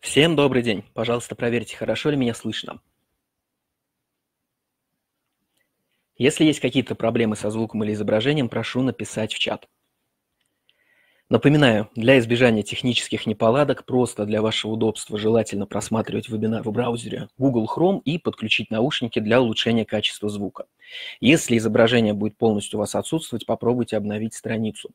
Всем добрый день. Пожалуйста, проверьте, хорошо ли меня слышно. Если есть какие-то проблемы со звуком или изображением, прошу написать в чат. Напоминаю, для избежания технических неполадок, просто для вашего удобства желательно просматривать вебинар в браузере Google Chrome и подключить наушники для улучшения качества звука. Если изображение будет полностью у вас отсутствовать, попробуйте обновить страницу.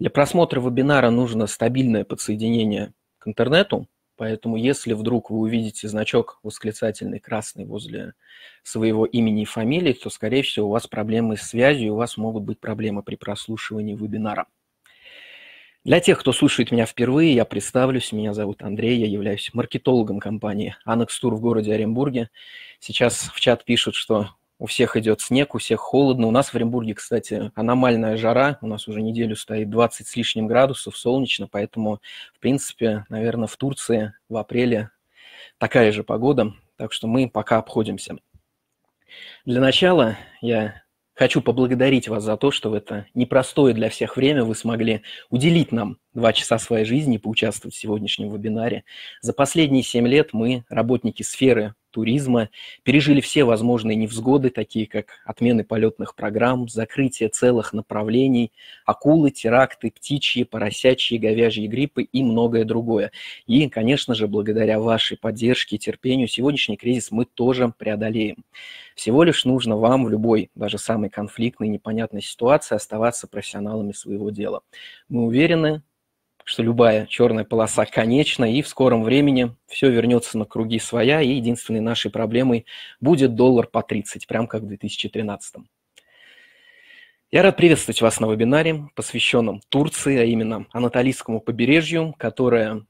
Для просмотра вебинара нужно стабильное подсоединение к интернету, Поэтому если вдруг вы увидите значок восклицательный красный возле своего имени и фамилии, то, скорее всего, у вас проблемы с связью, у вас могут быть проблемы при прослушивании вебинара. Для тех, кто слушает меня впервые, я представлюсь. Меня зовут Андрей, я являюсь маркетологом компании Annex Tour в городе Оренбурге. Сейчас в чат пишут, что у всех идет снег, у всех холодно. У нас в Оренбурге, кстати, аномальная жара. У нас уже неделю стоит 20 с лишним градусов, солнечно. Поэтому, в принципе, наверное, в Турции в апреле такая же погода. Так что мы пока обходимся. Для начала я хочу поблагодарить вас за то, что в это непростое для всех время вы смогли уделить нам два часа своей жизни поучаствовать в сегодняшнем вебинаре. За последние семь лет мы, работники сферы туризма, пережили все возможные невзгоды, такие как отмены полетных программ, закрытие целых направлений, акулы, теракты, птичьи, поросячьи, говяжьи гриппы и многое другое. И, конечно же, благодаря вашей поддержке и терпению сегодняшний кризис мы тоже преодолеем. Всего лишь нужно вам в любой, даже самой конфликтной, непонятной ситуации оставаться профессионалами своего дела. Мы уверены, что любая черная полоса конечна, и в скором времени все вернется на круги своя, и единственной нашей проблемой будет доллар по 30, прям как в 2013. Я рад приветствовать вас на вебинаре, посвященном Турции, а именно Анатолийскому побережью, которое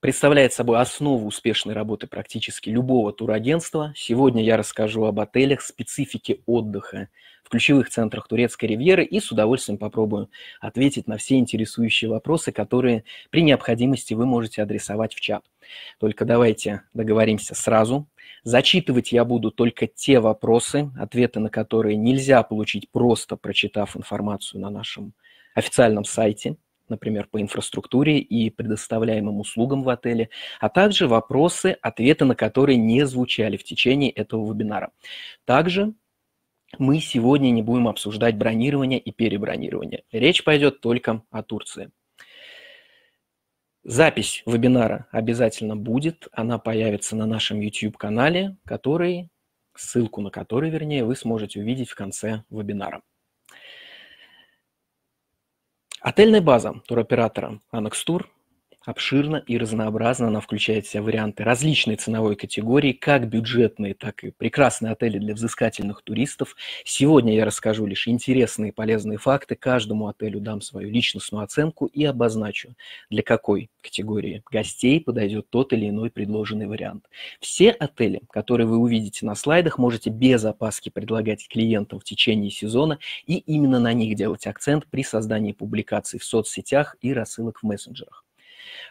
представляет собой основу успешной работы практически любого турагентства. Сегодня я расскажу об отелях, специфике отдыха в ключевых центрах турецкой ривьеры и с удовольствием попробую ответить на все интересующие вопросы, которые при необходимости вы можете адресовать в чат. Только давайте договоримся сразу. Зачитывать я буду только те вопросы, ответы на которые нельзя получить просто прочитав информацию на нашем официальном сайте – например, по инфраструктуре и предоставляемым услугам в отеле, а также вопросы, ответы на которые не звучали в течение этого вебинара. Также мы сегодня не будем обсуждать бронирование и перебронирование. Речь пойдет только о Турции. Запись вебинара обязательно будет, она появится на нашем YouTube-канале, который, ссылку на который, вернее, вы сможете увидеть в конце вебинара. Отельная база туроператора Anax Tour обширна и разнообразна. Она включает в себя варианты различной ценовой категории, как бюджетные, так и прекрасные отели для взыскательных туристов. Сегодня я расскажу лишь интересные и полезные факты. Каждому отелю дам свою личностную оценку и обозначу, для какой категории гостей подойдет тот или иной предложенный вариант. Все отели, которые вы увидите на слайдах, можете без опаски предлагать клиентам в течение сезона и именно на них делать акцент при создании публикаций в соцсетях и рассылок в мессенджерах.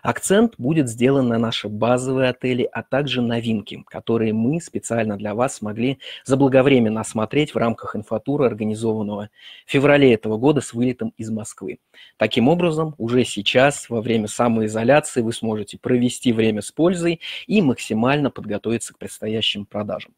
Акцент будет сделан на наши базовые отели, а также новинки, которые мы специально для вас смогли заблаговременно осмотреть в рамках инфотура, организованного в феврале этого года с вылетом из Москвы. Таким образом, уже сейчас, во время самоизоляции, вы сможете провести время с пользой и максимально подготовиться к предстоящим продажам.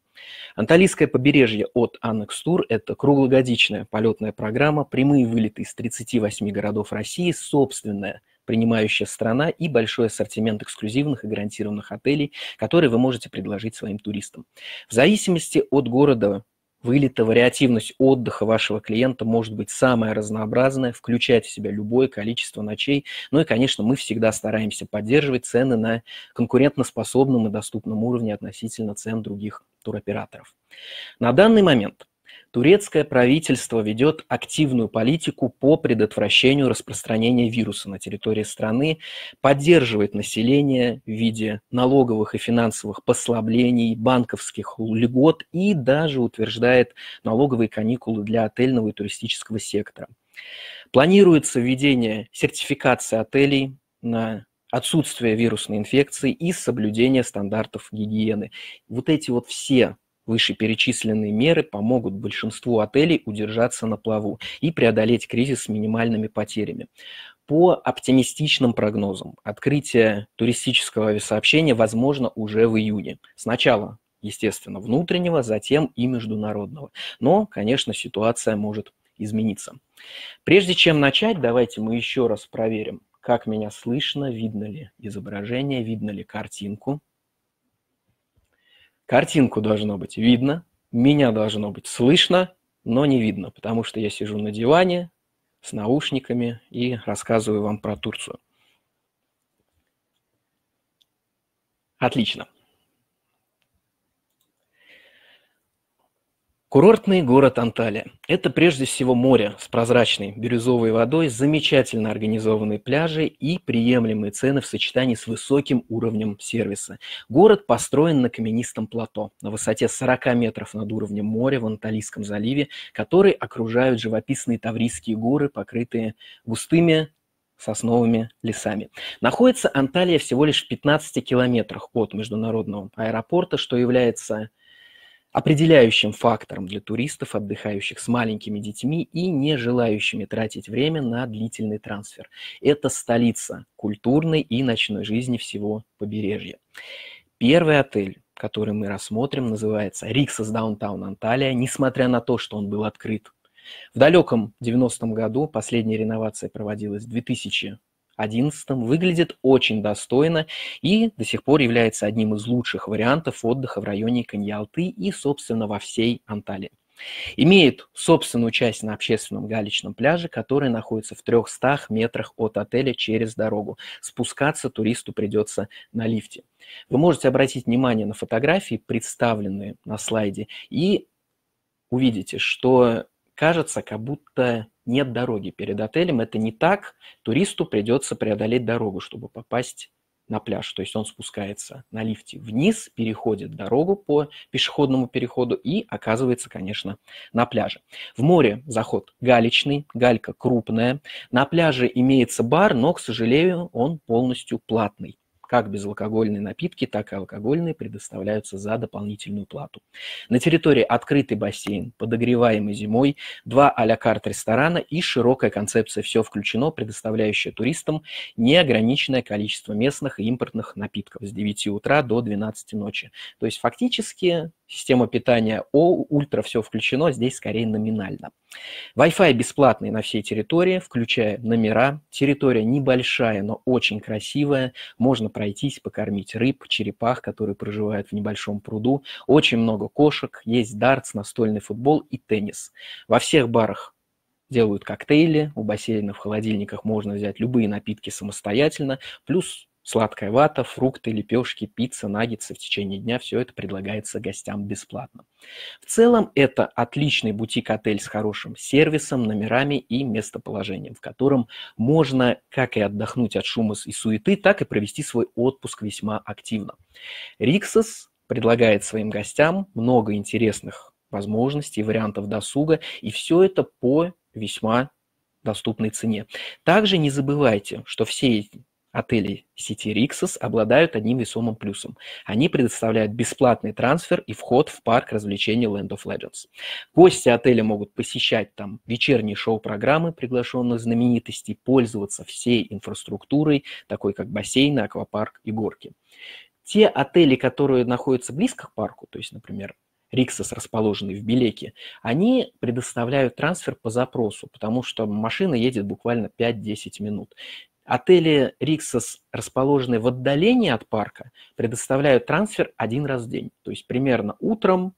Анталийское побережье от Annex Tour – это круглогодичная полетная программа, прямые вылеты из 38 городов России, собственная принимающая страна и большой ассортимент эксклюзивных и гарантированных отелей, которые вы можете предложить своим туристам. В зависимости от города вылета, вариативность отдыха вашего клиента может быть самая разнообразная, включать в себя любое количество ночей. Ну и, конечно, мы всегда стараемся поддерживать цены на конкурентоспособном и доступном уровне относительно цен других туроператоров. На данный момент Турецкое правительство ведет активную политику по предотвращению распространения вируса на территории страны, поддерживает население в виде налоговых и финансовых послаблений, банковских льгот и даже утверждает налоговые каникулы для отельного и туристического сектора. Планируется введение сертификации отелей на отсутствие вирусной инфекции и соблюдение стандартов гигиены. Вот эти вот все Вышеперечисленные меры помогут большинству отелей удержаться на плаву и преодолеть кризис с минимальными потерями. По оптимистичным прогнозам, открытие туристического авиасообщения возможно уже в июне. Сначала, естественно, внутреннего, затем и международного. Но, конечно, ситуация может измениться. Прежде чем начать, давайте мы еще раз проверим, как меня слышно, видно ли изображение, видно ли картинку. Картинку должно быть видно, меня должно быть слышно, но не видно, потому что я сижу на диване с наушниками и рассказываю вам про Турцию. Отлично. Курортный город Анталия – это прежде всего море с прозрачной бирюзовой водой, замечательно организованные пляжи и приемлемые цены в сочетании с высоким уровнем сервиса. Город построен на каменистом плато на высоте 40 метров над уровнем моря в Анталийском заливе, который окружают живописные Таврийские горы, покрытые густыми сосновыми лесами. Находится Анталия всего лишь в 15 километрах от международного аэропорта, что является определяющим фактором для туристов, отдыхающих с маленькими детьми и не желающими тратить время на длительный трансфер. Это столица культурной и ночной жизни всего побережья. Первый отель, который мы рассмотрим, называется «Риксас Даунтаун Анталия», несмотря на то, что он был открыт в далеком 90-м году, последняя реновация проводилась в 2000 2011 выглядит очень достойно и до сих пор является одним из лучших вариантов отдыха в районе Каньялты и, собственно, во всей Анталии. Имеет собственную часть на общественном галечном пляже, который находится в 300 метрах от отеля через дорогу. Спускаться туристу придется на лифте. Вы можете обратить внимание на фотографии, представленные на слайде, и увидите, что кажется, как будто нет дороги перед отелем. Это не так. Туристу придется преодолеть дорогу, чтобы попасть на пляж. То есть он спускается на лифте вниз, переходит дорогу по пешеходному переходу и оказывается, конечно, на пляже. В море заход галечный, галька крупная. На пляже имеется бар, но, к сожалению, он полностью платный. Как безалкогольные напитки, так и алкогольные предоставляются за дополнительную плату. На территории открытый бассейн, подогреваемый зимой, два а-ля карт ресторана и широкая концепция «Все включено», предоставляющая туристам неограниченное количество местных и импортных напитков с 9 утра до 12 ночи. То есть фактически система питания О, ультра все включено, здесь скорее номинально. Wi-Fi бесплатный на всей территории, включая номера. Территория небольшая, но очень красивая. Можно пройтись, покормить рыб, черепах, которые проживают в небольшом пруду. Очень много кошек, есть дартс, настольный футбол и теннис. Во всех барах делают коктейли, у бассейна в холодильниках можно взять любые напитки самостоятельно, плюс Сладкая вата, фрукты, лепешки, пицца, наггетсы в течение дня – все это предлагается гостям бесплатно. В целом, это отличный бутик-отель с хорошим сервисом, номерами и местоположением, в котором можно как и отдохнуть от шума и суеты, так и провести свой отпуск весьма активно. Риксос предлагает своим гостям много интересных возможностей, вариантов досуга, и все это по весьма доступной цене. Также не забывайте, что все Отели сети Rixos обладают одним весомым плюсом. Они предоставляют бесплатный трансфер и вход в парк развлечений Land of Legends. Гости отеля могут посещать там вечерние шоу-программы приглашенных знаменитостей, пользоваться всей инфраструктурой, такой как бассейны, аквапарк и горки. Те отели, которые находятся близко к парку, то есть, например, Риксос, расположенный в Белеке, они предоставляют трансфер по запросу, потому что машина едет буквально 5-10 минут. Отели Риксос, расположенные в отдалении от парка, предоставляют трансфер один раз в день. То есть примерно утром,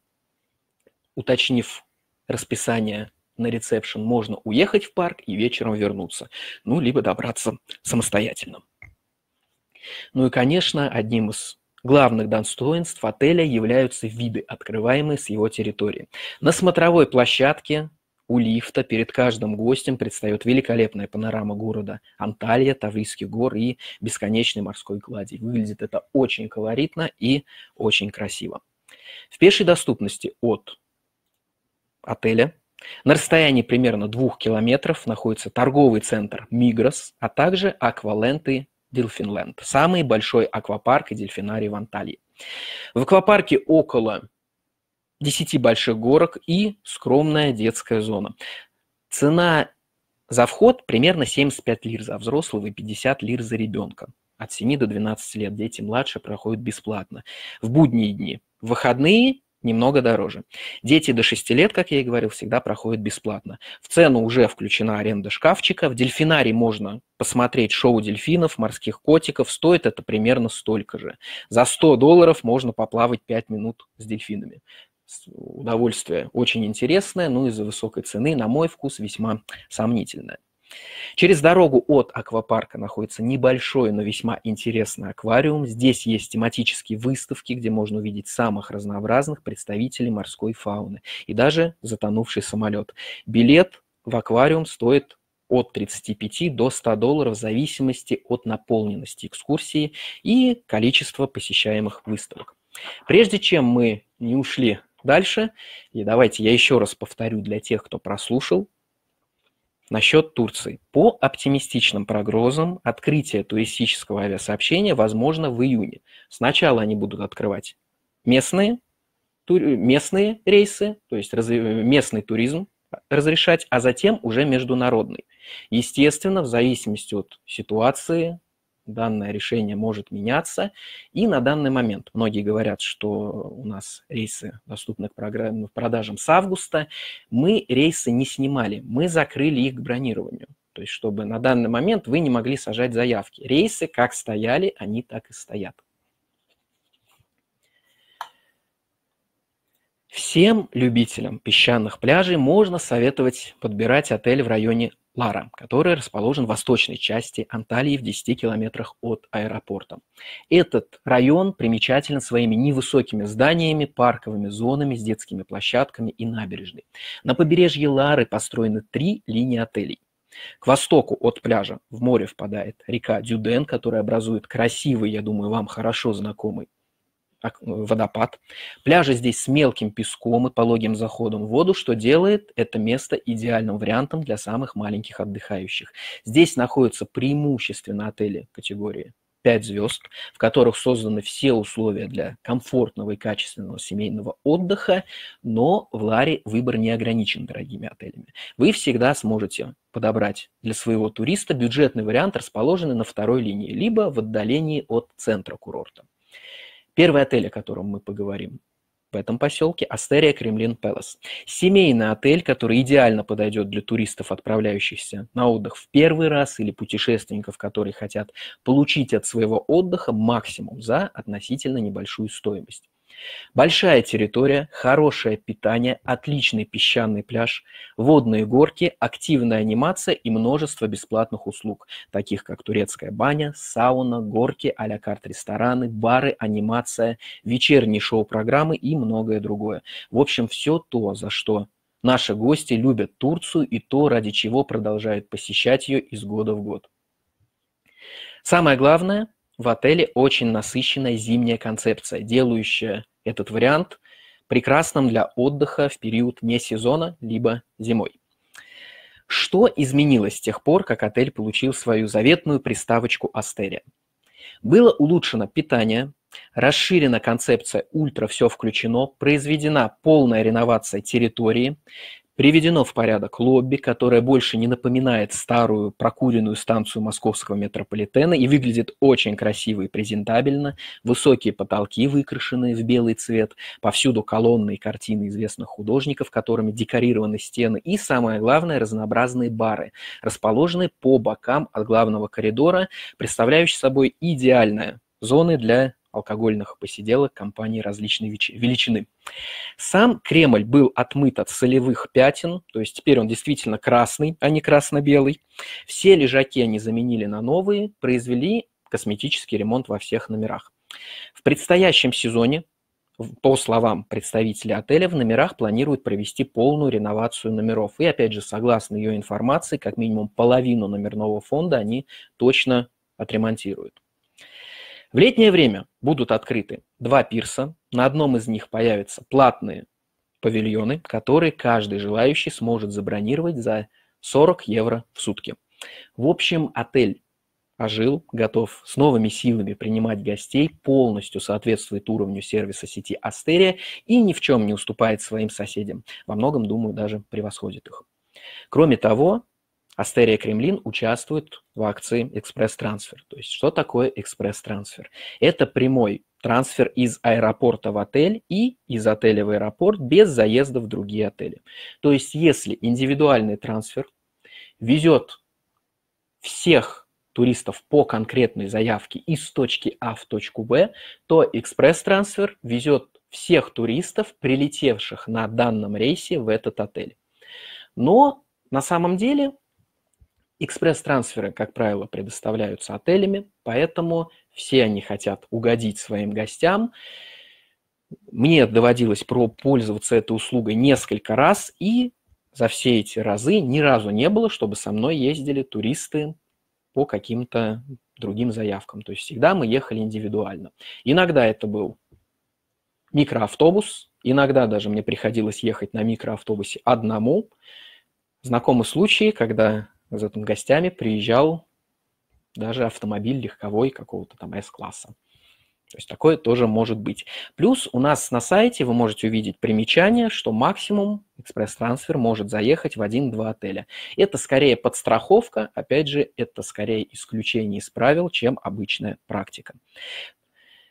уточнив расписание на ресепшн, можно уехать в парк и вечером вернуться. Ну, либо добраться самостоятельно. Ну и, конечно, одним из главных достоинств отеля являются виды, открываемые с его территории. На смотровой площадке у лифта перед каждым гостем предстает великолепная панорама города Анталия, Таврийских гор и бесконечной морской глади. Выглядит это очень колоритно и очень красиво. В пешей доступности от отеля на расстоянии примерно двух километров находится торговый центр Мигрос, а также акваленты Дельфинленд, самый большой аквапарк и дельфинарий в Анталии. В аквапарке около 10 больших горок и скромная детская зона. Цена за вход примерно 75 лир за взрослого и 50 лир за ребенка. От 7 до 12 лет дети младше проходят бесплатно. В будние дни. В выходные немного дороже. Дети до 6 лет, как я и говорил, всегда проходят бесплатно. В цену уже включена аренда шкафчика. В дельфинарии можно посмотреть шоу дельфинов, морских котиков. Стоит это примерно столько же. За 100 долларов можно поплавать 5 минут с дельфинами удовольствие очень интересное, но ну, из-за высокой цены, на мой вкус, весьма сомнительное. Через дорогу от аквапарка находится небольшой, но весьма интересный аквариум. Здесь есть тематические выставки, где можно увидеть самых разнообразных представителей морской фауны и даже затонувший самолет. Билет в аквариум стоит от 35 до 100 долларов в зависимости от наполненности экскурсии и количества посещаемых выставок. Прежде чем мы не ушли дальше. И давайте я еще раз повторю для тех, кто прослушал. Насчет Турции. По оптимистичным прогнозам, открытие туристического авиасообщения возможно в июне. Сначала они будут открывать местные, местные рейсы, то есть местный туризм разрешать, а затем уже международный. Естественно, в зависимости от ситуации, данное решение может меняться. И на данный момент многие говорят, что у нас рейсы доступны к продажам с августа. Мы рейсы не снимали, мы закрыли их к бронированию. То есть, чтобы на данный момент вы не могли сажать заявки. Рейсы как стояли, они так и стоят. Всем любителям песчаных пляжей можно советовать подбирать отель в районе Лара, который расположен в восточной части Анталии в 10 километрах от аэропорта. Этот район примечателен своими невысокими зданиями, парковыми зонами с детскими площадками и набережной. На побережье Лары построены три линии отелей. К востоку от пляжа в море впадает река Дюден, которая образует красивый, я думаю, вам хорошо знакомый водопад. Пляжи здесь с мелким песком и пологим заходом в воду, что делает это место идеальным вариантом для самых маленьких отдыхающих. Здесь находятся преимущественно отели категории 5 звезд, в которых созданы все условия для комфортного и качественного семейного отдыха, но в Ларе выбор не ограничен дорогими отелями. Вы всегда сможете подобрать для своего туриста бюджетный вариант, расположенный на второй линии, либо в отдалении от центра курорта. Первый отель, о котором мы поговорим в этом поселке, Астерия Кремлин Пелос. Семейный отель, который идеально подойдет для туристов, отправляющихся на отдых в первый раз, или путешественников, которые хотят получить от своего отдыха максимум за относительно небольшую стоимость. Большая территория, хорошее питание, отличный песчаный пляж, водные горки, активная анимация и множество бесплатных услуг, таких как турецкая баня, сауна, горки, а-ля карт рестораны, бары, анимация, вечерние шоу-программы и многое другое. В общем, все то, за что Наши гости любят Турцию и то, ради чего продолжают посещать ее из года в год. Самое главное, в отеле очень насыщенная зимняя концепция, делающая этот вариант прекрасным для отдыха в период не сезона, либо зимой. Что изменилось с тех пор, как отель получил свою заветную приставочку Астерия? Было улучшено питание, расширена концепция «Ультра все включено», произведена полная реновация территории, Приведено в порядок лобби, которое больше не напоминает старую прокуренную станцию московского метрополитена и выглядит очень красиво и презентабельно. Высокие потолки, выкрашены в белый цвет, повсюду колонны и картины известных художников, которыми декорированы стены и, самое главное, разнообразные бары, расположенные по бокам от главного коридора, представляющие собой идеальное зоны для алкогольных посиделок компании различной величины. Сам Кремль был отмыт от солевых пятен, то есть теперь он действительно красный, а не красно-белый. Все лежаки они заменили на новые, произвели косметический ремонт во всех номерах. В предстоящем сезоне, по словам представителей отеля, в номерах планируют провести полную реновацию номеров. И опять же, согласно ее информации, как минимум половину номерного фонда они точно отремонтируют. В летнее время будут открыты два пирса. На одном из них появятся платные павильоны, которые каждый желающий сможет забронировать за 40 евро в сутки. В общем, отель ожил, готов с новыми силами принимать гостей, полностью соответствует уровню сервиса сети Астерия и ни в чем не уступает своим соседям. Во многом, думаю, даже превосходит их. Кроме того, Астерия Кремлин участвует в акции «Экспресс-трансфер». То есть что такое «Экспресс-трансфер»? Это прямой трансфер из аэропорта в отель и из отеля в аэропорт без заезда в другие отели. То есть если индивидуальный трансфер везет всех туристов по конкретной заявке из точки А в точку Б, то экспресс-трансфер везет всех туристов, прилетевших на данном рейсе в этот отель. Но на самом деле Экспресс-трансферы, как правило, предоставляются отелями, поэтому все они хотят угодить своим гостям. Мне доводилось пользоваться этой услугой несколько раз, и за все эти разы ни разу не было, чтобы со мной ездили туристы по каким-то другим заявкам. То есть всегда мы ехали индивидуально. Иногда это был микроавтобус, иногда даже мне приходилось ехать на микроавтобусе одному. Знакомы случаи, когда за там, гостями приезжал даже автомобиль легковой какого-то там S-класса. То есть такое тоже может быть. Плюс у нас на сайте вы можете увидеть примечание, что максимум экспресс-трансфер может заехать в один-два отеля. Это скорее подстраховка, опять же, это скорее исключение из правил, чем обычная практика.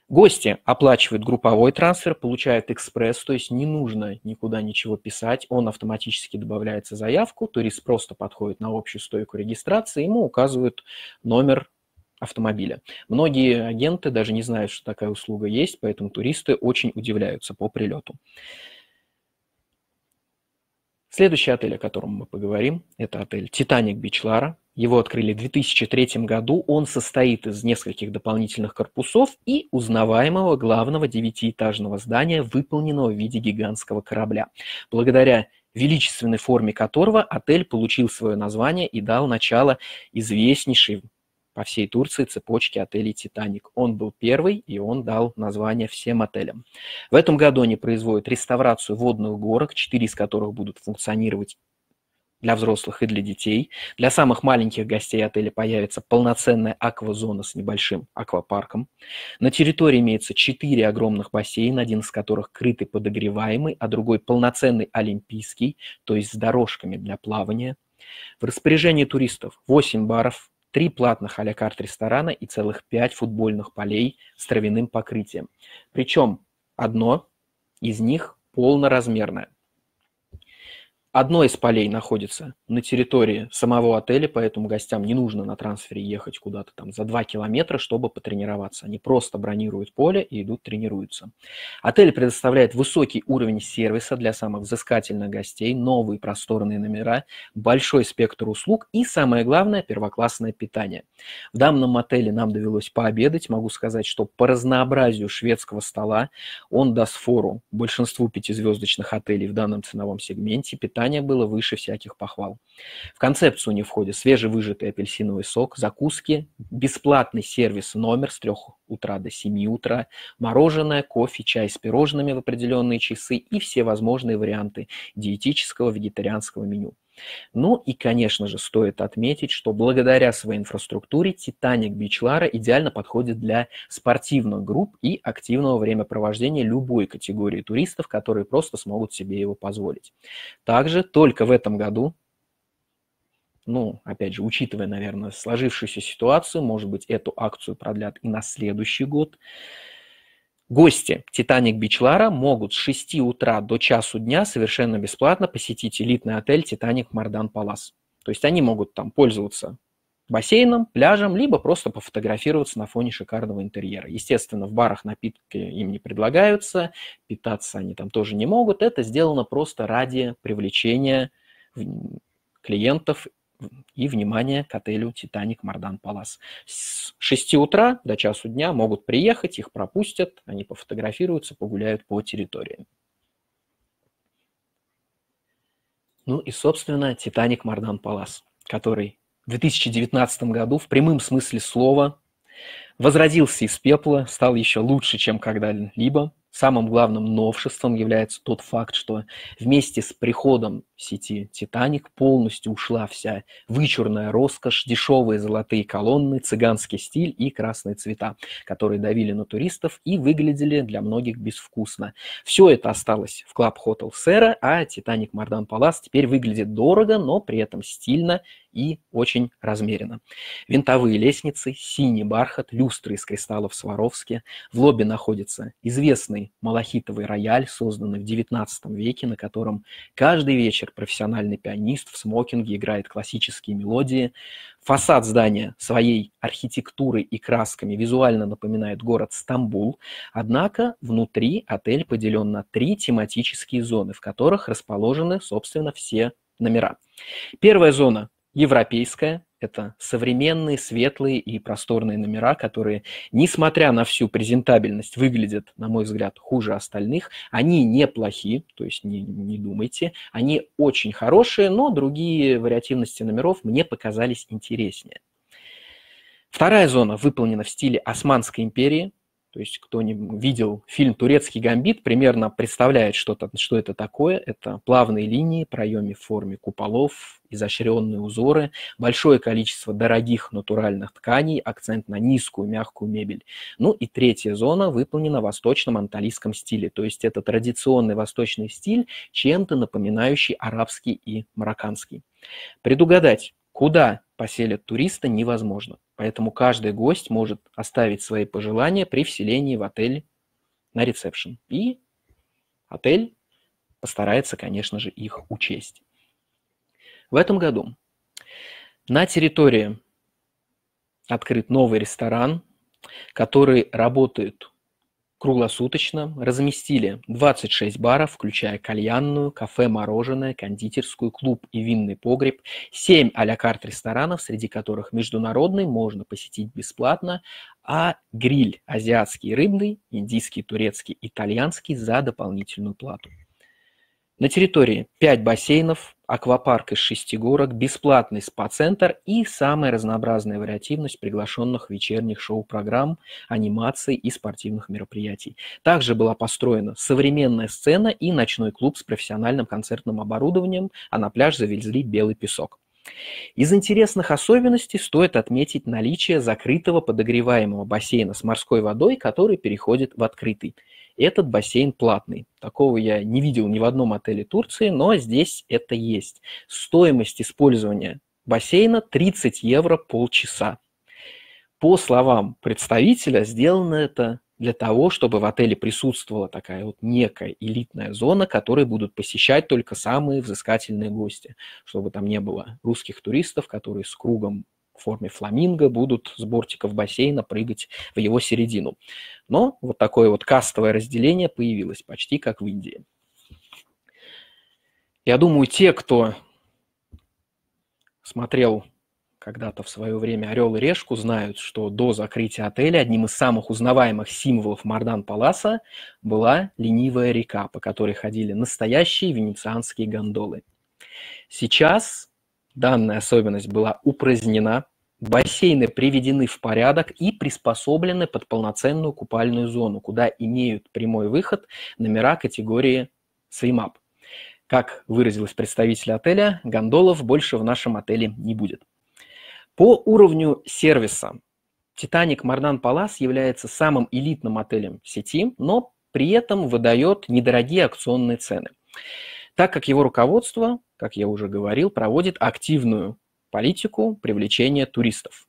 Гости оплачивают групповой трансфер, получают экспресс, то есть не нужно никуда ничего писать, он автоматически добавляется в заявку, турист просто подходит на общую стойку регистрации, ему указывают номер автомобиля. Многие агенты даже не знают, что такая услуга есть, поэтому туристы очень удивляются по прилету. Следующий отель, о котором мы поговорим, это отель «Титаник Бичлара». Его открыли в 2003 году. Он состоит из нескольких дополнительных корпусов и узнаваемого главного девятиэтажного здания, выполненного в виде гигантского корабля, благодаря величественной форме которого отель получил свое название и дал начало известнейшей по всей Турции цепочки отелей «Титаник». Он был первый, и он дал название всем отелям. В этом году они производят реставрацию водных горок, четыре из которых будут функционировать для взрослых и для детей. Для самых маленьких гостей отеля появится полноценная аквазона с небольшим аквапарком. На территории имеется четыре огромных бассейна, один из которых крытый подогреваемый, а другой полноценный олимпийский, то есть с дорожками для плавания. В распоряжении туристов 8 баров, три платных а карт ресторана и целых пять футбольных полей с травяным покрытием. Причем одно из них полноразмерное. Одно из полей находится на территории самого отеля, поэтому гостям не нужно на трансфере ехать куда-то там за 2 километра, чтобы потренироваться. Они просто бронируют поле и идут тренируются. Отель предоставляет высокий уровень сервиса для самых взыскательных гостей, новые просторные номера, большой спектр услуг и, самое главное, первоклассное питание. В данном отеле нам довелось пообедать. Могу сказать, что по разнообразию шведского стола он даст фору большинству пятизвездочных отелей в данном ценовом сегменте питания было выше всяких похвал. В концепцию не входит свежевыжатый апельсиновый сок, закуски, бесплатный сервис номер с 3 утра до 7 утра, мороженое, кофе, чай с пирожными в определенные часы и все возможные варианты диетического вегетарианского меню – ну и, конечно же, стоит отметить, что благодаря своей инфраструктуре Титаник Бичлара идеально подходит для спортивных групп и активного времяпровождения любой категории туристов, которые просто смогут себе его позволить. Также только в этом году ну, опять же, учитывая, наверное, сложившуюся ситуацию, может быть, эту акцию продлят и на следующий год. Гости «Титаник Бичлара» могут с 6 утра до часу дня совершенно бесплатно посетить элитный отель «Титаник Мардан Палас». То есть они могут там пользоваться бассейном, пляжем, либо просто пофотографироваться на фоне шикарного интерьера. Естественно, в барах напитки им не предлагаются, питаться они там тоже не могут. Это сделано просто ради привлечения клиентов и, внимание, к отелю «Титаник Мардан Палас». С 6 утра до часу дня могут приехать, их пропустят, они пофотографируются, погуляют по территории. Ну и, собственно, «Титаник Мардан Палас», который в 2019 году в прямом смысле слова возродился из пепла, стал еще лучше, чем когда-либо – Самым главным новшеством является тот факт, что вместе с приходом сети «Титаник» полностью ушла вся вычурная роскошь, дешевые золотые колонны, цыганский стиль и красные цвета, которые давили на туристов и выглядели для многих безвкусно. Все это осталось в Клаб Hotel Сера, а «Титаник Мардан Палас» теперь выглядит дорого, но при этом стильно и очень размеренно. Винтовые лестницы, синий бархат, люстры из кристаллов Сваровски. В лобби находится известный малахитовый рояль, созданный в XIX веке, на котором каждый вечер профессиональный пианист в смокинге играет классические мелодии. Фасад здания своей архитектурой и красками визуально напоминает город Стамбул, однако внутри отель поделен на три тематические зоны, в которых расположены, собственно, все номера. Первая зона европейская, это современные, светлые и просторные номера, которые, несмотря на всю презентабельность, выглядят, на мой взгляд, хуже остальных. Они неплохи, то есть не, не думайте. Они очень хорошие, но другие вариативности номеров мне показались интереснее. Вторая зона выполнена в стиле Османской империи, то есть кто не видел фильм «Турецкий гамбит», примерно представляет, что, -то, что это такое. Это плавные линии, проеме в форме куполов, изощренные узоры, большое количество дорогих натуральных тканей, акцент на низкую мягкую мебель. Ну и третья зона выполнена в восточном анталийском стиле. То есть это традиционный восточный стиль, чем-то напоминающий арабский и марокканский. Предугадать, Куда поселят туриста невозможно, поэтому каждый гость может оставить свои пожелания при вселении в отель на ресепшн. И отель постарается, конечно же, их учесть. В этом году на территории открыт новый ресторан, который работает круглосуточно разместили 26 баров, включая кальянную, кафе, мороженое, кондитерскую, клуб и винный погреб, 7 а-ля карт ресторанов, среди которых международный можно посетить бесплатно, а гриль азиатский рыбный, индийский, турецкий, итальянский за дополнительную плату. На территории 5 бассейнов, аквапарк из шести горок, бесплатный спа-центр и самая разнообразная вариативность приглашенных вечерних шоу-программ, анимаций и спортивных мероприятий. Также была построена современная сцена и ночной клуб с профессиональным концертным оборудованием, а на пляж завезли белый песок. Из интересных особенностей стоит отметить наличие закрытого подогреваемого бассейна с морской водой, который переходит в открытый. Этот бассейн платный. Такого я не видел ни в одном отеле Турции, но здесь это есть. Стоимость использования бассейна 30 евро полчаса. По словам представителя, сделано это для того, чтобы в отеле присутствовала такая вот некая элитная зона, которую будут посещать только самые взыскательные гости, чтобы там не было русских туристов, которые с кругом в форме фламинго будут с бортиков бассейна прыгать в его середину. Но вот такое вот кастовое разделение появилось почти как в Индии. Я думаю, те, кто смотрел когда-то в свое время «Орел и решку», знают, что до закрытия отеля одним из самых узнаваемых символов Мардан Паласа была ленивая река, по которой ходили настоящие венецианские гондолы. Сейчас данная особенность была упразднена, бассейны приведены в порядок и приспособлены под полноценную купальную зону, куда имеют прямой выход номера категории «Свимап». Как выразилась представитель отеля, гондолов больше в нашем отеле не будет. По уровню сервиса «Титаник Мардан Палас» является самым элитным отелем сети, но при этом выдает недорогие акционные цены так как его руководство, как я уже говорил, проводит активную политику привлечения туристов.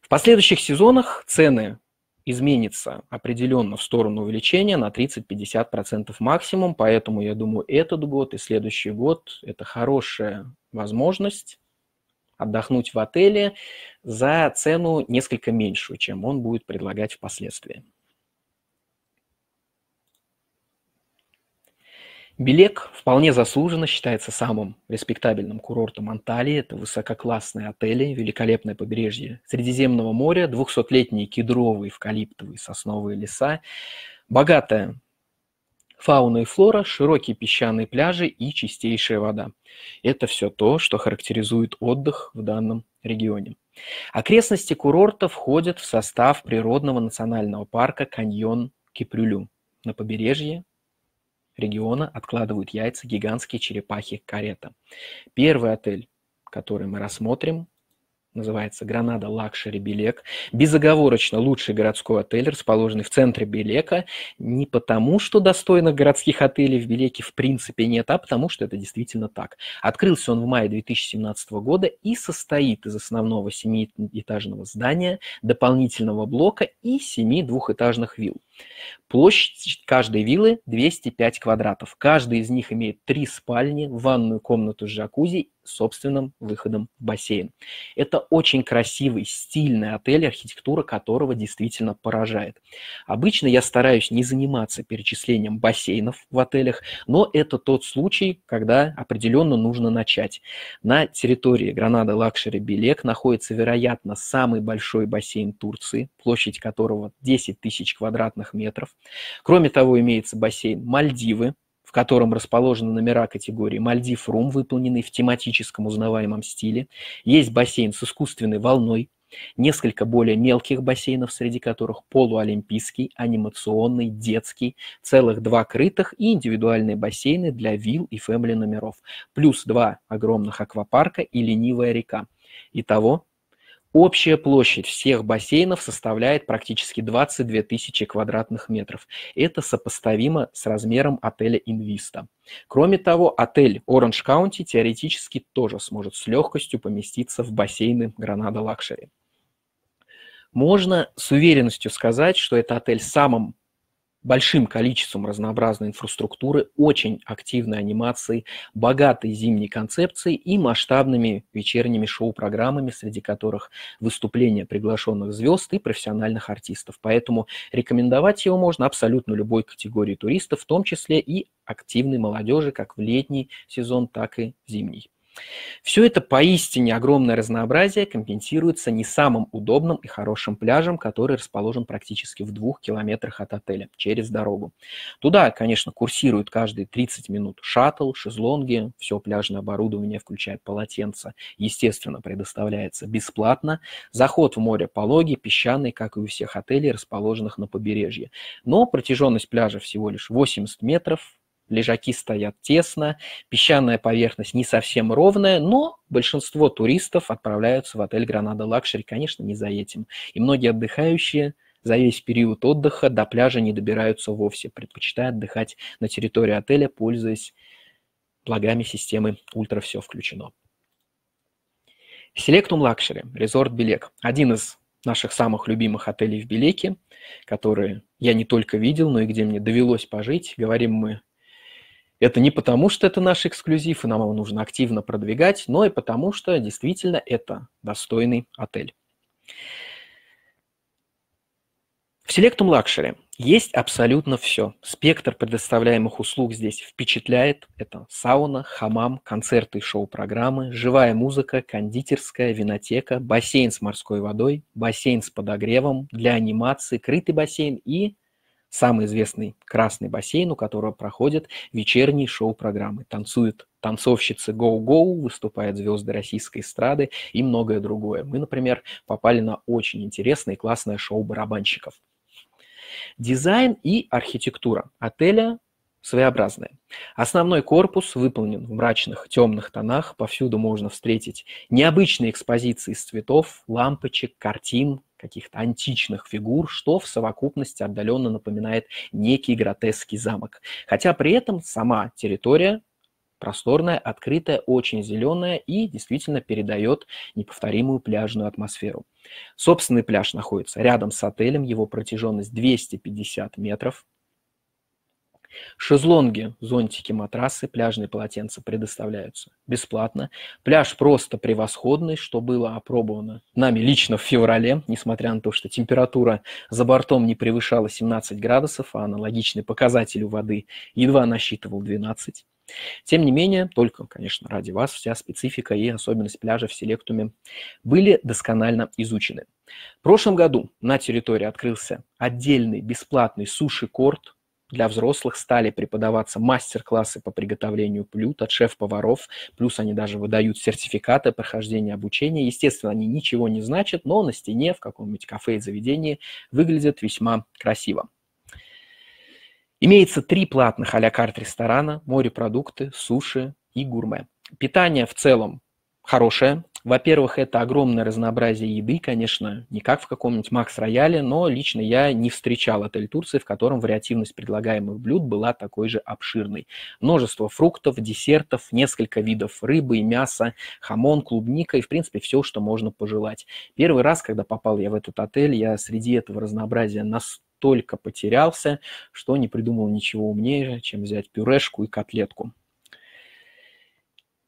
В последующих сезонах цены изменятся определенно в сторону увеличения на 30-50% максимум, поэтому я думаю, этот год и следующий год – это хорошая возможность отдохнуть в отеле за цену несколько меньшую, чем он будет предлагать впоследствии. Белек вполне заслуженно считается самым респектабельным курортом Анталии. Это высококлассные отели, великолепное побережье Средиземного моря, 200-летние кедровые, эвкалиптовые, сосновые леса, богатая фауна и флора, широкие песчаные пляжи и чистейшая вода. Это все то, что характеризует отдых в данном регионе. Окрестности курорта входят в состав природного национального парка «Каньон Кипрюлю» на побережье региона откладывают яйца гигантские черепахи карета. Первый отель, который мы рассмотрим, называется «Гранада Лакшери Белек». Безоговорочно лучший городской отель, расположенный в центре Белека, не потому, что достойных городских отелей в Белеке в принципе нет, а потому, что это действительно так. Открылся он в мае 2017 года и состоит из основного семиэтажного здания, дополнительного блока и семи двухэтажных вилл. Площадь каждой виллы 205 квадратов. Каждый из них имеет три спальни, ванную комнату с джакузи, собственным выходом в бассейн. Это очень красивый, стильный отель, архитектура которого действительно поражает. Обычно я стараюсь не заниматься перечислением бассейнов в отелях, но это тот случай, когда определенно нужно начать. На территории Гранада Лакшери Белек находится, вероятно, самый большой бассейн Турции, площадь которого 10 тысяч квадратных квадратных метров. Кроме того, имеется бассейн Мальдивы, в котором расположены номера категории «Мальдив Рум», выполненные в тематическом узнаваемом стиле. Есть бассейн с искусственной волной, несколько более мелких бассейнов, среди которых полуолимпийский, анимационный, детский, целых два крытых и индивидуальные бассейны для вилл и фэмили номеров, плюс два огромных аквапарка и ленивая река. Итого Общая площадь всех бассейнов составляет практически 22 тысячи квадратных метров. Это сопоставимо с размером отеля «Инвиста». Кроме того, отель Orange County теоретически тоже сможет с легкостью поместиться в бассейны Гранада Лакшери. Можно с уверенностью сказать, что это отель с самым большим количеством разнообразной инфраструктуры, очень активной анимацией, богатой зимней концепцией и масштабными вечерними шоу-программами, среди которых выступления приглашенных звезд и профессиональных артистов. Поэтому рекомендовать его можно абсолютно любой категории туристов, в том числе и активной молодежи, как в летний сезон, так и в зимний. Все это поистине огромное разнообразие компенсируется не самым удобным и хорошим пляжем, который расположен практически в двух километрах от отеля через дорогу. Туда, конечно, курсируют каждые 30 минут шаттл, шезлонги, все пляжное оборудование, включая полотенца, естественно, предоставляется бесплатно. Заход в море пологий, песчаный, как и у всех отелей, расположенных на побережье. Но протяженность пляжа всего лишь 80 метров, лежаки стоят тесно, песчаная поверхность не совсем ровная, но большинство туристов отправляются в отель «Гранада Лакшери», конечно, не за этим. И многие отдыхающие за весь период отдыха до пляжа не добираются вовсе, предпочитая отдыхать на территории отеля, пользуясь благами системы «Ультра все включено». Селектум Лакшери, резорт Белек. Один из наших самых любимых отелей в Белеке, которые я не только видел, но и где мне довелось пожить. Говорим мы это не потому, что это наш эксклюзив, и нам его нужно активно продвигать, но и потому, что действительно это достойный отель. В Selectum Luxury есть абсолютно все. Спектр предоставляемых услуг здесь впечатляет. Это сауна, хамам, концерты и шоу-программы, живая музыка, кондитерская, винотека, бассейн с морской водой, бассейн с подогревом для анимации, крытый бассейн и самый известный красный бассейн, у которого проходят вечерние шоу-программы. Танцуют танцовщицы «Гоу-Гоу», выступают звезды российской эстрады и многое другое. Мы, например, попали на очень интересное и классное шоу барабанщиков. Дизайн и архитектура отеля своеобразная. Основной корпус выполнен в мрачных темных тонах, повсюду можно встретить необычные экспозиции из цветов, лампочек, картин, каких-то античных фигур, что в совокупности отдаленно напоминает некий гротесский замок. Хотя при этом сама территория просторная, открытая, очень зеленая и действительно передает неповторимую пляжную атмосферу. Собственный пляж находится рядом с отелем, его протяженность 250 метров, Шезлонги, зонтики, матрасы, пляжные полотенца предоставляются бесплатно. Пляж просто превосходный, что было опробовано нами лично в феврале, несмотря на то, что температура за бортом не превышала 17 градусов, а аналогичный показатель у воды едва насчитывал 12. Тем не менее, только, конечно, ради вас вся специфика и особенность пляжа в Селектуме были досконально изучены. В прошлом году на территории открылся отдельный бесплатный суши-корт для взрослых стали преподаваться мастер-классы по приготовлению блюд от шеф-поваров, плюс они даже выдают сертификаты прохождения обучения. Естественно, они ничего не значат, но на стене в каком-нибудь кафе и заведении выглядят весьма красиво. Имеется три платных а-ля карт ресторана, морепродукты, суши и гурме. Питание в целом хорошее. Во-первых, это огромное разнообразие еды, конечно, не как в каком-нибудь Макс Рояле, но лично я не встречал отель Турции, в котором вариативность предлагаемых блюд была такой же обширной. Множество фруктов, десертов, несколько видов рыбы и мяса, хамон, клубника и, в принципе, все, что можно пожелать. Первый раз, когда попал я в этот отель, я среди этого разнообразия настолько настолько потерялся, что не придумал ничего умнее, чем взять пюрешку и котлетку.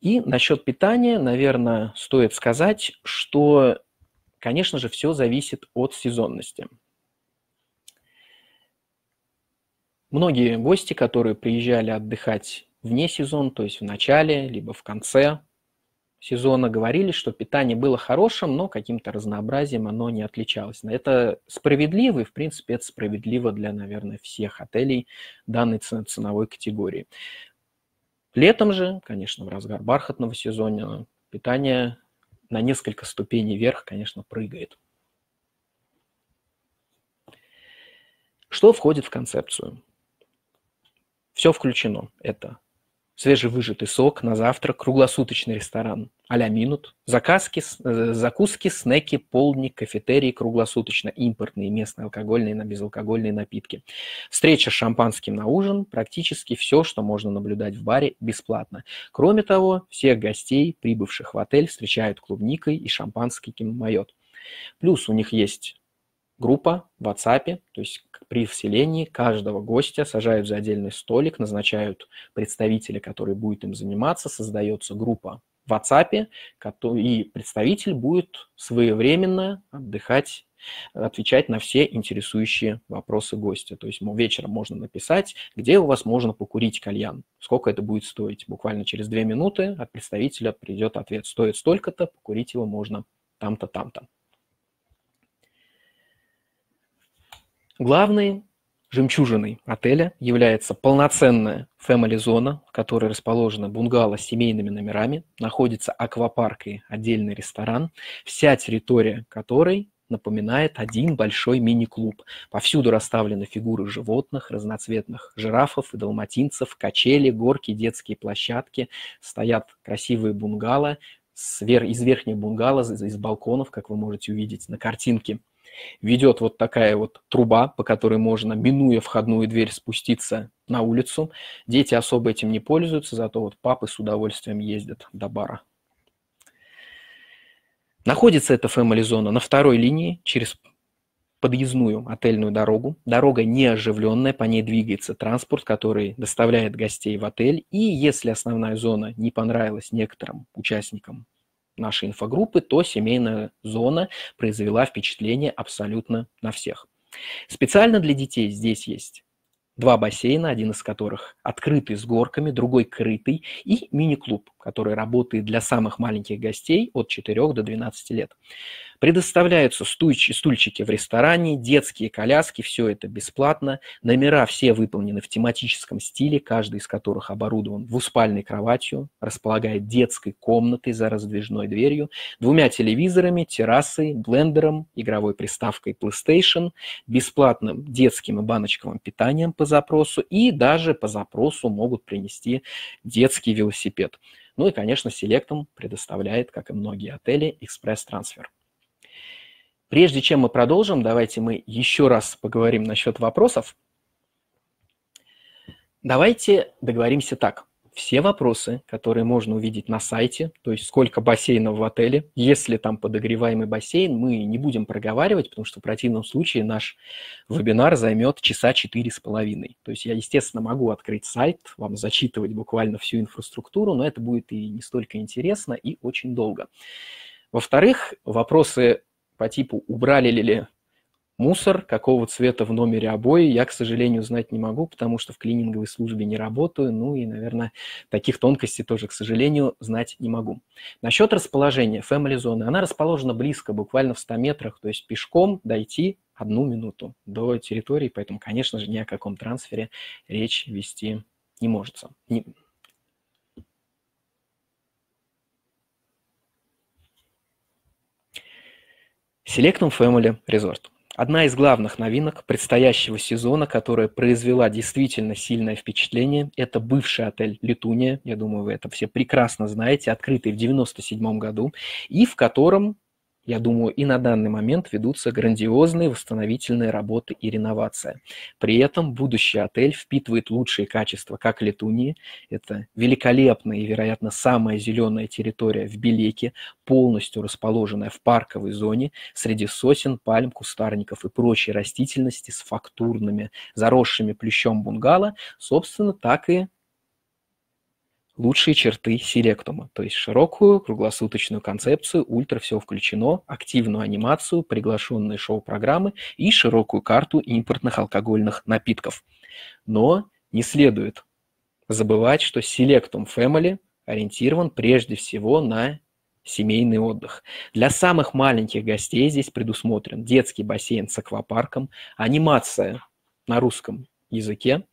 И насчет питания, наверное, стоит сказать, что, конечно же, все зависит от сезонности. Многие гости, которые приезжали отдыхать вне сезона, то есть в начале, либо в конце сезона, говорили, что питание было хорошим, но каким-то разнообразием оно не отличалось. Это справедливо, и, в принципе, это справедливо для, наверное, всех отелей данной ценовой категории. Летом же, конечно, в разгар бархатного сезона, питание на несколько ступеней вверх, конечно, прыгает. Что входит в концепцию? Все включено. Это свежевыжатый сок на завтрак, круглосуточный ресторан, а-ля минут, заказки, э, закуски, снеки, полдник, кафетерии круглосуточно, импортные, местные, алкогольные, на безалкогольные напитки. Встреча с шампанским на ужин, практически все, что можно наблюдать в баре, бесплатно. Кроме того, всех гостей, прибывших в отель, встречают клубникой и шампанским майот. Плюс у них есть группа в WhatsApp, то есть при вселении каждого гостя сажают за отдельный столик, назначают представителя, который будет им заниматься, создается группа в WhatsApp, и представитель будет своевременно отдыхать отвечать на все интересующие вопросы гостя. То есть вечером можно написать, где у вас можно покурить кальян, сколько это будет стоить. Буквально через две минуты от представителя придет ответ, стоит столько-то, покурить его можно там-то, там-то. Главный Жемчужиной отеля является полноценная фэмили-зона, в которой расположена бунгало с семейными номерами, находится аквапарк и отдельный ресторан, вся территория которой напоминает один большой мини-клуб. Повсюду расставлены фигуры животных, разноцветных жирафов и далматинцев, качели, горки, детские площадки, стоят красивые бунгало, из верхних бунгало, из балконов, как вы можете увидеть на картинке – Ведет вот такая вот труба, по которой можно, минуя входную дверь, спуститься на улицу. Дети особо этим не пользуются, зато вот папы с удовольствием ездят до бара. Находится эта фэмили-зона на второй линии через подъездную отельную дорогу. Дорога неоживленная, по ней двигается транспорт, который доставляет гостей в отель. И если основная зона не понравилась некоторым участникам нашей инфогруппы, то семейная зона произвела впечатление абсолютно на всех. Специально для детей здесь есть два бассейна, один из которых открытый с горками, другой крытый, и мини-клуб, который работает для самых маленьких гостей от 4 до 12 лет. Предоставляются стульчи, стульчики в ресторане, детские коляски, все это бесплатно. Номера все выполнены в тематическом стиле, каждый из которых оборудован двуспальной кроватью, располагает детской комнатой за раздвижной дверью, двумя телевизорами, террасой, блендером, игровой приставкой PlayStation, бесплатным детским и баночковым питанием по запросу и даже по запросу могут принести детский велосипед. Ну и, конечно, селектом предоставляет, как и многие отели, экспресс-трансфер. Прежде чем мы продолжим, давайте мы еще раз поговорим насчет вопросов. Давайте договоримся так. Все вопросы, которые можно увидеть на сайте, то есть сколько бассейнов в отеле, если там подогреваемый бассейн, мы не будем проговаривать, потому что в противном случае наш вебинар займет часа четыре с половиной. То есть я, естественно, могу открыть сайт, вам зачитывать буквально всю инфраструктуру, но это будет и не столько интересно, и очень долго. Во-вторых, вопросы по типу убрали ли, ли мусор, какого цвета в номере обои, я, к сожалению, знать не могу, потому что в клининговой службе не работаю, ну и, наверное, таких тонкостей тоже, к сожалению, знать не могу. Насчет расположения family зоны, она расположена близко, буквально в 100 метрах, то есть пешком дойти одну минуту до территории, поэтому, конечно же, ни о каком трансфере речь вести не может. Не, Selectum Family Resort – одна из главных новинок предстоящего сезона, которая произвела действительно сильное впечатление. Это бывший отель «Летуния», я думаю, вы это все прекрасно знаете, открытый в 1997 году, и в котором я думаю, и на данный момент ведутся грандиозные восстановительные работы и реновация. При этом будущий отель впитывает лучшие качества как Летунии, это великолепная и, вероятно, самая зеленая территория в Белеке, полностью расположенная в парковой зоне среди сосен, пальм, кустарников и прочей растительности с фактурными, заросшими плющом бунгало, собственно, так и лучшие черты селектума, то есть широкую круглосуточную концепцию, ультра все включено, активную анимацию, приглашенные шоу-программы и широкую карту импортных алкогольных напитков. Но не следует забывать, что Selectum Family ориентирован прежде всего на семейный отдых. Для самых маленьких гостей здесь предусмотрен детский бассейн с аквапарком, анимация на русском языке,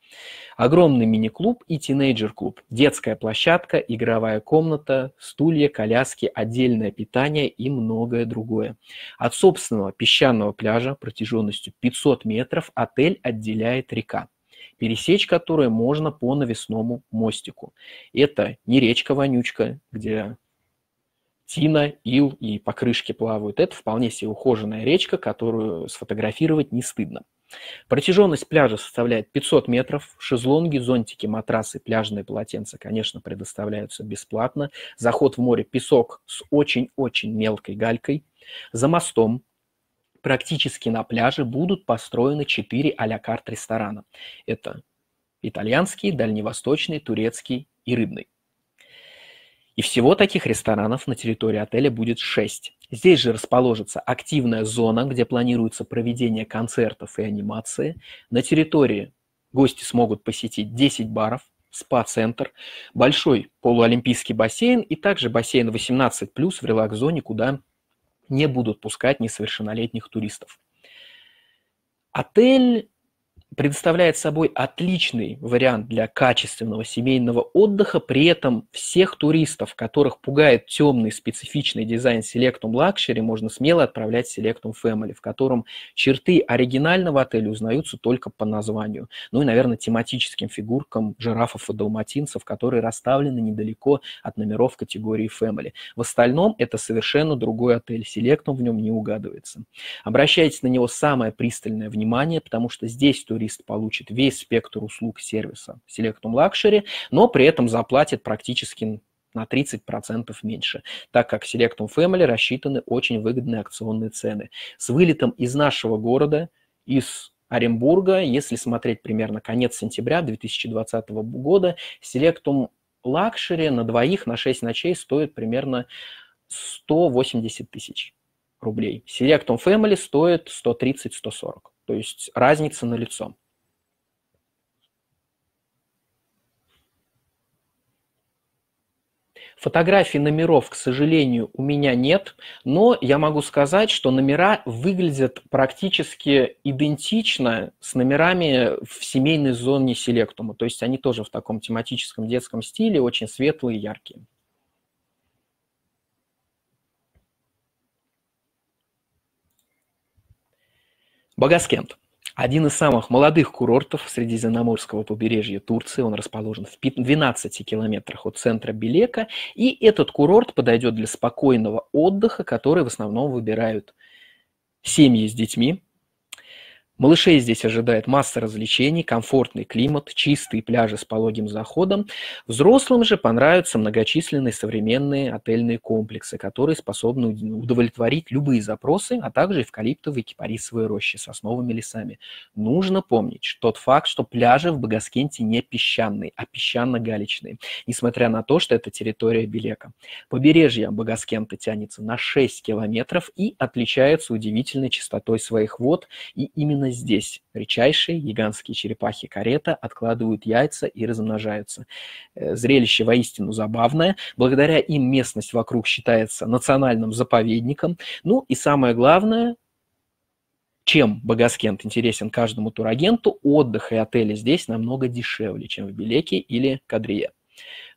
Огромный мини-клуб и тинейджер-клуб, детская площадка, игровая комната, стулья, коляски, отдельное питание и многое другое. От собственного песчаного пляжа протяженностью 500 метров отель отделяет река пересечь которую можно по навесному мостику. Это не речка-вонючка, где тина, ил и покрышки плавают. Это вполне себе ухоженная речка, которую сфотографировать не стыдно. Протяженность пляжа составляет 500 метров. Шезлонги, зонтики, матрасы, пляжные полотенца, конечно, предоставляются бесплатно. Заход в море – песок с очень-очень мелкой галькой. За мостом практически на пляже будут построены 4 а-ля карт ресторана. Это итальянский, дальневосточный, турецкий и рыбный. И всего таких ресторанов на территории отеля будет 6. Здесь же расположится активная зона, где планируется проведение концертов и анимации. На территории гости смогут посетить 10 баров, спа-центр, большой полуолимпийский бассейн и также бассейн 18+, в релакс-зоне, куда не будут пускать несовершеннолетних туристов. Отель предоставляет собой отличный вариант для качественного семейного отдыха, при этом всех туристов, которых пугает темный специфичный дизайн Selectum Luxury, можно смело отправлять в Selectum Family, в котором черты оригинального отеля узнаются только по названию. Ну и, наверное, тематическим фигуркам жирафов и далматинцев, которые расставлены недалеко от номеров категории Family. В остальном это совершенно другой отель, Selectum в нем не угадывается. Обращайте на него самое пристальное внимание, потому что здесь туристы турист получит весь спектр услуг сервиса Selectum Luxury, но при этом заплатит практически на 30% меньше, так как Selectum Family рассчитаны очень выгодные акционные цены. С вылетом из нашего города, из Оренбурга, если смотреть примерно конец сентября 2020 года, Selectum Luxury на двоих на 6 ночей стоит примерно 180 тысяч рублей. Select on Family стоит 130-140. То есть разница налицо. Фотографий номеров, к сожалению, у меня нет, но я могу сказать, что номера выглядят практически идентично с номерами в семейной зоне селектума. То есть они тоже в таком тематическом детском стиле, очень светлые, яркие. Багаскент. Один из самых молодых курортов Средиземноморского побережья Турции. Он расположен в 12 километрах от центра Белека. И этот курорт подойдет для спокойного отдыха, который в основном выбирают семьи с детьми, Малышей здесь ожидает масса развлечений, комфортный климат, чистые пляжи с пологим заходом. Взрослым же понравятся многочисленные современные отельные комплексы, которые способны удовлетворить любые запросы, а также эвкалиптовые кипарисовые рощи с основными лесами. Нужно помнить тот факт, что пляжи в Багаскенте не песчаные, а песчано-галечные, несмотря на то, что это территория Белека. Побережье Багаскента тянется на 6 километров и отличается удивительной частотой своих вод, и именно здесь речайшие, гигантские черепахи-карета откладывают яйца и размножаются. Э, зрелище воистину забавное. Благодаря им местность вокруг считается национальным заповедником. Ну и самое главное, чем Богоскент интересен каждому турагенту, отдых и отели здесь намного дешевле, чем в Белеке или Кадрие.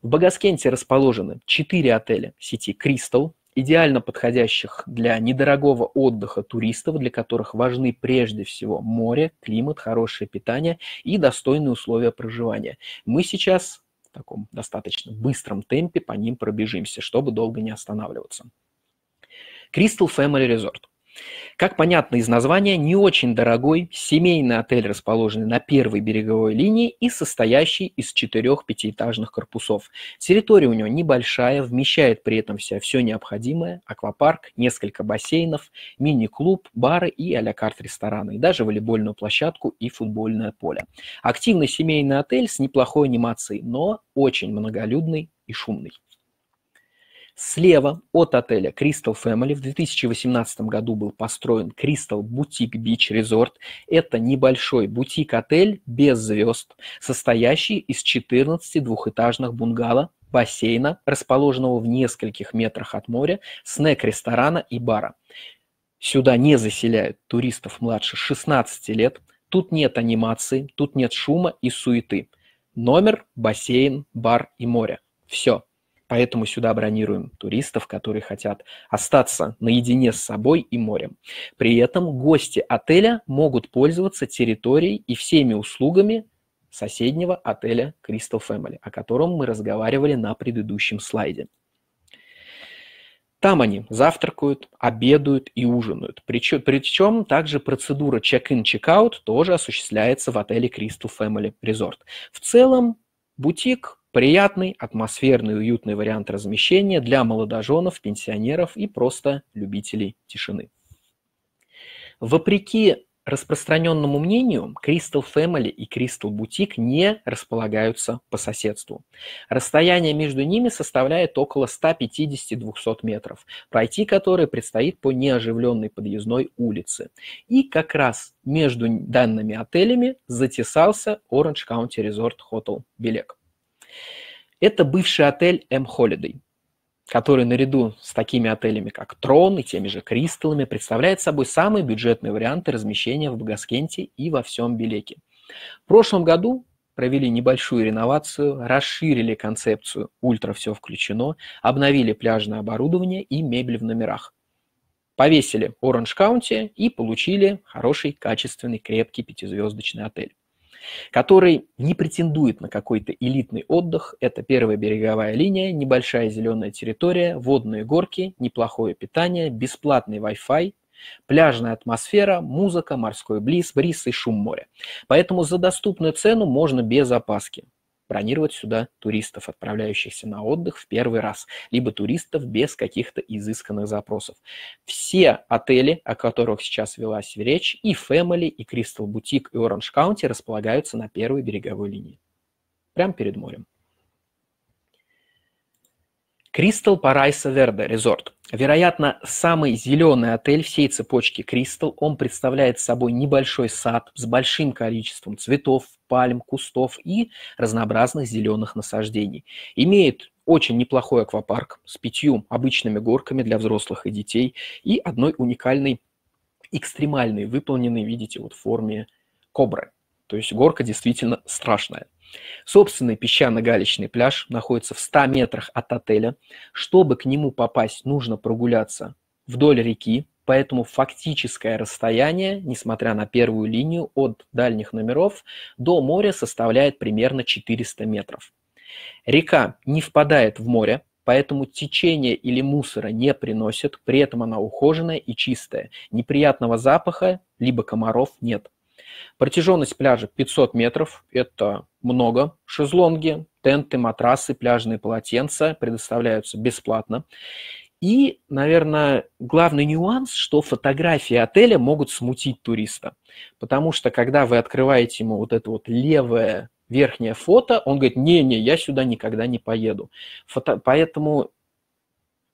В Богоскенте расположены 4 отеля сети Crystal, идеально подходящих для недорогого отдыха туристов, для которых важны прежде всего море, климат, хорошее питание и достойные условия проживания. Мы сейчас в таком достаточно быстром темпе по ним пробежимся, чтобы долго не останавливаться. Crystal Family Resort – как понятно из названия, не очень дорогой семейный отель, расположенный на первой береговой линии и состоящий из четырех пятиэтажных корпусов. Территория у него небольшая, вмещает при этом вся все необходимое, аквапарк, несколько бассейнов, мини-клуб, бары и а-ля карт рестораны, и даже волейбольную площадку и футбольное поле. Активный семейный отель с неплохой анимацией, но очень многолюдный и шумный. Слева от отеля Crystal Family в 2018 году был построен Crystal Boutique Beach Resort. Это небольшой бутик-отель без звезд, состоящий из 14 двухэтажных бунгало, бассейна, расположенного в нескольких метрах от моря, снэк-ресторана и бара. Сюда не заселяют туристов младше 16 лет. Тут нет анимации, тут нет шума и суеты. Номер, бассейн, бар и море. Все. Поэтому сюда бронируем туристов, которые хотят остаться наедине с собой и морем. При этом гости отеля могут пользоваться территорией и всеми услугами соседнего отеля Crystal Family, о котором мы разговаривали на предыдущем слайде. Там они завтракают, обедают и ужинают. Причем, причем также процедура чек-ин, чек-аут тоже осуществляется в отеле Crystal Family Resort. В целом бутик Приятный, атмосферный, уютный вариант размещения для молодоженов, пенсионеров и просто любителей тишины. Вопреки распространенному мнению, Crystal Family и Crystal Boutique не располагаются по соседству. Расстояние между ними составляет около 150-200 метров, пройти которые предстоит по неоживленной подъездной улице. И как раз между данными отелями затесался Orange County Resort Hotel Белек. Это бывший отель M Holiday, который наряду с такими отелями, как Трон и теми же Кристаллами, представляет собой самые бюджетные варианты размещения в Багаскенте и во всем Белеке. В прошлом году провели небольшую реновацию, расширили концепцию «Ультра все включено», обновили пляжное оборудование и мебель в номерах. Повесили Orange County и получили хороший, качественный, крепкий пятизвездочный отель который не претендует на какой-то элитный отдых. Это первая береговая линия, небольшая зеленая территория, водные горки, неплохое питание, бесплатный Wi-Fi, Пляжная атмосфера, музыка, морской близ, бриз и шум моря. Поэтому за доступную цену можно без опаски бронировать сюда туристов, отправляющихся на отдых в первый раз, либо туристов без каких-то изысканных запросов. Все отели, о которых сейчас велась речь, и Family, и Crystal Boutique, и Orange County располагаются на первой береговой линии, прямо перед морем. Crystal Парайса Verde Резорт. Вероятно, самый зеленый отель всей цепочки Crystal. Он представляет собой небольшой сад с большим количеством цветов, пальм, кустов и разнообразных зеленых насаждений. Имеет очень неплохой аквапарк с пятью обычными горками для взрослых и детей и одной уникальной экстремальной, выполненной, видите, вот в форме кобры. То есть горка действительно страшная. Собственный песчано-галечный пляж находится в 100 метрах от отеля. Чтобы к нему попасть, нужно прогуляться вдоль реки, поэтому фактическое расстояние, несмотря на первую линию от дальних номеров до моря, составляет примерно 400 метров. Река не впадает в море, поэтому течение или мусора не приносит, при этом она ухоженная и чистая. Неприятного запаха либо комаров нет. Протяженность пляжа 500 метров, это много. Шезлонги, тенты, матрасы, пляжные полотенца предоставляются бесплатно. И, наверное, главный нюанс, что фотографии отеля могут смутить туриста. Потому что, когда вы открываете ему вот это вот левое верхнее фото, он говорит, не-не, я сюда никогда не поеду. Фото... Поэтому,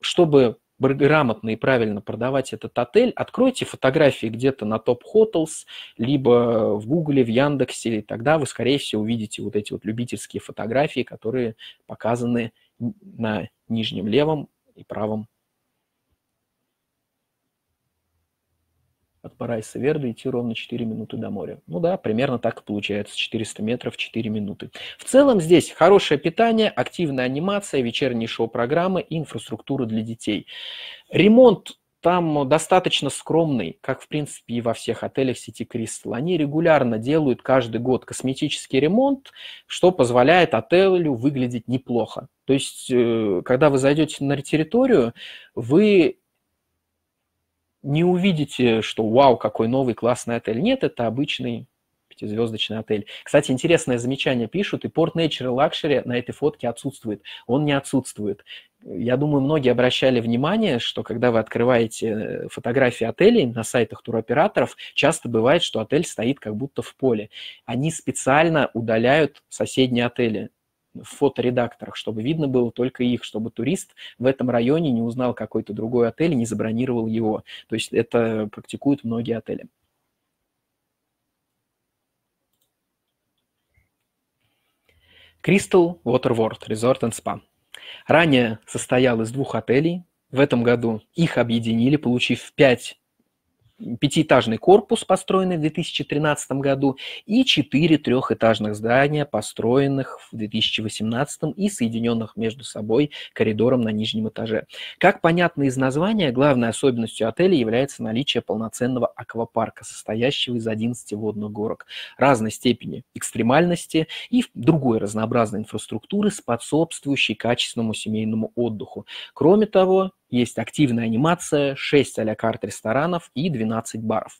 чтобы грамотно и правильно продавать этот отель, откройте фотографии где-то на Top Hotels, либо в Гугле, в Яндексе, и тогда вы, скорее всего, увидите вот эти вот любительские фотографии, которые показаны на нижнем левом и правом от Парайса-Верды идти ровно 4 минуты до моря. Ну да, примерно так и получается, 400 метров, 4 минуты. В целом здесь хорошее питание, активная анимация, вечерние шоу-программы и инфраструктура для детей. Ремонт там достаточно скромный, как, в принципе, и во всех отелях сети Кристалл. Они регулярно делают каждый год косметический ремонт, что позволяет отелю выглядеть неплохо. То есть, э, когда вы зайдете на территорию, вы не увидите, что вау, какой новый классный отель. Нет, это обычный пятизвездочный отель. Кстати, интересное замечание пишут, и Port Nature Luxury на этой фотке отсутствует. Он не отсутствует. Я думаю, многие обращали внимание, что когда вы открываете э, фотографии отелей на сайтах туроператоров, часто бывает, что отель стоит как будто в поле. Они специально удаляют соседние отели в фоторедакторах, чтобы видно было только их, чтобы турист в этом районе не узнал какой-то другой отель, и не забронировал его. То есть это практикуют многие отели. Crystal Waterworld Resort and Spa. Ранее состоял из двух отелей. В этом году их объединили, получив пять пятиэтажный корпус, построенный в 2013 году, и четыре трехэтажных здания, построенных в 2018 и соединенных между собой коридором на нижнем этаже. Как понятно из названия, главной особенностью отеля является наличие полноценного аквапарка, состоящего из 11 водных горок разной степени экстремальности и другой разнообразной инфраструктуры, способствующей качественному семейному отдыху. Кроме того, есть активная анимация, 6 а-ля карт ресторанов и 12 баров.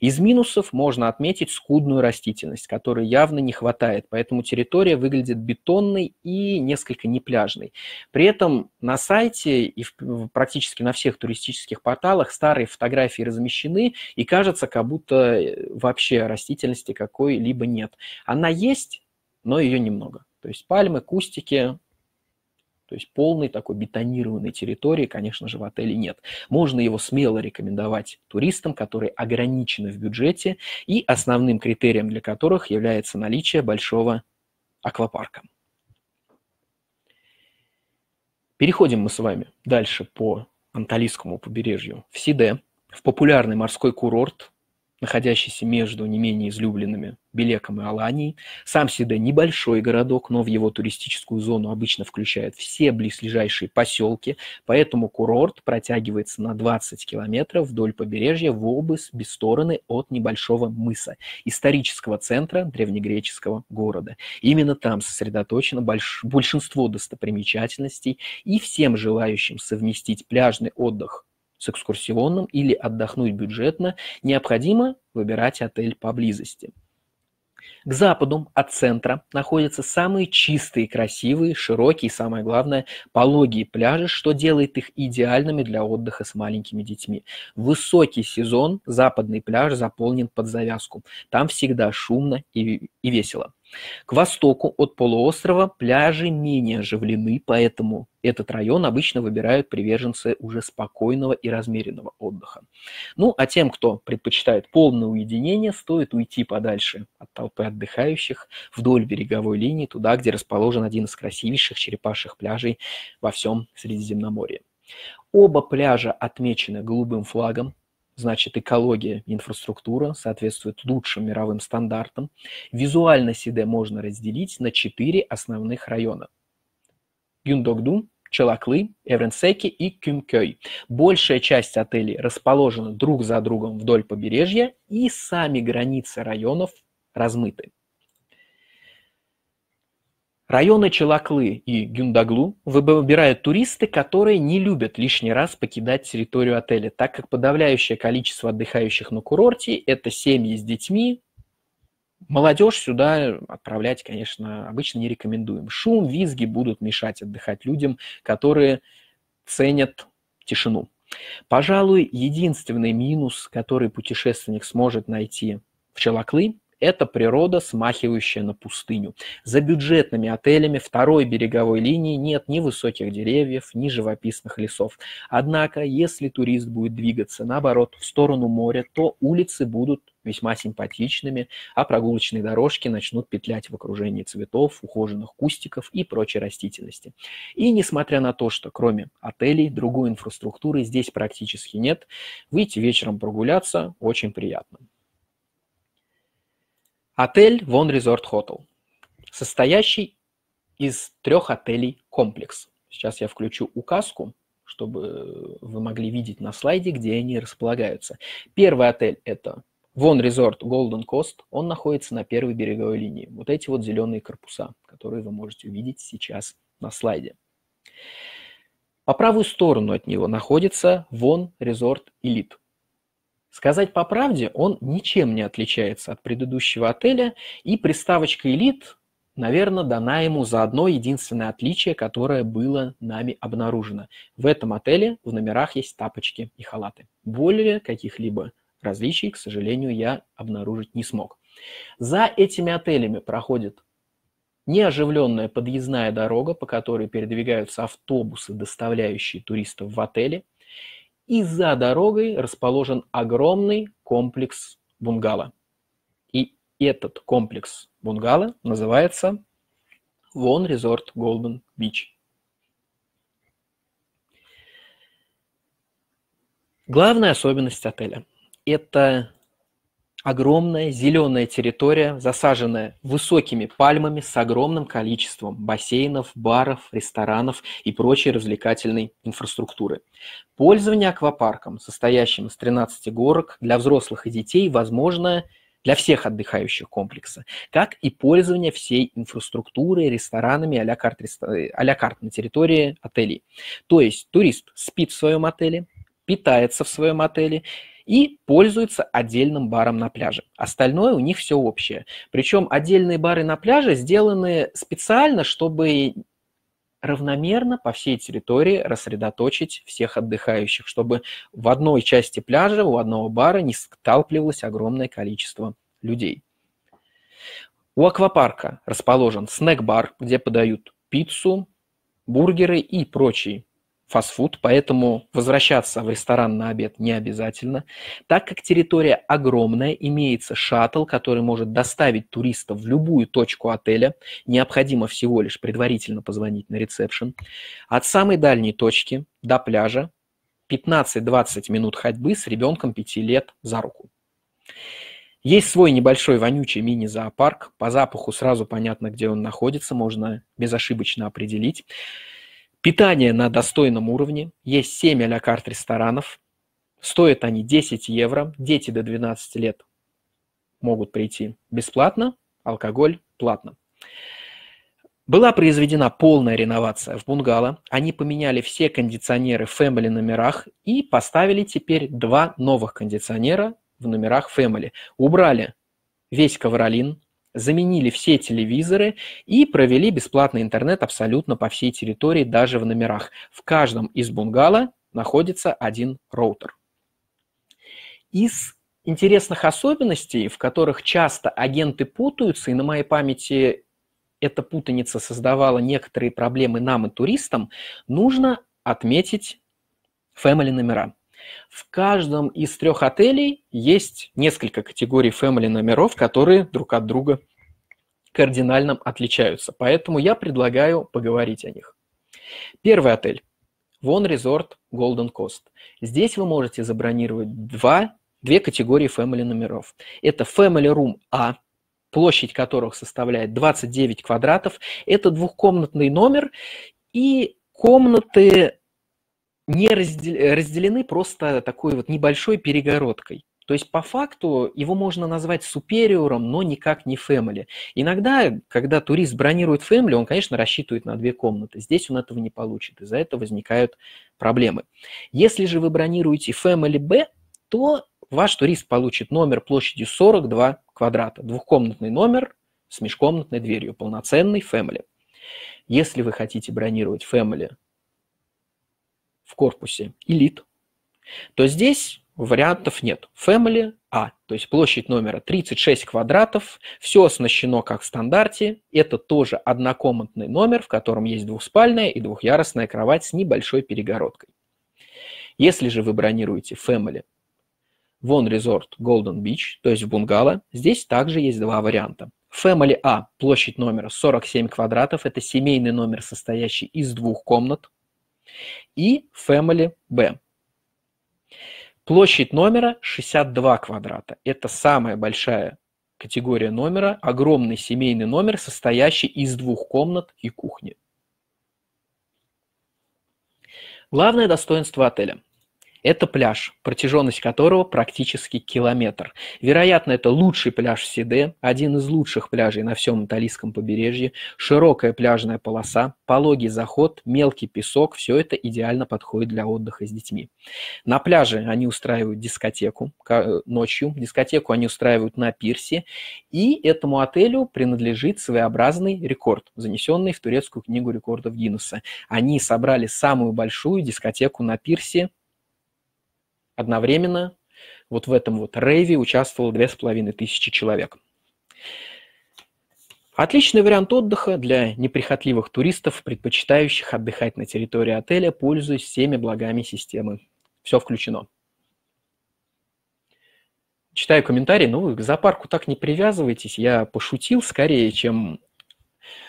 Из минусов можно отметить скудную растительность, которой явно не хватает, поэтому территория выглядит бетонной и несколько непляжной. При этом на сайте и практически на всех туристических порталах старые фотографии размещены, и кажется, как будто э, вообще растительности какой-либо нет. Она есть, но ее немного. То есть пальмы, кустики, то есть полной такой бетонированной территории, конечно же, в отеле нет. Можно его смело рекомендовать туристам, которые ограничены в бюджете и основным критерием для которых является наличие большого аквапарка. Переходим мы с вами дальше по Анталийскому побережью в Сиде, в популярный морской курорт находящийся между не менее излюбленными Белеком и Аланией. Сам Сиде небольшой городок, но в его туристическую зону обычно включают все близлежащие поселки, поэтому курорт протягивается на 20 километров вдоль побережья в обе стороны от небольшого мыса, исторического центра древнегреческого города. Именно там сосредоточено больш... большинство достопримечательностей, и всем желающим совместить пляжный отдых с экскурсионным или отдохнуть бюджетно, необходимо выбирать отель поблизости. К западу от центра находятся самые чистые, красивые, широкие и, самое главное, пологие пляжи, что делает их идеальными для отдыха с маленькими детьми. В высокий сезон западный пляж заполнен под завязку. Там всегда шумно и, и весело. К востоку от полуострова пляжи менее оживлены, поэтому этот район обычно выбирают приверженцы уже спокойного и размеренного отдыха. Ну, а тем, кто предпочитает полное уединение, стоит уйти подальше от толпы отдыхающих вдоль береговой линии, туда, где расположен один из красивейших черепашьих пляжей во всем Средиземноморье. Оба пляжа отмечены голубым флагом, значит, экология, инфраструктура соответствует лучшим мировым стандартам. Визуально Сиде можно разделить на четыре основных района. Юндокду, Челаклы, Эвренсеки и Кюмкёй. Большая часть отелей расположена друг за другом вдоль побережья, и сами границы районов размыты. Районы Челаклы и Гюндаглу выбирают туристы, которые не любят лишний раз покидать территорию отеля, так как подавляющее количество отдыхающих на курорте – это семьи с детьми. Молодежь сюда отправлять, конечно, обычно не рекомендуем. Шум, визги будут мешать отдыхать людям, которые ценят тишину. Пожалуй, единственный минус, который путешественник сможет найти в Челаклы это природа, смахивающая на пустыню. За бюджетными отелями второй береговой линии нет ни высоких деревьев, ни живописных лесов. Однако, если турист будет двигаться, наоборот, в сторону моря, то улицы будут весьма симпатичными, а прогулочные дорожки начнут петлять в окружении цветов, ухоженных кустиков и прочей растительности. И несмотря на то, что кроме отелей другой инфраструктуры здесь практически нет, выйти вечером прогуляться очень приятно. Отель Вон Resort Hotel, состоящий из трех отелей комплекс. Сейчас я включу указку, чтобы вы могли видеть на слайде, где они располагаются. Первый отель – это Вон Resort Golden Coast, он находится на первой береговой линии. Вот эти вот зеленые корпуса, которые вы можете увидеть сейчас на слайде. По правую сторону от него находится Вон Resort Elite. Сказать по правде, он ничем не отличается от предыдущего отеля, и приставочка «элит», наверное, дана ему за одно единственное отличие, которое было нами обнаружено. В этом отеле в номерах есть тапочки и халаты. Более каких-либо различий, к сожалению, я обнаружить не смог. За этими отелями проходит неоживленная подъездная дорога, по которой передвигаются автобусы, доставляющие туристов в отели – и за дорогой расположен огромный комплекс бунгало. И этот комплекс бунгало называется Вон Resort Golden Beach. Главная особенность отеля – это огромная зеленая территория, засаженная высокими пальмами с огромным количеством бассейнов, баров, ресторанов и прочей развлекательной инфраструктуры. Пользование аквапарком, состоящим из 13 горок, для взрослых и детей возможно для всех отдыхающих комплекса, как и пользование всей инфраструктурой, ресторанами, а-ля карт, на территории отелей. То есть турист спит в своем отеле, питается в своем отеле, и пользуются отдельным баром на пляже. Остальное у них все общее. Причем отдельные бары на пляже сделаны специально, чтобы равномерно по всей территории рассредоточить всех отдыхающих, чтобы в одной части пляжа, у одного бара не сталкивалось огромное количество людей. У аквапарка расположен снэк-бар, где подают пиццу, бургеры и прочий фастфуд, поэтому возвращаться в ресторан на обед не обязательно. Так как территория огромная, имеется шаттл, который может доставить туристов в любую точку отеля. Необходимо всего лишь предварительно позвонить на ресепшн. От самой дальней точки до пляжа 15-20 минут ходьбы с ребенком 5 лет за руку. Есть свой небольшой вонючий мини-зоопарк. По запаху сразу понятно, где он находится, можно безошибочно определить. Питание на достойном уровне. Есть 7 а карт ресторанов. Стоят они 10 евро. Дети до 12 лет могут прийти бесплатно. Алкоголь платно. Была произведена полная реновация в бунгало. Они поменяли все кондиционеры в Family номерах и поставили теперь два новых кондиционера в номерах Family. Убрали весь ковролин, заменили все телевизоры и провели бесплатный интернет абсолютно по всей территории, даже в номерах. В каждом из бунгало находится один роутер. Из интересных особенностей, в которых часто агенты путаются, и на моей памяти эта путаница создавала некоторые проблемы нам и туристам, нужно отметить family номера. В каждом из трех отелей есть несколько категорий family номеров, которые друг от друга кардинально отличаются. Поэтому я предлагаю поговорить о них. Первый отель. Вон Resort Golden Coast. Здесь вы можете забронировать два, две категории family номеров. Это Family Room А, площадь которых составляет 29 квадратов. Это двухкомнатный номер и комнаты не раздел... Э, разделены просто такой вот небольшой перегородкой. То есть по факту его можно назвать супериором, но никак не фэмили. Иногда, когда турист бронирует фэмили, он, конечно, рассчитывает на две комнаты. Здесь он этого не получит, из-за этого возникают проблемы. Если же вы бронируете фэмили Б, то ваш турист получит номер площадью 42 квадрата, двухкомнатный номер с межкомнатной дверью, полноценный фэмили. Если вы хотите бронировать фэмили в корпусе элит, то здесь вариантов нет. Family А, то есть площадь номера 36 квадратов, все оснащено как в стандарте. Это тоже однокомнатный номер, в котором есть двухспальная и двухъярусная кровать с небольшой перегородкой. Если же вы бронируете Family Вон Resort Golden Beach, то есть в бунгало, здесь также есть два варианта. Family А, площадь номера 47 квадратов, это семейный номер, состоящий из двух комнат, и Family B. Площадь номера 62 квадрата. Это самая большая категория номера, огромный семейный номер, состоящий из двух комнат и кухни. Главное достоинство отеля – это пляж, протяженность которого практически километр. Вероятно, это лучший пляж в Сиде, один из лучших пляжей на всем Италийском побережье, широкая пляжная полоса, пологий заход, мелкий песок – все это идеально подходит для отдыха с детьми. На пляже они устраивают дискотеку э, ночью, дискотеку они устраивают на пирсе, и этому отелю принадлежит своеобразный рекорд, занесенный в турецкую книгу рекордов Гиннесса. Они собрали самую большую дискотеку на пирсе одновременно вот в этом вот рейве участвовало две с половиной тысячи человек. Отличный вариант отдыха для неприхотливых туристов, предпочитающих отдыхать на территории отеля, пользуясь всеми благами системы. Все включено. Читаю комментарии, ну к зоопарку так не привязывайтесь, я пошутил скорее, чем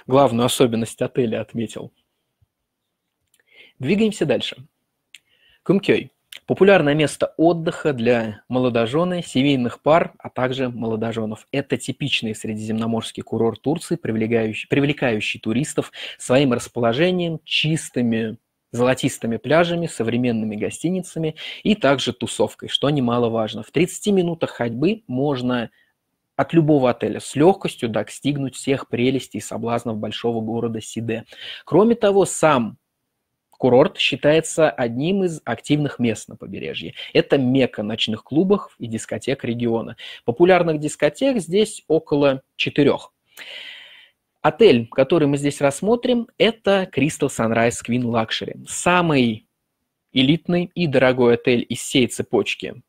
главную особенность отеля отметил. Двигаемся дальше. Кумкёй. Популярное место отдыха для молодожены, семейных пар, а также молодоженов. Это типичный средиземноморский курорт Турции, привлекающий, привлекающий туристов своим расположением, чистыми золотистыми пляжами, современными гостиницами и также тусовкой, что немаловажно. В 30 минутах ходьбы можно от любого отеля с легкостью достигнуть всех прелестей и соблазнов большого города Сиде. Кроме того, сам Курорт считается одним из активных мест на побережье. Это мека ночных клубов и дискотек региона. Популярных дискотек здесь около четырех. Отель, который мы здесь рассмотрим, это Crystal Sunrise Queen Luxury. Самый элитный и дорогой отель из всей цепочки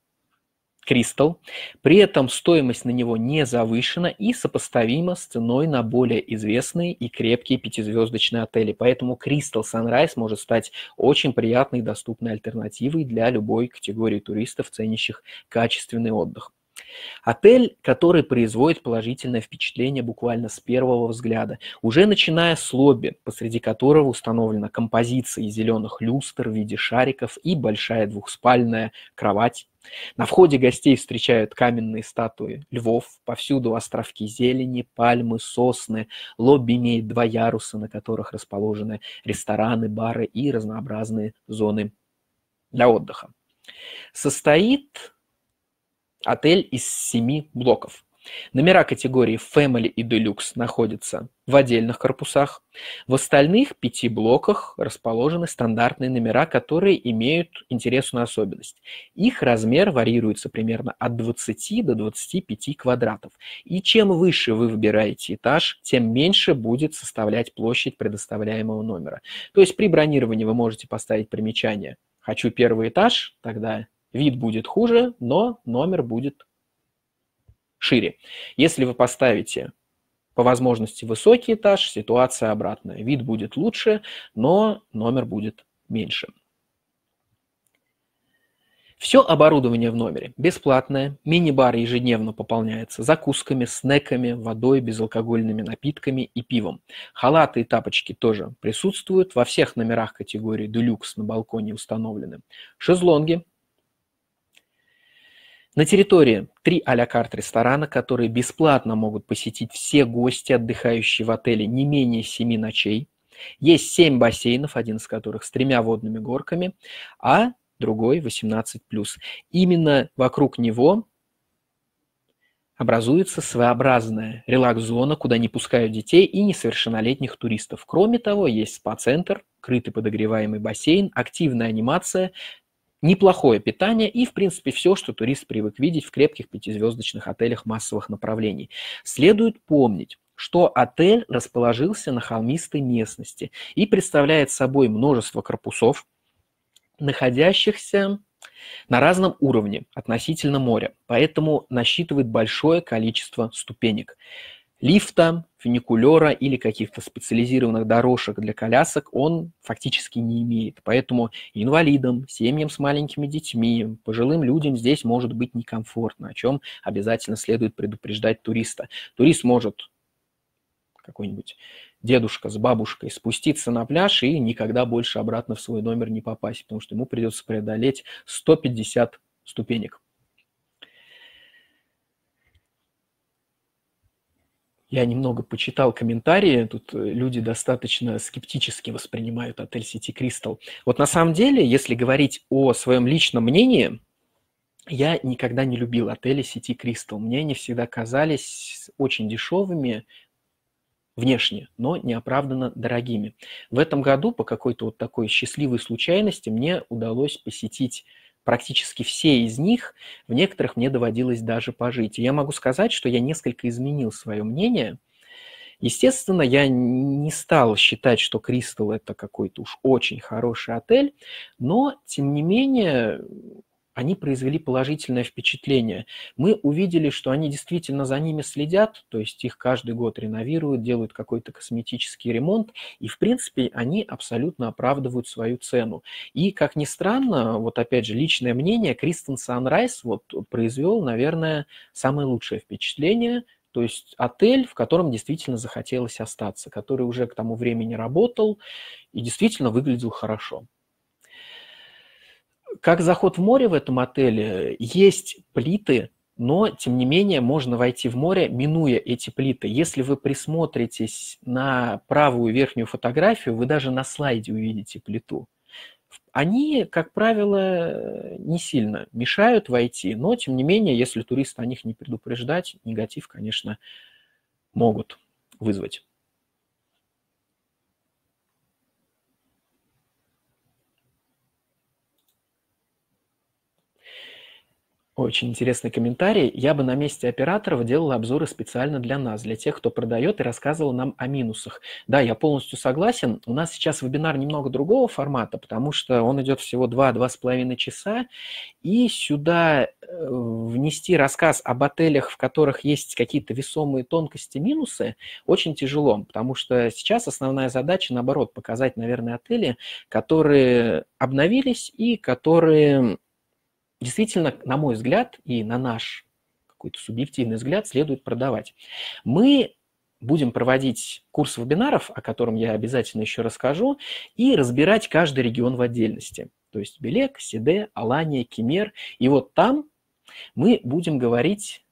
Crystal. При этом стоимость на него не завышена и сопоставима с ценой на более известные и крепкие пятизвездочные отели. Поэтому Crystal Sunrise может стать очень приятной и доступной альтернативой для любой категории туристов, ценящих качественный отдых. Отель, который производит положительное впечатление буквально с первого взгляда, уже начиная с лобби, посреди которого установлена композиция из зеленых люстр в виде шариков и большая двухспальная кровать на входе гостей встречают каменные статуи львов, повсюду островки зелени, пальмы, сосны. Лобби имеет два яруса, на которых расположены рестораны, бары и разнообразные зоны для отдыха. Состоит Отель из семи блоков. Номера категории Family и Deluxe находятся в отдельных корпусах. В остальных пяти блоках расположены стандартные номера, которые имеют интересную особенность. Их размер варьируется примерно от 20 до 25 квадратов. И чем выше вы выбираете этаж, тем меньше будет составлять площадь предоставляемого номера. То есть при бронировании вы можете поставить примечание «Хочу первый этаж», тогда Вид будет хуже, но номер будет шире. Если вы поставите по возможности высокий этаж, ситуация обратная. Вид будет лучше, но номер будет меньше. Все оборудование в номере бесплатное, мини-бар ежедневно пополняется закусками, снеками, водой, безалкогольными напитками и пивом. Халаты и тапочки тоже присутствуют, во всех номерах категории «Делюкс» на балконе установлены. Шезлонги, на территории три а-ля карт ресторана, которые бесплатно могут посетить все гости, отдыхающие в отеле не менее 7 ночей. Есть 7 бассейнов, один из которых с тремя водными горками, а другой 18+. Именно вокруг него образуется своеобразная релакс-зона, куда не пускают детей и несовершеннолетних туристов. Кроме того, есть спа-центр, крытый подогреваемый бассейн, активная анимация, неплохое питание и, в принципе, все, что турист привык видеть в крепких пятизвездочных отелях массовых направлений. Следует помнить, что отель расположился на холмистой местности и представляет собой множество корпусов, находящихся на разном уровне относительно моря, поэтому насчитывает большое количество ступенек лифта, фуникулера или каких-то специализированных дорожек для колясок он фактически не имеет. Поэтому инвалидам, семьям с маленькими детьми, пожилым людям здесь может быть некомфортно, о чем обязательно следует предупреждать туриста. Турист может какой-нибудь дедушка с бабушкой спуститься на пляж и никогда больше обратно в свой номер не попасть, потому что ему придется преодолеть 150 ступенек. я немного почитал комментарии, тут э, люди достаточно скептически воспринимают отель Сити Кристал. Вот на самом деле, если говорить о своем личном мнении, я никогда не любил отели сети Кристал. Мне они всегда казались очень дешевыми внешне, но неоправданно дорогими. В этом году по какой-то вот такой счастливой случайности мне удалось посетить практически все из них, в некоторых мне доводилось даже пожить. И я могу сказать, что я несколько изменил свое мнение. Естественно, я не стал считать, что Кристал это какой-то уж очень хороший отель, но, тем не менее, они произвели положительное впечатление. Мы увидели, что они действительно за ними следят, то есть их каждый год реновируют, делают какой-то косметический ремонт, и, в принципе, они абсолютно оправдывают свою цену. И, как ни странно, вот опять же, личное мнение, Кристен Санрайс вот произвел, наверное, самое лучшее впечатление, то есть отель, в котором действительно захотелось остаться, который уже к тому времени работал и действительно выглядел хорошо как заход в море в этом отеле, есть плиты, но, тем не менее, можно войти в море, минуя эти плиты. Если вы присмотритесь на правую верхнюю фотографию, вы даже на слайде увидите плиту. Они, как правило, не сильно мешают войти, но, тем не менее, если туриста о них не предупреждать, негатив, конечно, могут вызвать. Очень интересный комментарий. Я бы на месте операторов делал обзоры специально для нас, для тех, кто продает и рассказывал нам о минусах. Да, я полностью согласен. У нас сейчас вебинар немного другого формата, потому что он идет всего 2-2,5 часа. И сюда э, внести рассказ об отелях, в которых есть какие-то весомые тонкости, минусы, очень тяжело, потому что сейчас основная задача, наоборот, показать, наверное, отели, которые обновились и которые действительно, на мой взгляд, и на наш какой-то субъективный взгляд следует продавать. Мы будем проводить курс вебинаров, о котором я обязательно еще расскажу, и разбирать каждый регион в отдельности. То есть Белек, Сиде, Алания, Кемер. И вот там мы будем говорить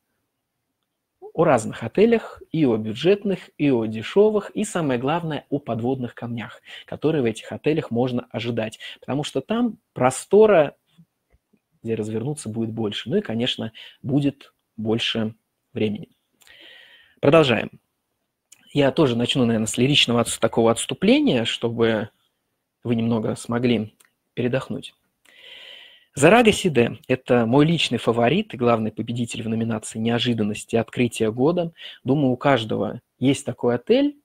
о разных отелях, и о бюджетных, и о дешевых, и самое главное, о подводных камнях, которые в этих отелях можно ожидать. Потому что там простора где развернуться будет больше. Ну и, конечно, будет больше времени. Продолжаем. Я тоже начну, наверное, с лиричного такого отступления, чтобы вы немного смогли передохнуть. Зарага Сиде – это мой личный фаворит и главный победитель в номинации «Неожиданности. открытия года». Думаю, у каждого есть такой отель,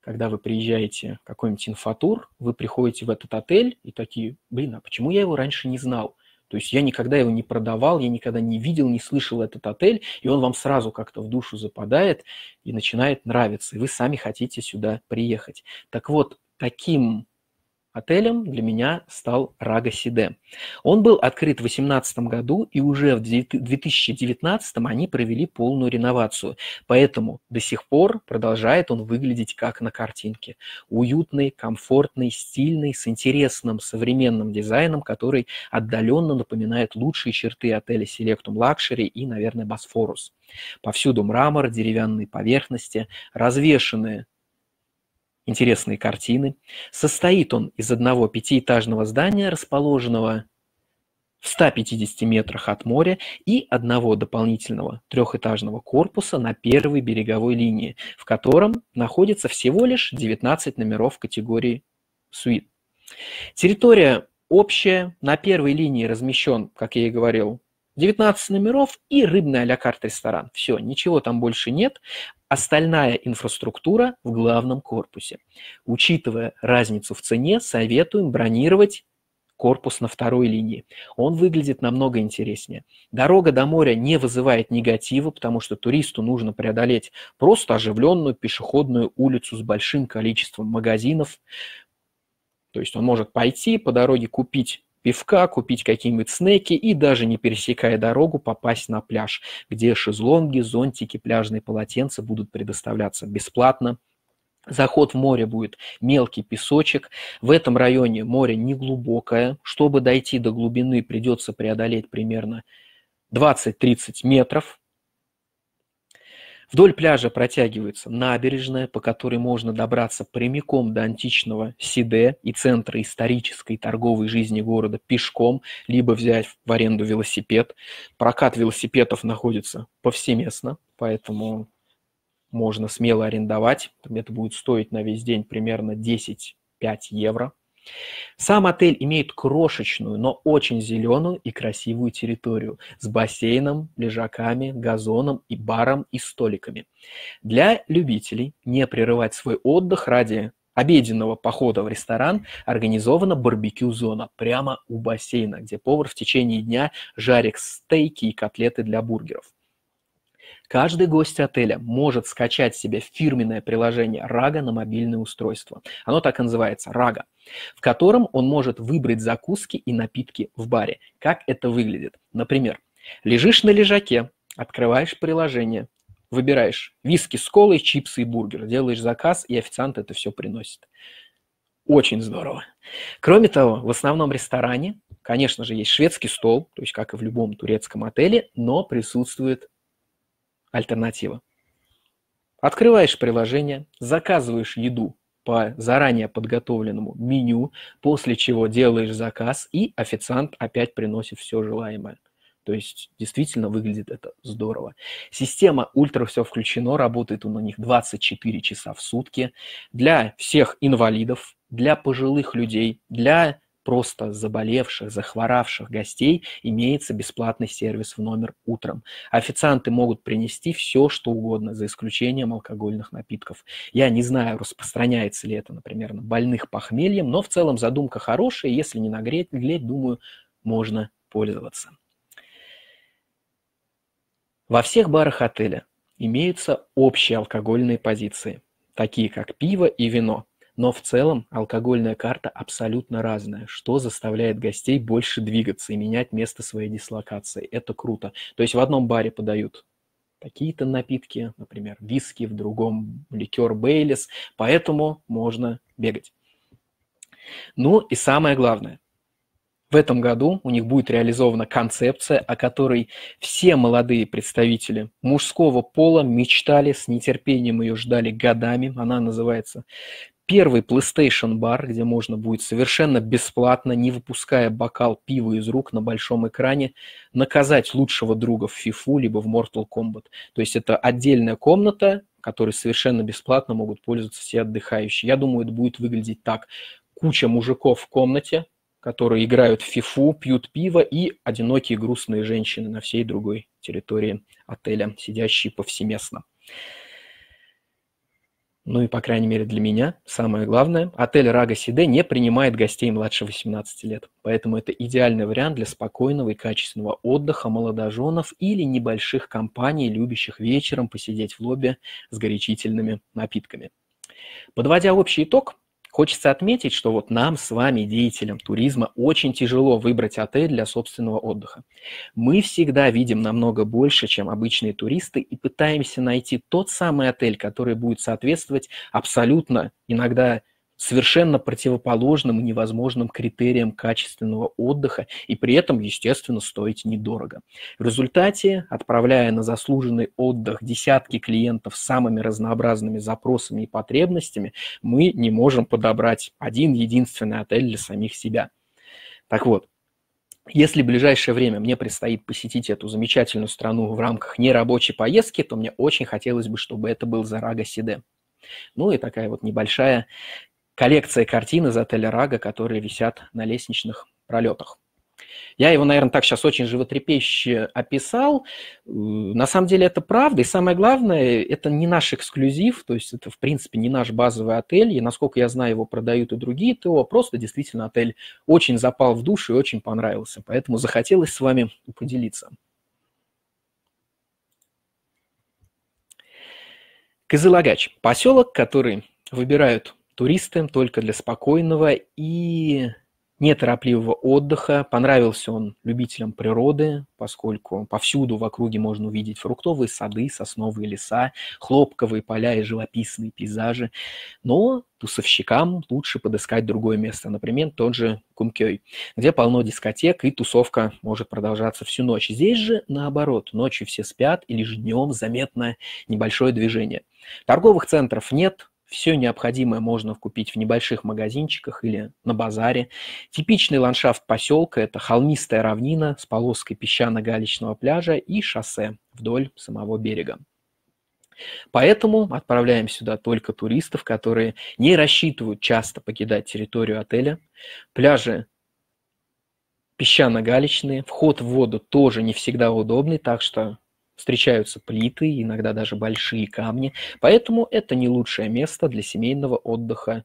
когда вы приезжаете в какой-нибудь инфотур, вы приходите в этот отель и такие, блин, а почему я его раньше не знал? То есть я никогда его не продавал, я никогда не видел, не слышал этот отель, и он вам сразу как-то в душу западает и начинает нравиться, и вы сами хотите сюда приехать. Так вот, таким отелем для меня стал Рага Сиде. Он был открыт в 2018 году, и уже в 2019 они провели полную реновацию. Поэтому до сих пор продолжает он выглядеть как на картинке. Уютный, комфортный, стильный, с интересным современным дизайном, который отдаленно напоминает лучшие черты отеля Selectum Luxury и, наверное, Босфорус. Повсюду мрамор, деревянные поверхности, развешенные интересные картины. Состоит он из одного пятиэтажного здания, расположенного в 150 метрах от моря и одного дополнительного трехэтажного корпуса на первой береговой линии, в котором находится всего лишь 19 номеров категории «Суит». Территория общая. На первой линии размещен, как я и говорил, 19 номеров и рыбная ля карт ресторан. Все, ничего там больше нет. Остальная инфраструктура в главном корпусе. Учитывая разницу в цене, советуем бронировать корпус на второй линии. Он выглядит намного интереснее. Дорога до моря не вызывает негатива, потому что туристу нужно преодолеть просто оживленную пешеходную улицу с большим количеством магазинов. То есть он может пойти по дороге купить пивка, купить какие-нибудь снеки и даже не пересекая дорогу попасть на пляж, где шезлонги, зонтики, пляжные полотенца будут предоставляться бесплатно Заход в море будет мелкий песочек. В этом районе море не глубокое, Чтобы дойти до глубины, придется преодолеть примерно 20-30 метров. Вдоль пляжа протягивается набережная, по которой можно добраться прямиком до античного Сиде и центра исторической торговой жизни города пешком, либо взять в аренду велосипед. Прокат велосипедов находится повсеместно, поэтому можно смело арендовать. Это будет стоить на весь день примерно 10-5 евро – сам отель имеет крошечную, но очень зеленую и красивую территорию с бассейном, лежаками, газоном и баром и столиками. Для любителей не прерывать свой отдых ради обеденного похода в ресторан организована барбекю-зона прямо у бассейна, где повар в течение дня жарит стейки и котлеты для бургеров. Каждый гость отеля может скачать себе фирменное приложение Рага на мобильное устройство. Оно так и называется – Рага, в котором он может выбрать закуски и напитки в баре. Как это выглядит? Например, лежишь на лежаке, открываешь приложение, выбираешь виски с колой, чипсы и бургер, делаешь заказ, и официант это все приносит. Очень здорово. Кроме того, в основном ресторане, конечно же, есть шведский стол, то есть как и в любом турецком отеле, но присутствует альтернатива. Открываешь приложение, заказываешь еду по заранее подготовленному меню, после чего делаешь заказ, и официант опять приносит все желаемое. То есть действительно выглядит это здорово. Система «Ультра все включено» работает у них 24 часа в сутки для всех инвалидов, для пожилых людей, для просто заболевших, захворавших гостей имеется бесплатный сервис в номер утром. Официанты могут принести все, что угодно, за исключением алкогольных напитков. Я не знаю, распространяется ли это, например, на больных похмельем, но в целом задумка хорошая, если не нагреть, глядь, думаю, можно пользоваться. Во всех барах отеля имеются общие алкогольные позиции, такие как пиво и вино. Но в целом алкогольная карта абсолютно разная, что заставляет гостей больше двигаться и менять место своей дислокации. Это круто. То есть в одном баре подают какие-то напитки, например, виски, в другом ликер Бейлис, поэтому можно бегать. Ну и самое главное, в этом году у них будет реализована концепция, о которой все молодые представители мужского пола мечтали, с нетерпением ее ждали годами. Она называется первый PlayStation бар, где можно будет совершенно бесплатно, не выпуская бокал пива из рук на большом экране, наказать лучшего друга в FIFA либо в Mortal Kombat. То есть это отдельная комната, которой совершенно бесплатно могут пользоваться все отдыхающие. Я думаю, это будет выглядеть так. Куча мужиков в комнате, которые играют в FIFA, пьют пиво, и одинокие грустные женщины на всей другой территории отеля, сидящие повсеместно ну и, по крайней мере, для меня самое главное, отель Рага Сиде не принимает гостей младше 18 лет. Поэтому это идеальный вариант для спокойного и качественного отдыха молодоженов или небольших компаний, любящих вечером посидеть в лобби с горячительными напитками. Подводя общий итог, Хочется отметить, что вот нам с вами, деятелям туризма, очень тяжело выбрать отель для собственного отдыха. Мы всегда видим намного больше, чем обычные туристы, и пытаемся найти тот самый отель, который будет соответствовать абсолютно иногда совершенно противоположным и невозможным критериям качественного отдыха и при этом, естественно, стоить недорого. В результате, отправляя на заслуженный отдых десятки клиентов с самыми разнообразными запросами и потребностями, мы не можем подобрать один единственный отель для самих себя. Так вот, если в ближайшее время мне предстоит посетить эту замечательную страну в рамках нерабочей поездки, то мне очень хотелось бы, чтобы это был Зарага Сиде. Ну и такая вот небольшая коллекция картин из отеля Рага, которые висят на лестничных пролетах. Я его, наверное, так сейчас очень животрепеще описал. Э, на самом деле это правда, и самое главное, это не наш эксклюзив, то есть это, в принципе, не наш базовый отель, и, насколько я знаю, его продают и другие ТО, а просто действительно отель очень запал в душу и очень понравился, поэтому захотелось с вами поделиться. Кызылагач – поселок, который выбирают туристы, только для спокойного и неторопливого отдыха. Понравился он любителям природы, поскольку повсюду в округе можно увидеть фруктовые сады, сосновые леса, хлопковые поля и живописные пейзажи. Но тусовщикам лучше подыскать другое место, например, тот же Кумкёй, где полно дискотек и тусовка может продолжаться всю ночь. Здесь же наоборот, ночью все спят и лишь днем заметно небольшое движение. Торговых центров нет, все необходимое можно купить в небольших магазинчиках или на базаре. Типичный ландшафт поселка – это холмистая равнина с полоской песчано-галечного пляжа и шоссе вдоль самого берега. Поэтому отправляем сюда только туристов, которые не рассчитывают часто покидать территорию отеля. Пляжи песчано-галечные, вход в воду тоже не всегда удобный, так что Встречаются плиты, иногда даже большие камни, поэтому это не лучшее место для семейного отдыха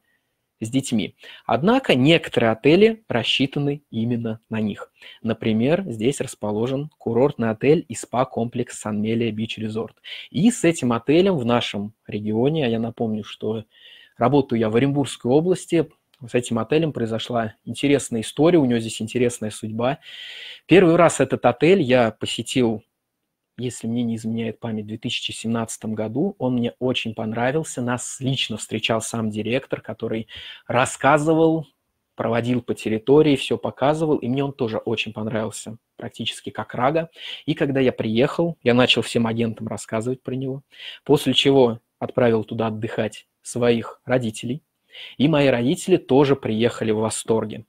с детьми. Однако некоторые отели рассчитаны именно на них. Например, здесь расположен курортный отель и спа-комплекс Санмелия Бич Резорт. И с этим отелем в нашем регионе, а я напомню, что работаю я в Оренбургской области, с этим отелем произошла интересная история, у него здесь интересная судьба. Первый раз этот отель я посетил если мне не изменяет память, в 2017 году. Он мне очень понравился. Нас лично встречал сам директор, который рассказывал, проводил по территории, все показывал, и мне он тоже очень понравился, практически как Рага. И когда я приехал, я начал всем агентам рассказывать про него, после чего отправил туда отдыхать своих родителей, и мои родители тоже приехали в восторге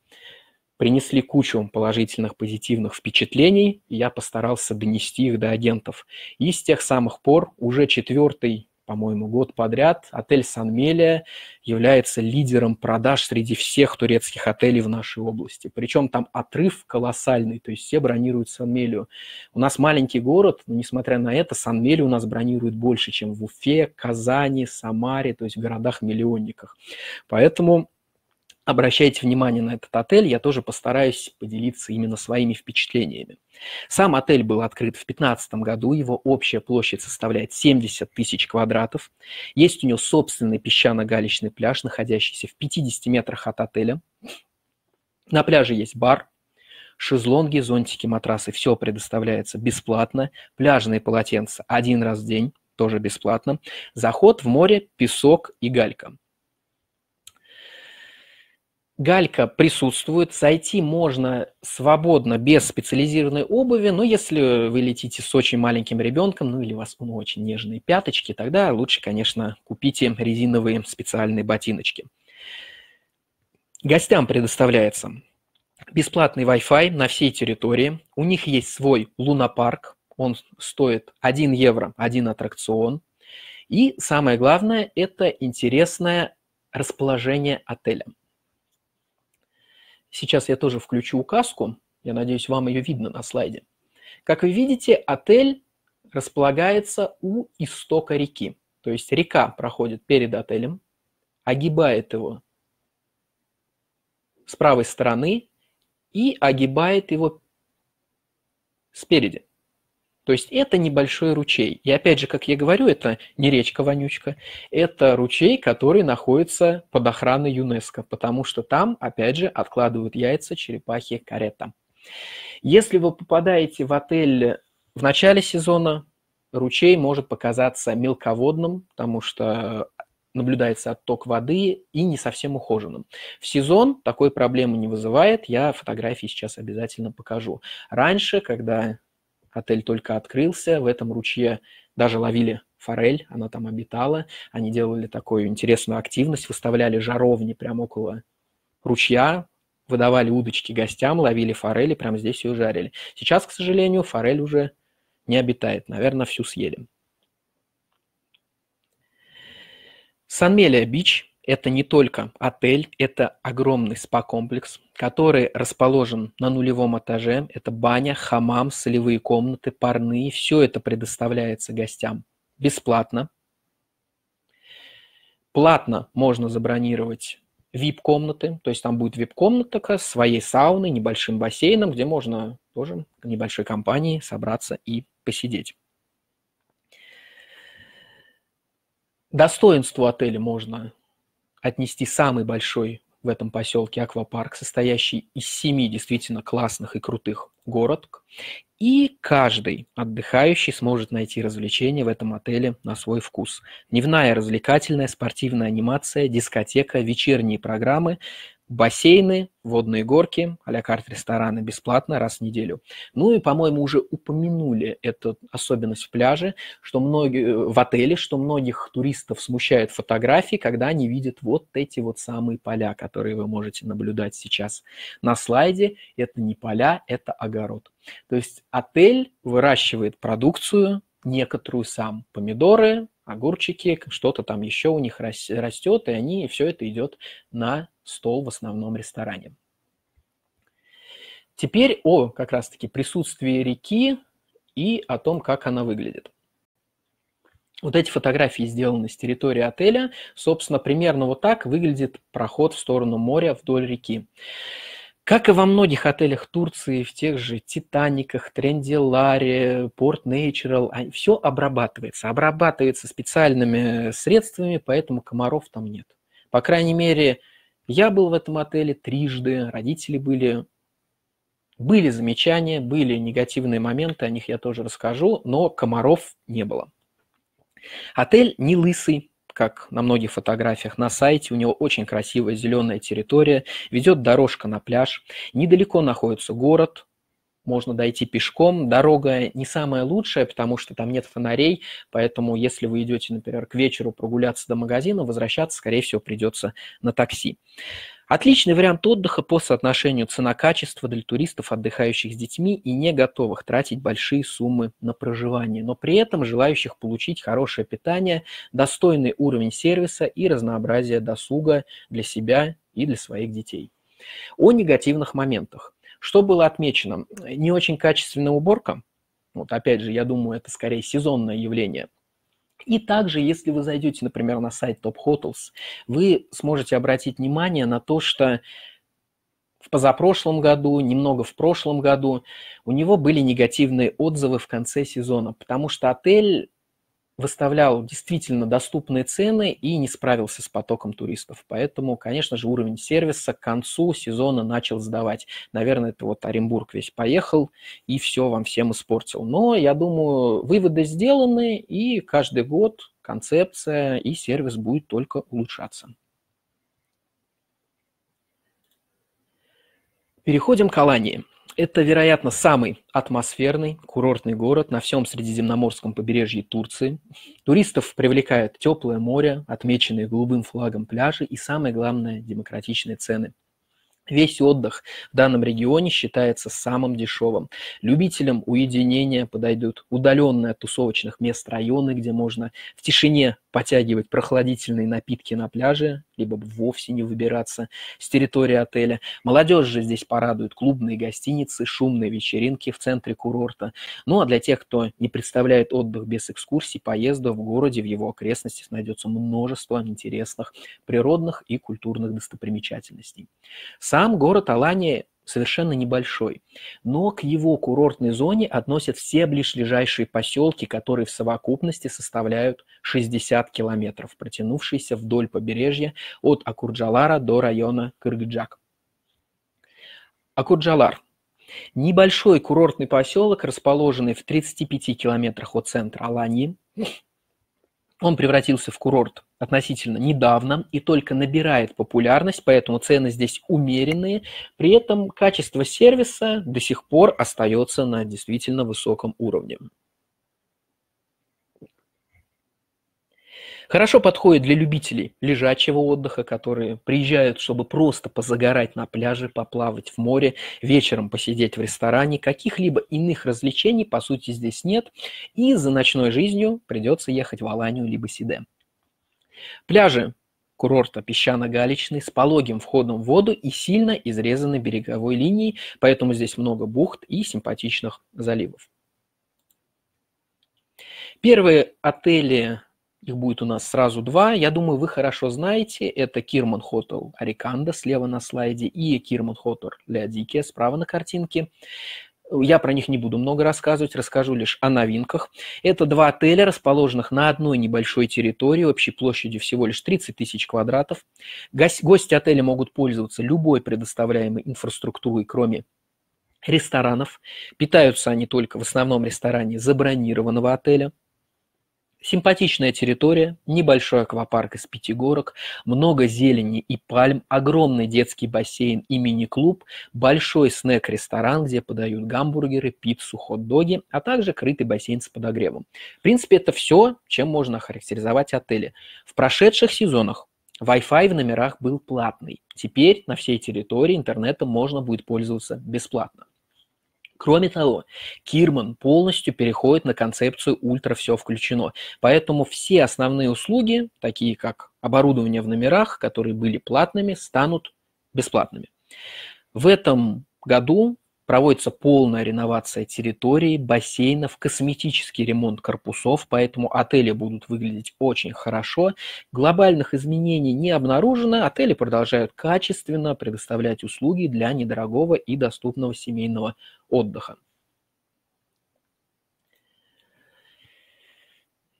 принесли кучу положительных, позитивных впечатлений, и я постарался донести их до агентов. И с тех самых пор уже четвертый по-моему, год подряд отель Санмелия является лидером продаж среди всех турецких отелей в нашей области. Причем там отрыв колоссальный, то есть все бронируют Санмелию. У нас маленький город, но несмотря на это, Санмелию у нас бронируют больше, чем в Уфе, Казани, Самаре, то есть в городах-миллионниках. Поэтому обращайте внимание на этот отель, я тоже постараюсь поделиться именно своими впечатлениями. Сам отель был открыт в 2015 году, его общая площадь составляет 70 тысяч квадратов. Есть у него собственный песчано-галечный пляж, находящийся в 50 метрах от отеля. На пляже есть бар, шезлонги, зонтики, матрасы, все предоставляется бесплатно. Пляжные полотенца один раз в день, тоже бесплатно. Заход в море, песок и галька – Галька присутствует, Сойти можно свободно, без специализированной обуви, но если вы летите с очень маленьким ребенком, ну или у вас ну, очень нежные пяточки, тогда лучше, конечно, купите резиновые специальные ботиночки. Гостям предоставляется бесплатный Wi-Fi на всей территории, у них есть свой лунопарк, он стоит 1 евро, один аттракцион. И самое главное, это интересное расположение отеля – Сейчас я тоже включу указку. Я надеюсь, вам ее видно на слайде. Как вы видите, отель располагается у истока реки. То есть река проходит перед отелем, огибает его с правой стороны и огибает его спереди. То есть это небольшой ручей. И опять же, как я говорю, это не речка-вонючка, это ручей, который находится под охраной ЮНЕСКО, потому что там, опять же, откладывают яйца черепахи карета. Если вы попадаете в отель в начале сезона, ручей может показаться мелководным, потому что наблюдается отток воды и не совсем ухоженным. В сезон такой проблемы не вызывает, я фотографии сейчас обязательно покажу. Раньше, когда Отель только открылся, в этом ручье даже ловили форель, она там обитала. Они делали такую интересную активность, выставляли жаровни прямо около ручья, выдавали удочки гостям, ловили форели, прямо здесь ее жарили. Сейчас, к сожалению, форель уже не обитает. Наверное, всю съели. Санмелия бич это не только отель, это огромный спа-комплекс, который расположен на нулевом этаже. Это баня, хамам, солевые комнаты, парные. Все это предоставляется гостям бесплатно. Платно можно забронировать VIP-комнаты, то есть там будет VIP-комната с своей сауной, небольшим бассейном, где можно тоже небольшой компанией собраться и посидеть. Достоинству отеля можно отнести самый большой в этом поселке аквапарк, состоящий из семи действительно классных и крутых городок. И каждый отдыхающий сможет найти развлечение в этом отеле на свой вкус. Дневная развлекательная, спортивная анимация, дискотека, вечерние программы, бассейны, водные горки, а-ля карт рестораны бесплатно раз в неделю. Ну и, по-моему, уже упомянули эту особенность пляжа, что многие, э, в отеле, что многих туристов смущают фотографии, когда они видят вот эти вот самые поля, которые вы можете наблюдать сейчас на слайде. Это не поля, это огород. То есть отель выращивает продукцию, некоторую сам, помидоры, огурчики, что-то там еще у них растет, и они, и все это идет на стол в основном ресторане. Теперь о как раз-таки присутствии реки и о том, как она выглядит. Вот эти фотографии сделаны с территории отеля. Собственно, примерно вот так выглядит проход в сторону моря вдоль реки. Как и во многих отелях Турции, в тех же Титаниках, Тренделаре, Порт Нейчерал, а, все обрабатывается. Обрабатывается специальными средствами, поэтому комаров там нет. По крайней мере, я был в этом отеле трижды, родители были. Были замечания, были негативные моменты, о них я тоже расскажу, но комаров не было. Отель не лысый, как на многих фотографиях на сайте. У него очень красивая зеленая территория, ведет дорожка на пляж. Недалеко находится город, можно дойти пешком. Дорога не самая лучшая, потому что там нет фонарей, поэтому если вы идете, например, к вечеру прогуляться до магазина, возвращаться, скорее всего, придется на такси. Отличный вариант отдыха по соотношению цена-качество для туристов, отдыхающих с детьми и не готовых тратить большие суммы на проживание, но при этом желающих получить хорошее питание, достойный уровень сервиса и разнообразие досуга для себя и для своих детей. О негативных моментах. Что было отмечено? Не очень качественная уборка. Вот опять же, я думаю, это скорее сезонное явление. И также, если вы зайдете, например, на сайт Top Hotels, вы сможете обратить внимание на то, что в позапрошлом году, немного в прошлом году, у него были негативные отзывы в конце сезона, потому что отель выставлял действительно доступные цены и не справился с потоком туристов. Поэтому, конечно же, уровень сервиса к концу сезона начал сдавать. Наверное, это вот Оренбург весь поехал и все вам всем испортил. Но, я думаю, выводы сделаны, и каждый год концепция и сервис будет только улучшаться. Переходим к Алании. Это, вероятно, самый атмосферный курортный город на всем средиземноморском побережье Турции. Туристов привлекает теплое море, отмеченные голубым флагом пляжи и, самое главное, демократичные цены. Весь отдых в данном регионе считается самым дешевым. Любителям уединения подойдут удаленные от тусовочных мест районы, где можно в тишине потягивать прохладительные напитки на пляже либо вовсе не выбираться с территории отеля. Молодежь же здесь порадует клубные гостиницы, шумные вечеринки в центре курорта. Ну а для тех, кто не представляет отдых без экскурсий, поезда в городе, в его окрестностях найдется множество интересных природных и культурных достопримечательностей. Сам город Алания совершенно небольшой. Но к его курортной зоне относят все ближайшие поселки, которые в совокупности составляют 60 километров, протянувшиеся вдоль побережья от Акурджалара до района Кыргыджак. Акурджалар – небольшой курортный поселок, расположенный в 35 километрах от центра Алании, он превратился в курорт относительно недавно и только набирает популярность, поэтому цены здесь умеренные. При этом качество сервиса до сих пор остается на действительно высоком уровне. Хорошо подходит для любителей лежачего отдыха, которые приезжают, чтобы просто позагорать на пляже, поплавать в море, вечером посидеть в ресторане. Каких-либо иных развлечений, по сути, здесь нет. И за ночной жизнью придется ехать в Аланию либо Сиде. Пляжи курорта песчано-галечный с пологим входом в воду и сильно изрезанной береговой линией, поэтому здесь много бухт и симпатичных заливов. Первые отели их будет у нас сразу два. Я думаю, вы хорошо знаете. Это Кирман Хотел Ариканда слева на слайде и Кирман Хотел Леодике справа на картинке. Я про них не буду много рассказывать, расскажу лишь о новинках. Это два отеля, расположенных на одной небольшой территории, общей площадью всего лишь 30 тысяч квадратов. Гости отеля могут пользоваться любой предоставляемой инфраструктурой, кроме ресторанов. Питаются они только в основном ресторане забронированного отеля – Симпатичная территория, небольшой аквапарк из пяти горок, много зелени и пальм, огромный детский бассейн и мини-клуб, большой снэк-ресторан, где подают гамбургеры, пиццу, хот-доги, а также крытый бассейн с подогревом. В принципе, это все, чем можно охарактеризовать отели. В прошедших сезонах Wi-Fi в номерах был платный. Теперь на всей территории интернетом можно будет пользоваться бесплатно. Кроме того, Кирман полностью переходит на концепцию «Ультра все включено». Поэтому все основные услуги, такие как оборудование в номерах, которые были платными, станут бесплатными. В этом году Проводится полная реновация территории, бассейнов, косметический ремонт корпусов, поэтому отели будут выглядеть очень хорошо. Глобальных изменений не обнаружено, отели продолжают качественно предоставлять услуги для недорогого и доступного семейного отдыха.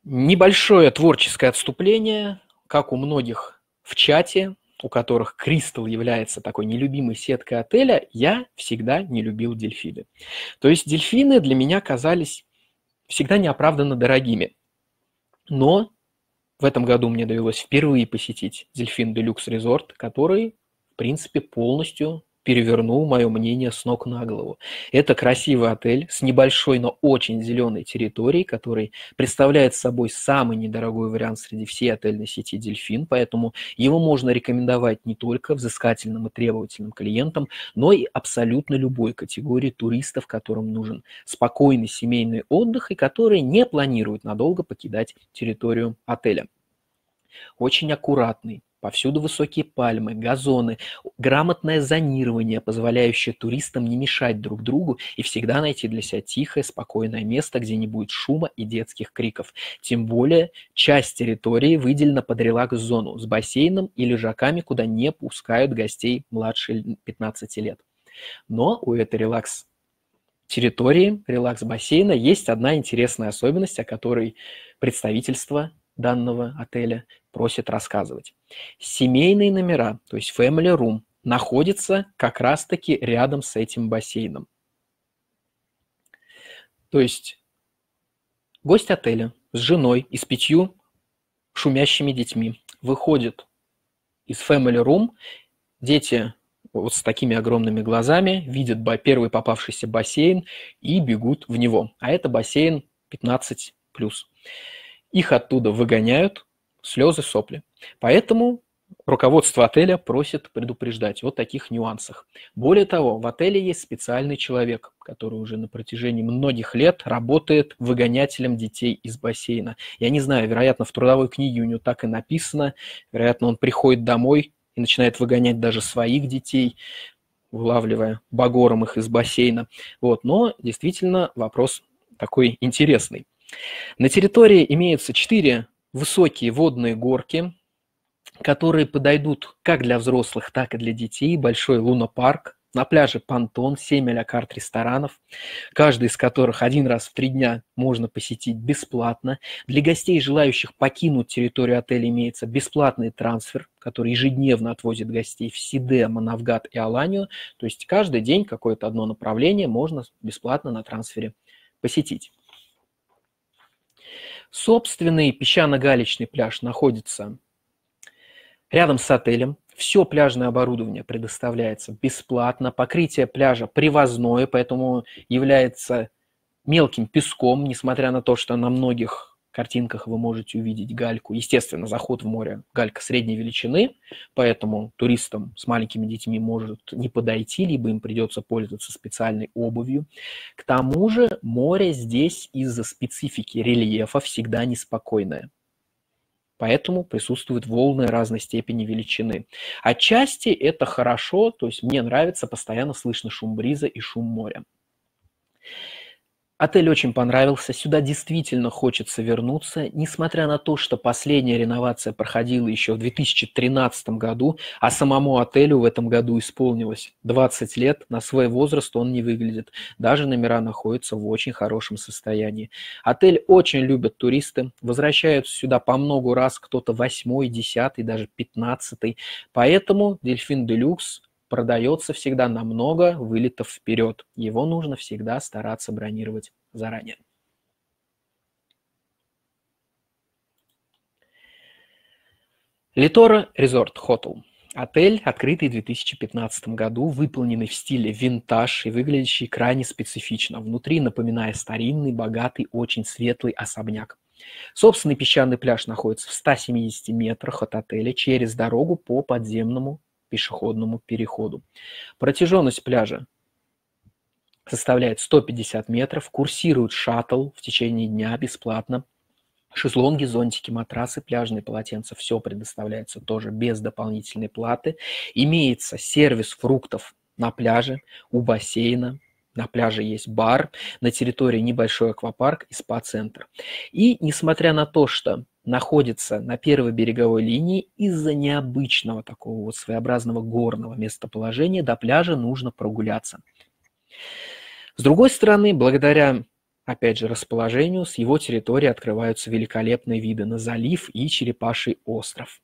Небольшое творческое отступление, как у многих в чате, у которых Кристалл является такой нелюбимой сеткой отеля, я всегда не любил дельфины. То есть дельфины для меня казались всегда неоправданно дорогими. Но в этом году мне довелось впервые посетить дельфин Делюкс Резорт, который, в принципе, полностью перевернул мое мнение с ног на голову. Это красивый отель с небольшой, но очень зеленой территорией, который представляет собой самый недорогой вариант среди всей отельной сети «Дельфин», поэтому его можно рекомендовать не только взыскательным и требовательным клиентам, но и абсолютно любой категории туристов, которым нужен спокойный семейный отдых и которые не планируют надолго покидать территорию отеля. Очень аккуратный, Повсюду высокие пальмы, газоны, грамотное зонирование, позволяющее туристам не мешать друг другу и всегда найти для себя тихое, спокойное место, где не будет шума и детских криков. Тем более, часть территории выделена под релакс-зону с бассейном и лежаками, куда не пускают гостей младше 15 лет. Но у этой релакс территории релакс-бассейна есть одна интересная особенность, о которой представительство данного отеля просит рассказывать. Семейные номера, то есть family room, находится как раз-таки рядом с этим бассейном. То есть гость отеля с женой и с пятью шумящими детьми выходит из family room, дети вот с такими огромными глазами видят первый попавшийся бассейн и бегут в него. А это бассейн 15+. Их оттуда выгоняют, слезы, сопли. Поэтому руководство отеля просит предупреждать о таких нюансах. Более того, в отеле есть специальный человек, который уже на протяжении многих лет работает выгонятелем детей из бассейна. Я не знаю, вероятно, в трудовой книге у него так и написано. Вероятно, он приходит домой и начинает выгонять даже своих детей, вылавливая багором их из бассейна. Вот. Но действительно вопрос такой интересный. На территории имеются четыре высокие водные горки, которые подойдут как для взрослых, так и для детей. Большой лунопарк, на пляже Пантон, 7 а карт ресторанов, каждый из которых один раз в три дня можно посетить бесплатно. Для гостей, желающих покинуть территорию отеля, имеется бесплатный трансфер, который ежедневно отвозит гостей в Сиде, Манавгат и Аланию. То есть каждый день какое-то одно направление можно бесплатно на трансфере посетить. Собственный песчано-галечный пляж находится рядом с отелем. Все пляжное оборудование предоставляется бесплатно. Покрытие пляжа привозное, поэтому является мелким песком, несмотря на то, что на многих картинках вы можете увидеть гальку. Естественно, заход в море галька средней величины, поэтому туристам с маленькими детьми может не подойти, либо им придется пользоваться специальной обувью. К тому же море здесь из-за специфики рельефа всегда неспокойное. Поэтому присутствуют волны разной степени величины. Отчасти это хорошо, то есть мне нравится, постоянно слышно шум бриза и шум моря. Отель очень понравился, сюда действительно хочется вернуться, несмотря на то, что последняя реновация проходила еще в 2013 году, а самому отелю в этом году исполнилось 20 лет, на свой возраст он не выглядит, даже номера находятся в очень хорошем состоянии. Отель очень любят туристы, возвращаются сюда по много раз, кто-то 8, 10, даже 15, поэтому Дельфин Делюкс продается всегда намного много вылетов вперед. Его нужно всегда стараться бронировать заранее. Литора Резорт Хотел Отель, открытый в 2015 году, выполненный в стиле винтаж и выглядящий крайне специфично, внутри напоминая старинный, богатый, очень светлый особняк. Собственный песчаный пляж находится в 170 метрах от отеля через дорогу по подземному пешеходному переходу. Протяженность пляжа составляет 150 метров, курсирует шаттл в течение дня бесплатно. Шезлонги, зонтики, матрасы, пляжные полотенца – все предоставляется тоже без дополнительной платы. Имеется сервис фруктов на пляже, у бассейна, на пляже есть бар, на территории небольшой аквапарк и спа-центр. И несмотря на то, что находится на первой береговой линии, из-за необычного такого вот своеобразного горного местоположения до пляжа нужно прогуляться. С другой стороны, благодаря, опять же, расположению, с его территории открываются великолепные виды на залив и Черепаший остров.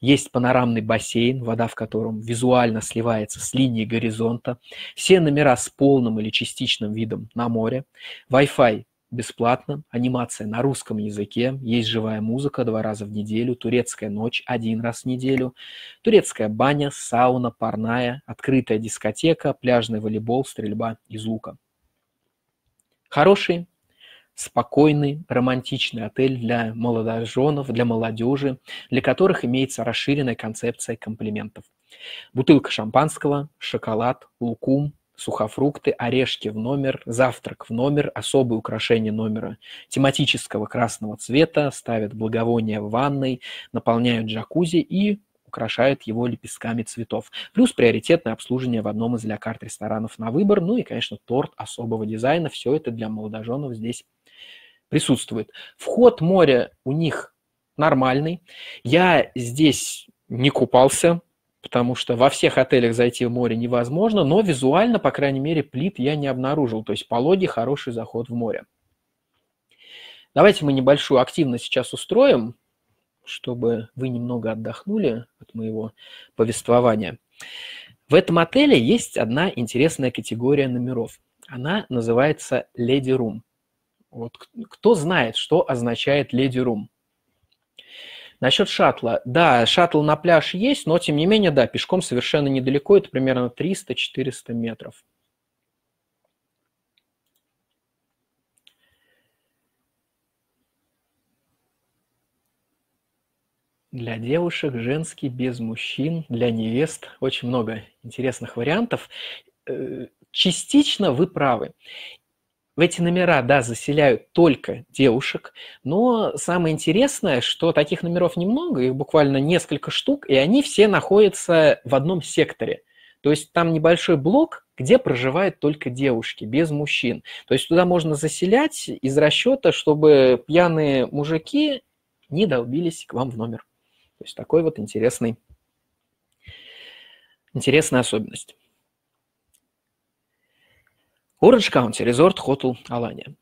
Есть панорамный бассейн, вода в котором визуально сливается с линии горизонта. Все номера с полным или частичным видом на море. Wi-Fi бесплатно, анимация на русском языке, есть живая музыка два раза в неделю, турецкая ночь один раз в неделю, турецкая баня, сауна, парная, открытая дискотека, пляжный волейбол, стрельба из лука. Хороший, спокойный, романтичный отель для молодоженов, для молодежи, для которых имеется расширенная концепция комплиментов. Бутылка шампанского, шоколад, лукум, сухофрукты, орешки в номер, завтрак в номер, особые украшения номера тематического красного цвета, ставят благовония в ванной, наполняют джакузи и украшают его лепестками цветов. Плюс приоритетное обслуживание в одном из для карт ресторанов на выбор, ну и, конечно, торт особого дизайна. Все это для молодоженов здесь присутствует. Вход моря у них нормальный. Я здесь не купался, потому что во всех отелях зайти в море невозможно, но визуально, по крайней мере, плит я не обнаружил, то есть пологи хороший заход в море. Давайте мы небольшую активность сейчас устроим, чтобы вы немного отдохнули от моего повествования. В этом отеле есть одна интересная категория номеров. Она называется «Леди Рум». Вот кто знает, что означает «Леди Рум»? Насчет шаттла. Да, шаттл на пляж есть, но тем не менее, да, пешком совершенно недалеко, это примерно 300-400 метров. Для девушек женский без мужчин, для невест очень много интересных вариантов. Э, частично вы правы. В эти номера, да, заселяют только девушек, но самое интересное, что таких номеров немного, их буквально несколько штук, и они все находятся в одном секторе. То есть там небольшой блок, где проживают только девушки, без мужчин. То есть туда можно заселять из расчета, чтобы пьяные мужики не долбились к вам в номер. То есть такой вот интересный, интересная особенность. Orange County Resort Hotel Алания.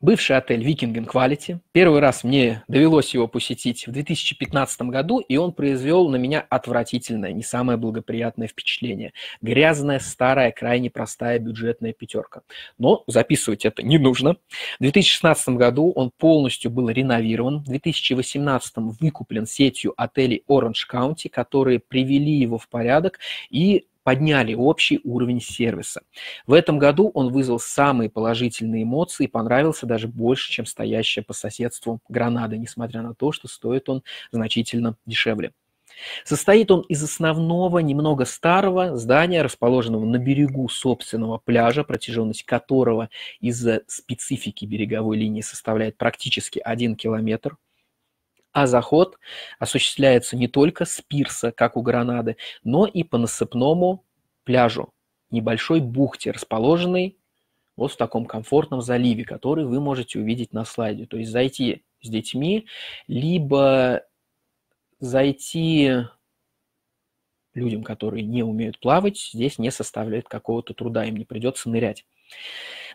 Бывший отель Viking Quality. Первый раз мне довелось его посетить в 2015 году, и он произвел на меня отвратительное, не самое благоприятное впечатление. Грязная, старая, крайне простая бюджетная пятерка. Но записывать это не нужно. В 2016 году он полностью был реновирован. В 2018 выкуплен сетью отелей Orange County, которые привели его в порядок и подняли общий уровень сервиса. В этом году он вызвал самые положительные эмоции и понравился даже больше, чем стоящая по соседству гранада, несмотря на то, что стоит он значительно дешевле. Состоит он из основного, немного старого здания, расположенного на берегу собственного пляжа, протяженность которого из-за специфики береговой линии составляет практически 1 километр а заход осуществляется не только с пирса, как у Гранады, но и по насыпному пляжу, небольшой бухте, расположенной вот в таком комфортном заливе, который вы можете увидеть на слайде. То есть зайти с детьми, либо зайти людям, которые не умеют плавать, здесь не составляет какого-то труда, им не придется нырять.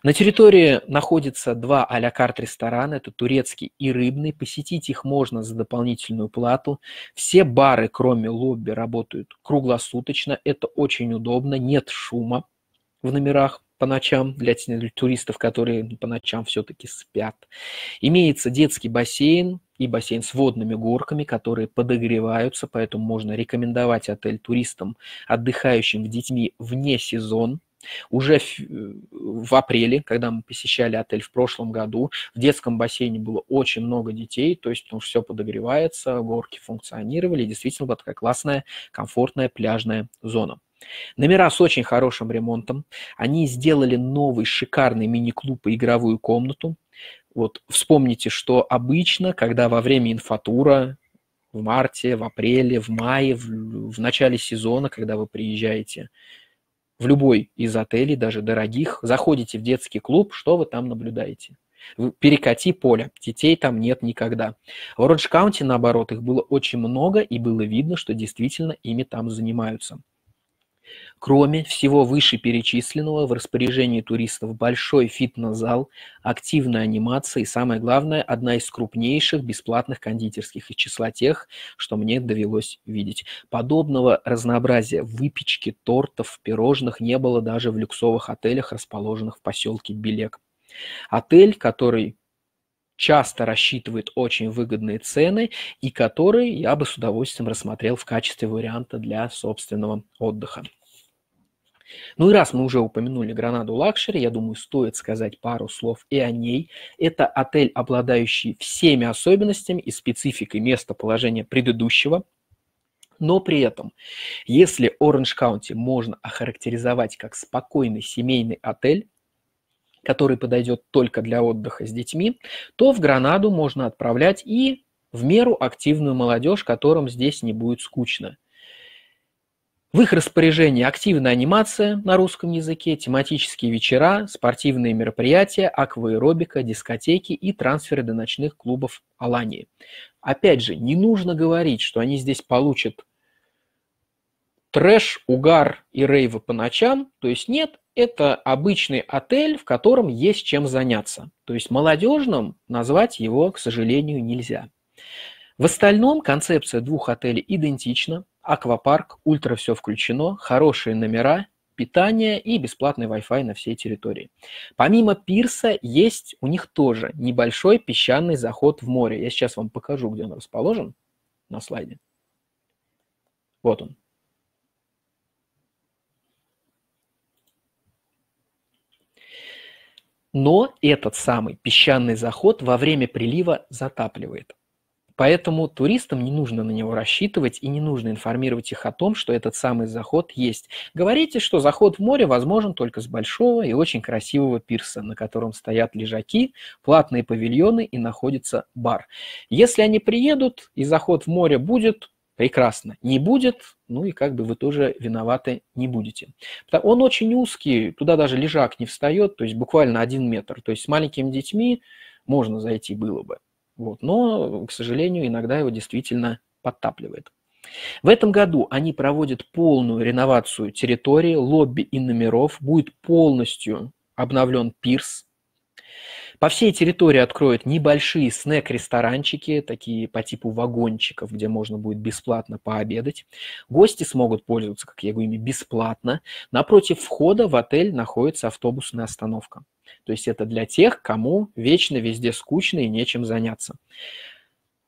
На территории находятся два а-ля карт ресторана, это турецкий и рыбный. Посетить их можно за дополнительную плату. Все бары, кроме лобби, работают круглосуточно. Это очень удобно, нет шума в номерах по ночам, для туристов, которые по ночам все-таки спят. Имеется детский бассейн и бассейн с водными горками, которые подогреваются, поэтому можно рекомендовать отель туристам, отдыхающим с детьми вне сезона. Уже э, в апреле, когда мы посещали отель в прошлом году, в детском бассейне было очень много детей, то есть там все подогревается, горки функционировали, действительно была такая классная, комфортная пляжная зона. Номера с очень хорошим ремонтом. Они сделали новый шикарный мини-клуб и игровую комнату. Вот вспомните, что обычно, когда во время инфатура в марте, в апреле, в мае, в, в начале сезона, когда вы приезжаете в любой из отелей, даже дорогих, заходите в детский клуб, что вы там наблюдаете? перекати поле. Детей там нет никогда. В Оранж Каунти, наоборот, их было очень много, и было видно, что действительно ими там занимаются. Кроме всего вышеперечисленного, в распоряжении туристов большой фитнес-зал, активная анимация и, самое главное, одна из крупнейших бесплатных кондитерских из числа тех, что мне довелось видеть. Подобного разнообразия выпечки, тортов, пирожных не было даже в люксовых отелях, расположенных в поселке Белек. Отель, который часто рассчитывает очень выгодные цены и который я бы с удовольствием рассмотрел в качестве варианта для собственного отдыха. Ну и раз мы уже упомянули Гранаду Лакшери, я думаю, стоит сказать пару слов и о ней. Это отель, обладающий всеми особенностями и спецификой местоположения предыдущего, но при этом, если Оранж Каунти можно охарактеризовать как спокойный семейный отель, который подойдет только для отдыха с детьми, то в Гранаду можно отправлять и в меру активную молодежь, которым здесь не будет скучно. В их распоряжении активная анимация на русском языке, тематические вечера, спортивные мероприятия, акваэробика, дискотеки и трансферы до ночных клубов Алании. Опять же, не нужно говорить, что они здесь получат трэш, угар и рейвы по ночам. То есть нет, это обычный отель, в котором есть чем заняться. То есть молодежным назвать его, к сожалению, нельзя. В остальном концепция двух отелей идентична. Аквапарк, ультра все включено, хорошие номера, питание и бесплатный Wi-Fi на всей территории. Помимо пирса есть у них тоже небольшой песчаный заход в море. Я сейчас вам покажу, где он расположен на слайде. Вот он. но этот самый песчаный заход во время прилива затапливает. Поэтому туристам не нужно на него рассчитывать и не нужно информировать их о том, что этот самый заход есть. Говорите, что заход в море возможен только с большого и очень красивого пирса, на котором стоят лежаки, платные павильоны и находится бар. Если они приедут и заход в море будет, прекрасно. Не будет, ну и как бы вы тоже виноваты не будете. Он очень узкий, туда даже лежак не встает, то есть буквально один метр. То есть с маленькими детьми можно зайти было бы. Вот. Но, к сожалению, иногда его действительно подтапливает. В этом году они проводят полную реновацию территории, лобби и номеров. Будет полностью обновлен пирс. По всей территории откроют небольшие снэк-ресторанчики, такие по типу вагончиков, где можно будет бесплатно пообедать. Гости смогут пользоваться, как я говорю, бесплатно. Напротив входа в отель находится автобусная остановка. То есть это для тех, кому вечно везде скучно и нечем заняться.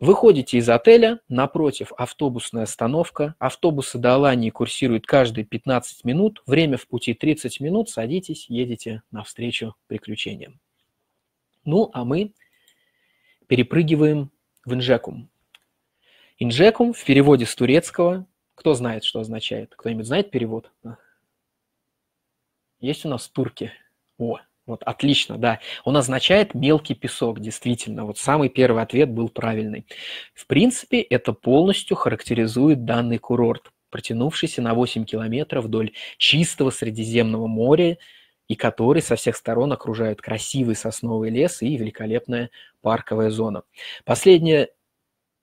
Выходите из отеля, напротив автобусная остановка, автобусы до Алании курсируют каждые 15 минут, время в пути 30 минут, садитесь, едете навстречу приключениям. Ну, а мы перепрыгиваем в инжекум. Инжекум в переводе с турецкого. Кто знает, что означает? Кто-нибудь знает перевод? Есть у нас турки. О, вот отлично, да. Он означает мелкий песок, действительно. Вот самый первый ответ был правильный. В принципе, это полностью характеризует данный курорт, протянувшийся на 8 километров вдоль чистого Средиземного моря и которые со всех сторон окружают красивый сосновый лес и великолепная парковая зона. Последнее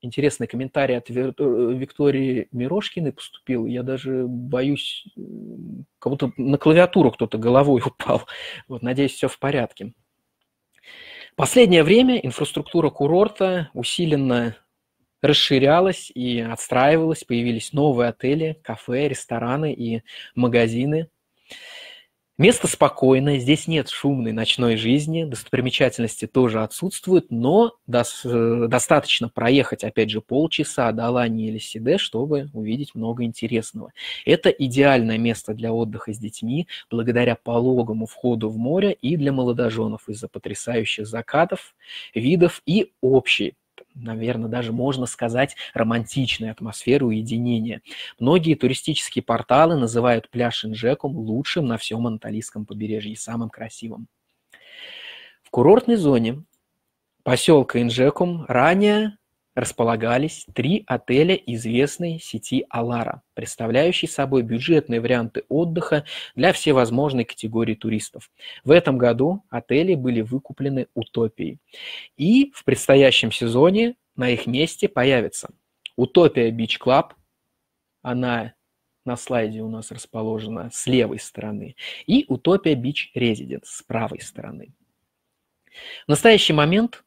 интересный комментарий от э, Виктории Мирошкиной поступил. Я даже боюсь, как будто на клавиатуру кто-то головой упал. Вот, надеюсь, все в порядке. Последнее время инфраструктура курорта усиленно расширялась и отстраивалась, появились новые отели, кафе, рестораны и магазины. Место спокойное, здесь нет шумной ночной жизни, достопримечательности тоже отсутствуют, но э, достаточно проехать, опять же, полчаса до Алании или Сиде, чтобы увидеть много интересного. Это идеальное место для отдыха с детьми, благодаря пологому входу в море и для молодоженов из-за потрясающих закатов, видов и общей наверное, даже можно сказать, романтичной атмосферы уединения. Многие туристические порталы называют пляж Инжеком лучшим на всем Анталийском побережье, самым красивым. В курортной зоне поселка Инжекум ранее располагались три отеля известной сети «Алара», представляющие собой бюджетные варианты отдыха для всевозможной категории туристов. В этом году отели были выкуплены «Утопией». И в предстоящем сезоне на их месте появится «Утопия Бич Клаб», она на слайде у нас расположена с левой стороны, и «Утопия Бич Резиденс» с правой стороны. В настоящий момент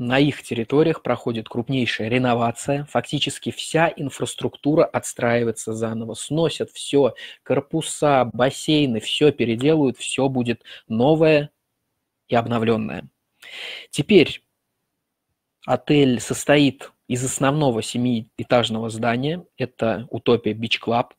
на их территориях проходит крупнейшая реновация. Фактически вся инфраструктура отстраивается заново. Сносят все, корпуса, бассейны, все переделают, все будет новое и обновленное. Теперь отель состоит из основного семиэтажного здания, это Утопия Бич Клаб,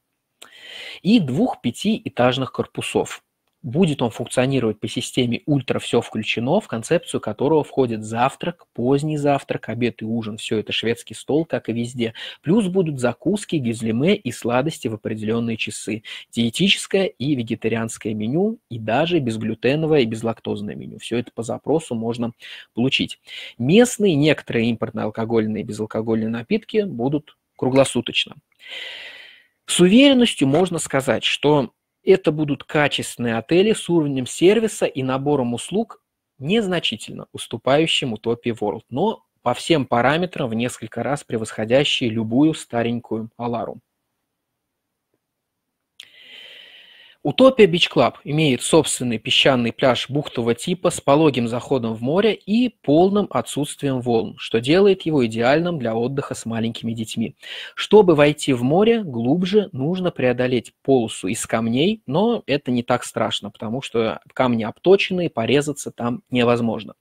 и двух пятиэтажных корпусов – будет он функционировать по системе «Ультра все включено», в концепцию которого входит завтрак, поздний завтрак, обед и ужин. Все это шведский стол, как и везде. Плюс будут закуски, гизлиме и сладости в определенные часы. Диетическое и вегетарианское меню, и даже безглютеновое и безлактозное меню. Все это по запросу можно получить. Местные некоторые импортные алкогольные и безалкогольные напитки будут круглосуточно. С уверенностью можно сказать, что это будут качественные отели с уровнем сервиса и набором услуг, незначительно уступающим Утопии World, но по всем параметрам в несколько раз превосходящие любую старенькую Аларум. Утопия Бич Клаб имеет собственный песчаный пляж бухтового типа с пологим заходом в море и полным отсутствием волн, что делает его идеальным для отдыха с маленькими детьми. Чтобы войти в море глубже, нужно преодолеть полосу из камней, но это не так страшно, потому что камни обточены, порезаться там невозможно.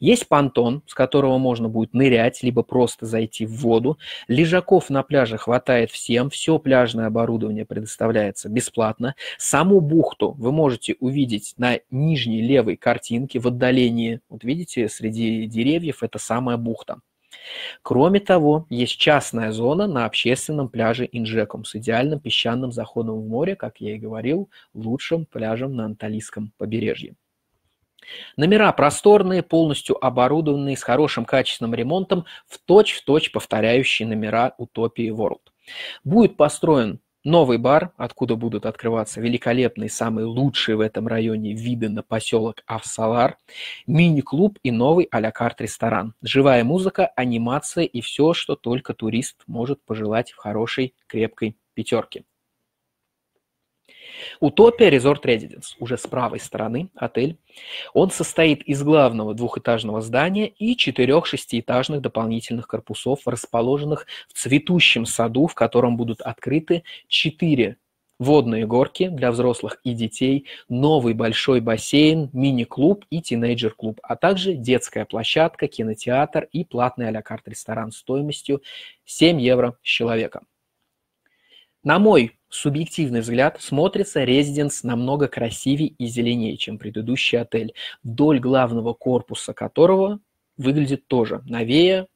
Есть понтон, с которого можно будет нырять, либо просто зайти в воду. Лежаков на пляже хватает всем, все пляжное оборудование предоставляется бесплатно. Сам Саму бухту вы можете увидеть на нижней левой картинке в отдалении. Вот видите, среди деревьев это самая бухта. Кроме того, есть частная зона на общественном пляже Инжеком с идеальным песчаным заходом в море, как я и говорил, лучшим пляжем на Анталийском побережье. Номера просторные, полностью оборудованные, с хорошим качественным ремонтом, в точь-в-точь -точь повторяющие номера Утопии World. Будет построен Новый бар, откуда будут открываться великолепные, самые лучшие в этом районе виды на поселок Авсалар, мини-клуб и новый а-ля карт ресторан. Живая музыка, анимация и все, что только турист может пожелать в хорошей крепкой пятерке. Утопия Resort Residence, уже с правой стороны отель. Он состоит из главного двухэтажного здания и четырех шестиэтажных дополнительных корпусов, расположенных в цветущем саду, в котором будут открыты четыре водные горки для взрослых и детей, новый большой бассейн, мини-клуб и тинейджер-клуб, а также детская площадка, кинотеатр и платный а-ля карт ресторан стоимостью 7 евро с человека. На мой субъективный взгляд, смотрится резиденс намного красивее и зеленее, чем предыдущий отель, вдоль главного корпуса которого выглядит тоже новее,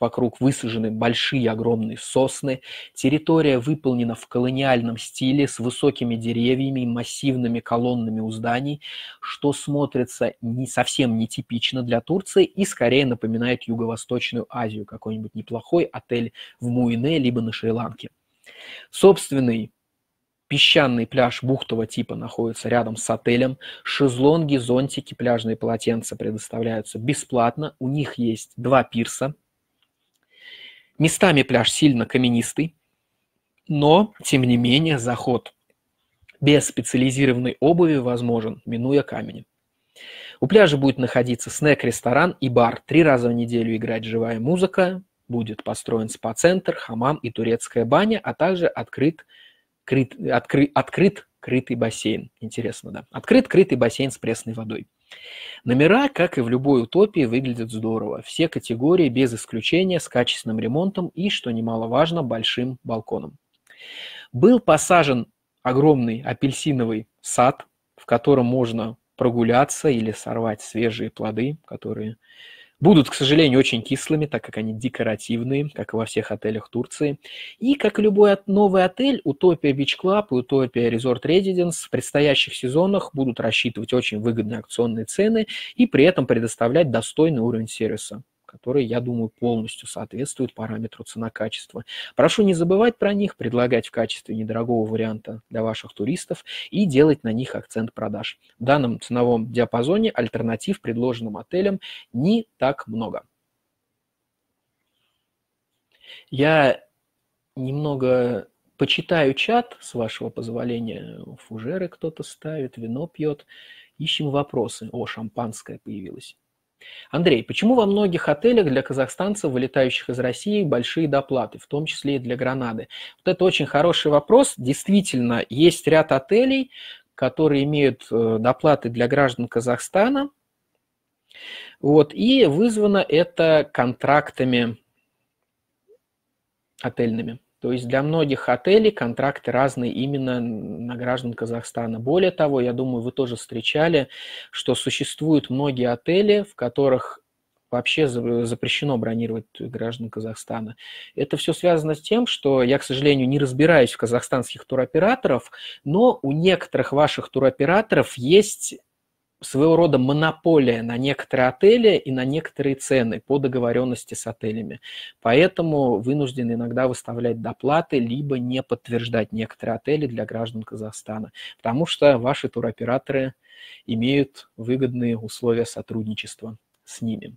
Вокруг высажены большие огромные сосны. Территория выполнена в колониальном стиле с высокими деревьями и массивными колоннами у зданий, что смотрится не совсем нетипично для Турции и скорее напоминает Юго-Восточную Азию, какой-нибудь неплохой отель в Муине либо на Шри-Ланке. Собственный песчаный пляж бухтового типа находится рядом с отелем. Шезлонги, зонтики, пляжные полотенца предоставляются бесплатно. У них есть два пирса. Местами пляж сильно каменистый, но, тем не менее, заход без специализированной обуви возможен, минуя камень. У пляжа будет находиться снэк-ресторан и бар. Три раза в неделю играть живая музыка, будет построен спа-центр, хамам и турецкая баня, а также открыт, крыт, откры, открыт крытый бассейн. Интересно, да? Открыт крытый бассейн с пресной водой. Номера, как и в любой утопии, выглядят здорово. Все категории без исключения с качественным ремонтом и, что немаловажно, большим балконом. Был посажен огромный апельсиновый сад, в котором можно прогуляться или сорвать свежие плоды, которые будут, к сожалению, очень кислыми, так как они декоративные, как и во всех отелях Турции. И, как и любой новый отель, Утопия Beach Club и Утопия Резорт Резиденс в предстоящих сезонах будут рассчитывать очень выгодные акционные цены и при этом предоставлять достойный уровень сервиса которые, я думаю, полностью соответствуют параметру цена-качество. Прошу не забывать про них, предлагать в качестве недорогого варианта для ваших туристов и делать на них акцент продаж. В данном ценовом диапазоне альтернатив предложенным отелям не так много. Я немного почитаю чат, с вашего позволения. Фужеры кто-то ставит, вино пьет. Ищем вопросы. О, шампанское появилось. Андрей, почему во многих отелях для казахстанцев, вылетающих из России, большие доплаты, в том числе и для Гранады? Вот это очень хороший вопрос. Действительно, есть ряд отелей, которые имеют э, доплаты для граждан Казахстана. Вот, и вызвано это контрактами отельными. То есть для многих отелей контракты разные именно на граждан Казахстана. Более того, я думаю, вы тоже встречали, что существуют многие отели, в которых вообще запрещено бронировать граждан Казахстана. Это все связано с тем, что я, к сожалению, не разбираюсь в казахстанских туроператоров, но у некоторых ваших туроператоров есть своего рода монополия на некоторые отели и на некоторые цены по договоренности с отелями. Поэтому вынуждены иногда выставлять доплаты, либо не подтверждать некоторые отели для граждан Казахстана, потому что ваши туроператоры имеют выгодные условия сотрудничества с ними.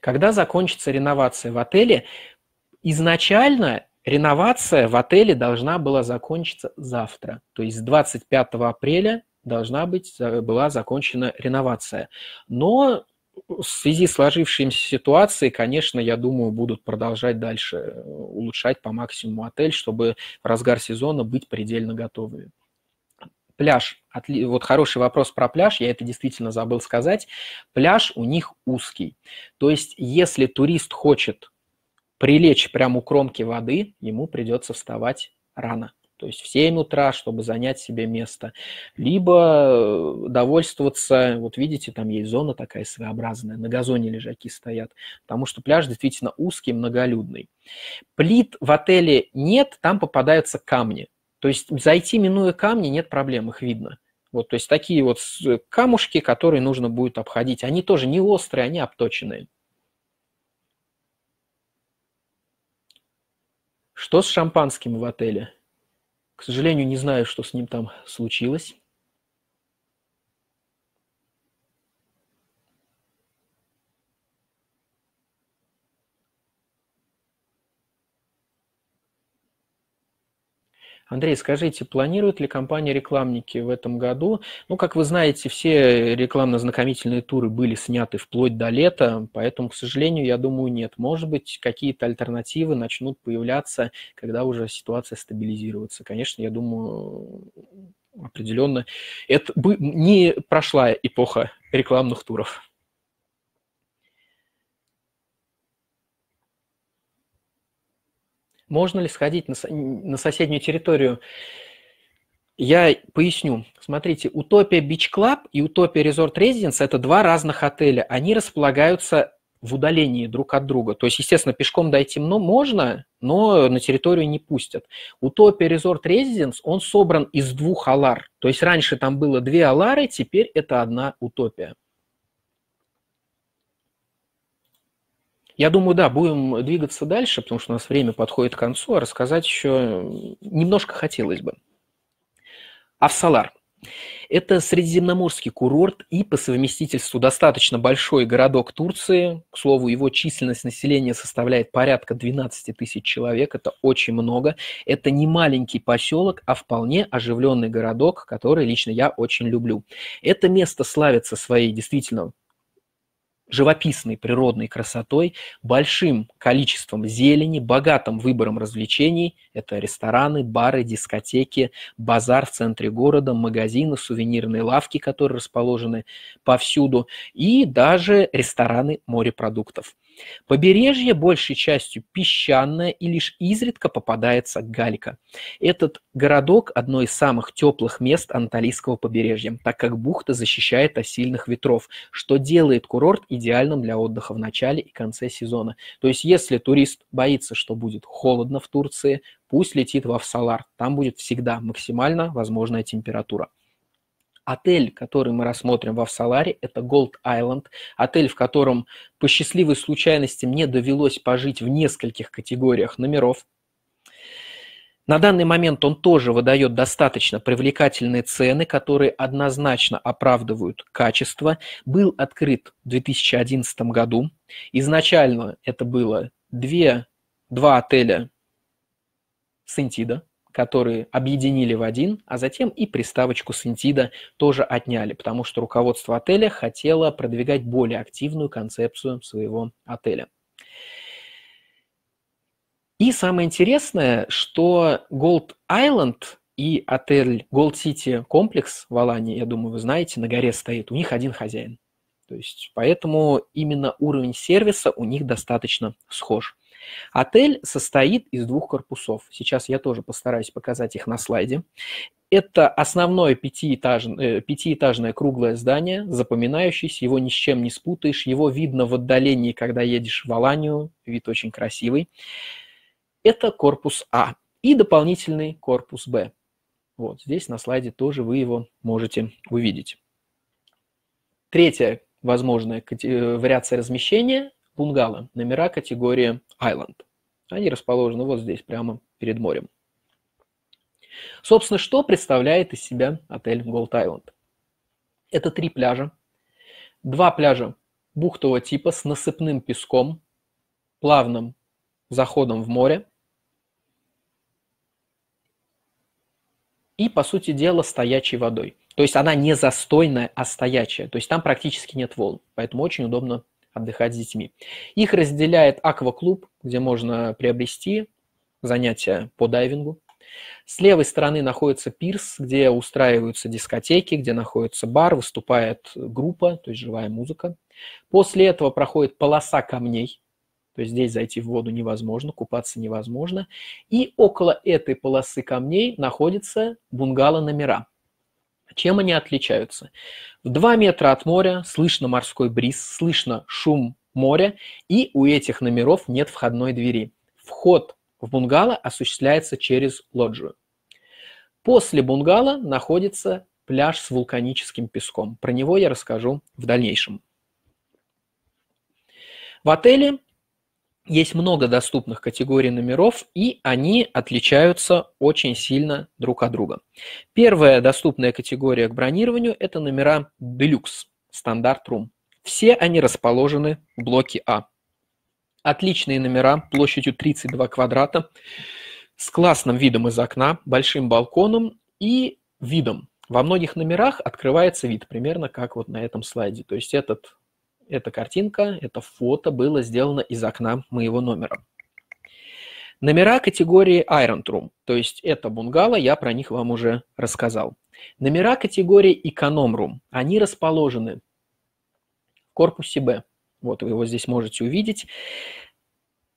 Когда закончится реновация в отеле, изначально Реновация в отеле должна была закончиться завтра. То есть 25 апреля должна быть, э, была закончена реновация. Но в связи с сложившейся ситуацией, конечно, я думаю, будут продолжать дальше э, улучшать по максимуму отель, чтобы в разгар сезона быть предельно готовыми. Пляж. Вот хороший вопрос про пляж. Я это действительно забыл сказать. Пляж у них узкий. То есть, если турист хочет прилечь прямо у кромки воды, ему придется вставать рано. То есть в 7 утра, чтобы занять себе место. Либо э, довольствоваться, вот видите, там есть зона такая своеобразная, на газоне лежаки стоят, потому что пляж действительно узкий, многолюдный. Плит в отеле нет, там попадаются камни. То есть зайти, минуя камни, нет проблем, их видно. Вот, то есть такие вот э, камушки, которые нужно будет обходить. Они тоже не острые, они обточенные. Что с шампанским в отеле? К сожалению, не знаю, что с ним там случилось. Андрей, скажите, планирует ли компания рекламники в этом году? Ну, как вы знаете, все рекламно-знакомительные туры были сняты вплоть до лета, поэтому, к сожалению, я думаю, нет. Может быть, какие-то альтернативы начнут появляться, когда уже ситуация стабилизируется. Конечно, я думаю, определенно. Это не прошла эпоха рекламных туров. Можно ли сходить на, на соседнюю территорию? Я поясню. Смотрите, Утопия Beach Club и Утопия Resort Residence – это два разных отеля. Они располагаются в удалении друг от друга. То есть, естественно, пешком дойти можно, но на территорию не пустят. Утопия Resort Residence, он собран из двух алар. То есть раньше там было две алары, теперь это одна утопия. Я думаю, да, будем двигаться дальше, потому что у нас время подходит к концу, а рассказать еще немножко хотелось бы. Авсалар. Это средиземноморский курорт и по совместительству достаточно большой городок Турции. К слову, его численность населения составляет порядка 12 тысяч человек. Это очень много. Это не маленький поселок, а вполне оживленный городок, который лично я очень люблю. Это место славится своей действительно живописной природной красотой, большим количеством зелени, богатым выбором развлечений. Это рестораны, бары, дискотеки, базар в центре города, магазины, сувенирные лавки, которые расположены повсюду, и даже рестораны морепродуктов. Побережье большей частью песчаное и лишь изредка попадается галька. Этот городок – одно из самых теплых мест Анталийского побережья, так как бухта защищает от сильных ветров, что делает курорт идеальным для отдыха в начале и конце сезона. То есть если турист боится, что будет холодно в Турции, пусть летит в Авсалар. Там будет всегда максимально возможная температура. Отель, который мы рассмотрим во Всаларе, это Gold Island, отель, в котором по счастливой случайности мне довелось пожить в нескольких категориях номеров. На данный момент он тоже выдает достаточно привлекательные цены, которые однозначно оправдывают качество. Был открыт в 2011 году. Изначально это было две, два отеля Сентида – которые объединили в один, а затем и приставочку Сентида тоже отняли, потому что руководство отеля хотело продвигать более активную концепцию своего отеля. И самое интересное, что Gold Island и отель Gold City комплекс в Алании, я думаю, вы знаете, на горе стоит, у них один хозяин. То есть поэтому именно уровень сервиса у них достаточно схож. Отель состоит из двух корпусов. Сейчас я тоже постараюсь показать их на слайде. Это основное пятиэтажное, э, пятиэтажное круглое здание, запоминающееся, его ни с чем не спутаешь, его видно в отдалении, когда едешь в Аланию, вид очень красивый. Это корпус А и дополнительный корпус Б. Вот здесь на слайде тоже вы его можете увидеть. Третья возможная э, вариация размещения – бунгало, номера категории Island. Они расположены вот здесь, прямо перед морем. Собственно, что представляет из себя отель Gold Island? Это три пляжа. Два пляжа бухтового типа с насыпным песком, плавным заходом в море. И, по сути дела, стоячей водой. То есть она не застойная, а стоячая. То есть там практически нет волн. Поэтому очень удобно отдыхать с детьми. Их разделяет акваклуб, где можно приобрести занятия по дайвингу. С левой стороны находится пирс, где устраиваются дискотеки, где находится бар, выступает группа, то есть живая музыка. После этого проходит полоса камней, то есть здесь зайти в воду невозможно, купаться невозможно. И около этой полосы камней находится бунгало-номера – чем они отличаются? В 2 метра от моря слышно морской бриз, слышно шум моря, и у этих номеров нет входной двери. Вход в бунгало осуществляется через лоджию. После бунгало находится пляж с вулканическим песком. Про него я расскажу в дальнейшем. В отеле есть много доступных категорий номеров, и они отличаются очень сильно друг от друга. Первая доступная категория к бронированию – это номера Deluxe, стандарт Room. Все они расположены в блоке А. Отличные номера площадью 32 квадрата, с классным видом из окна, большим балконом и видом. Во многих номерах открывается вид, примерно как вот на этом слайде. То есть этот эта картинка, это фото было сделано из окна моего номера. Номера категории Iron Room, то есть это бунгало, я про них вам уже рассказал. Номера категории Econom Room, они расположены в корпусе Б. Вот вы его здесь можете увидеть.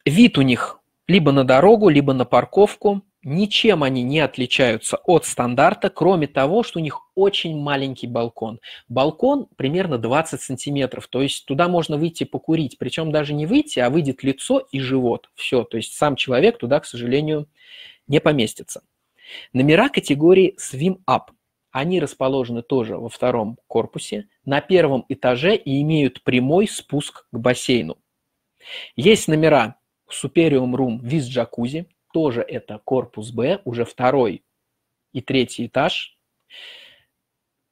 Вид у них либо на дорогу, либо на парковку. Ничем они не отличаются от стандарта, кроме того, что у них очень маленький балкон. Балкон примерно 20 сантиметров, то есть туда можно выйти покурить, причем даже не выйти, а выйдет лицо и живот. Все, то есть сам человек туда, к сожалению, не поместится. Номера категории Swim Up. Они расположены тоже во втором корпусе, на первом этаже и имеют прямой спуск к бассейну. Есть номера Superium Room with Jacuzzi тоже это корпус Б, уже второй и третий этаж.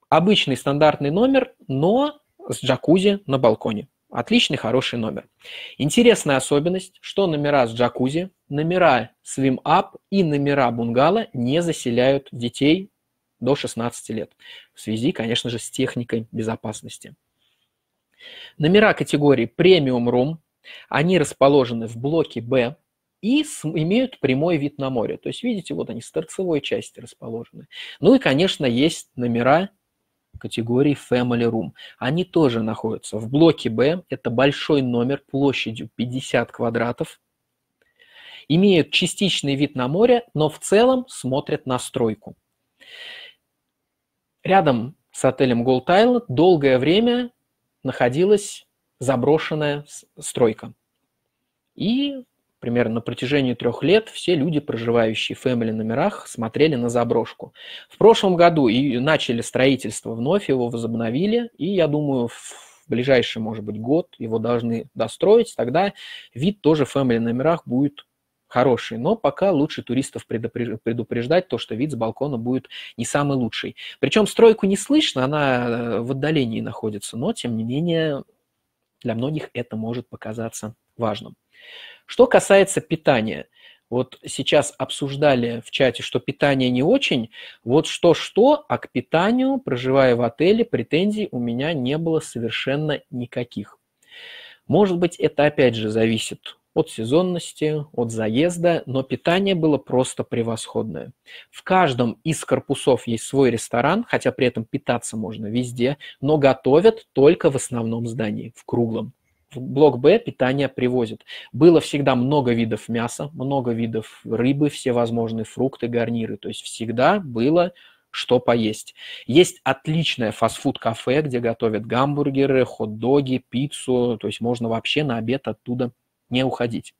Обычный стандартный номер, но с джакузи на балконе. Отличный, хороший номер. Интересная особенность, что номера с джакузи, номера Swim Up и номера бунгало не заселяют детей до 16 лет. В связи, конечно же, с техникой безопасности. Номера категории Premium Room, они расположены в блоке Б, и имеют прямой вид на море. То есть, видите, вот они с торцевой части расположены. Ну и, конечно, есть номера категории Family Room. Они тоже находятся в блоке B. Это большой номер площадью 50 квадратов. Имеют частичный вид на море, но в целом смотрят на стройку. Рядом с отелем Gold Island долгое время находилась заброшенная стройка. И Примерно на протяжении трех лет все люди, проживающие в фэмили номерах, смотрели на заброшку. В прошлом году и начали строительство вновь, его возобновили, и я думаю, в ближайший, может быть, год его должны достроить, тогда вид тоже в фэмили номерах будет хороший, но пока лучше туристов предупреждать то, что вид с балкона будет не самый лучший. Причем стройку не слышно, она э, в отдалении находится, но, тем не менее, для многих это может показаться важным. Что касается питания. Вот сейчас обсуждали в чате, что питание не очень. Вот что-что, а к питанию, проживая в отеле, претензий у меня не было совершенно никаких. Может быть, это опять же зависит от сезонности, от заезда, но питание было просто превосходное. В каждом из корпусов есть свой ресторан, хотя при этом питаться можно везде, но готовят только в основном здании, в круглом блок Б питание привозит. Было всегда много видов мяса, много видов рыбы, всевозможные фрукты, гарниры. То есть всегда было что поесть. Есть отличное фастфуд-кафе, где готовят гамбургеры, хот-доги, пиццу. То есть можно вообще на обед оттуда не уходить.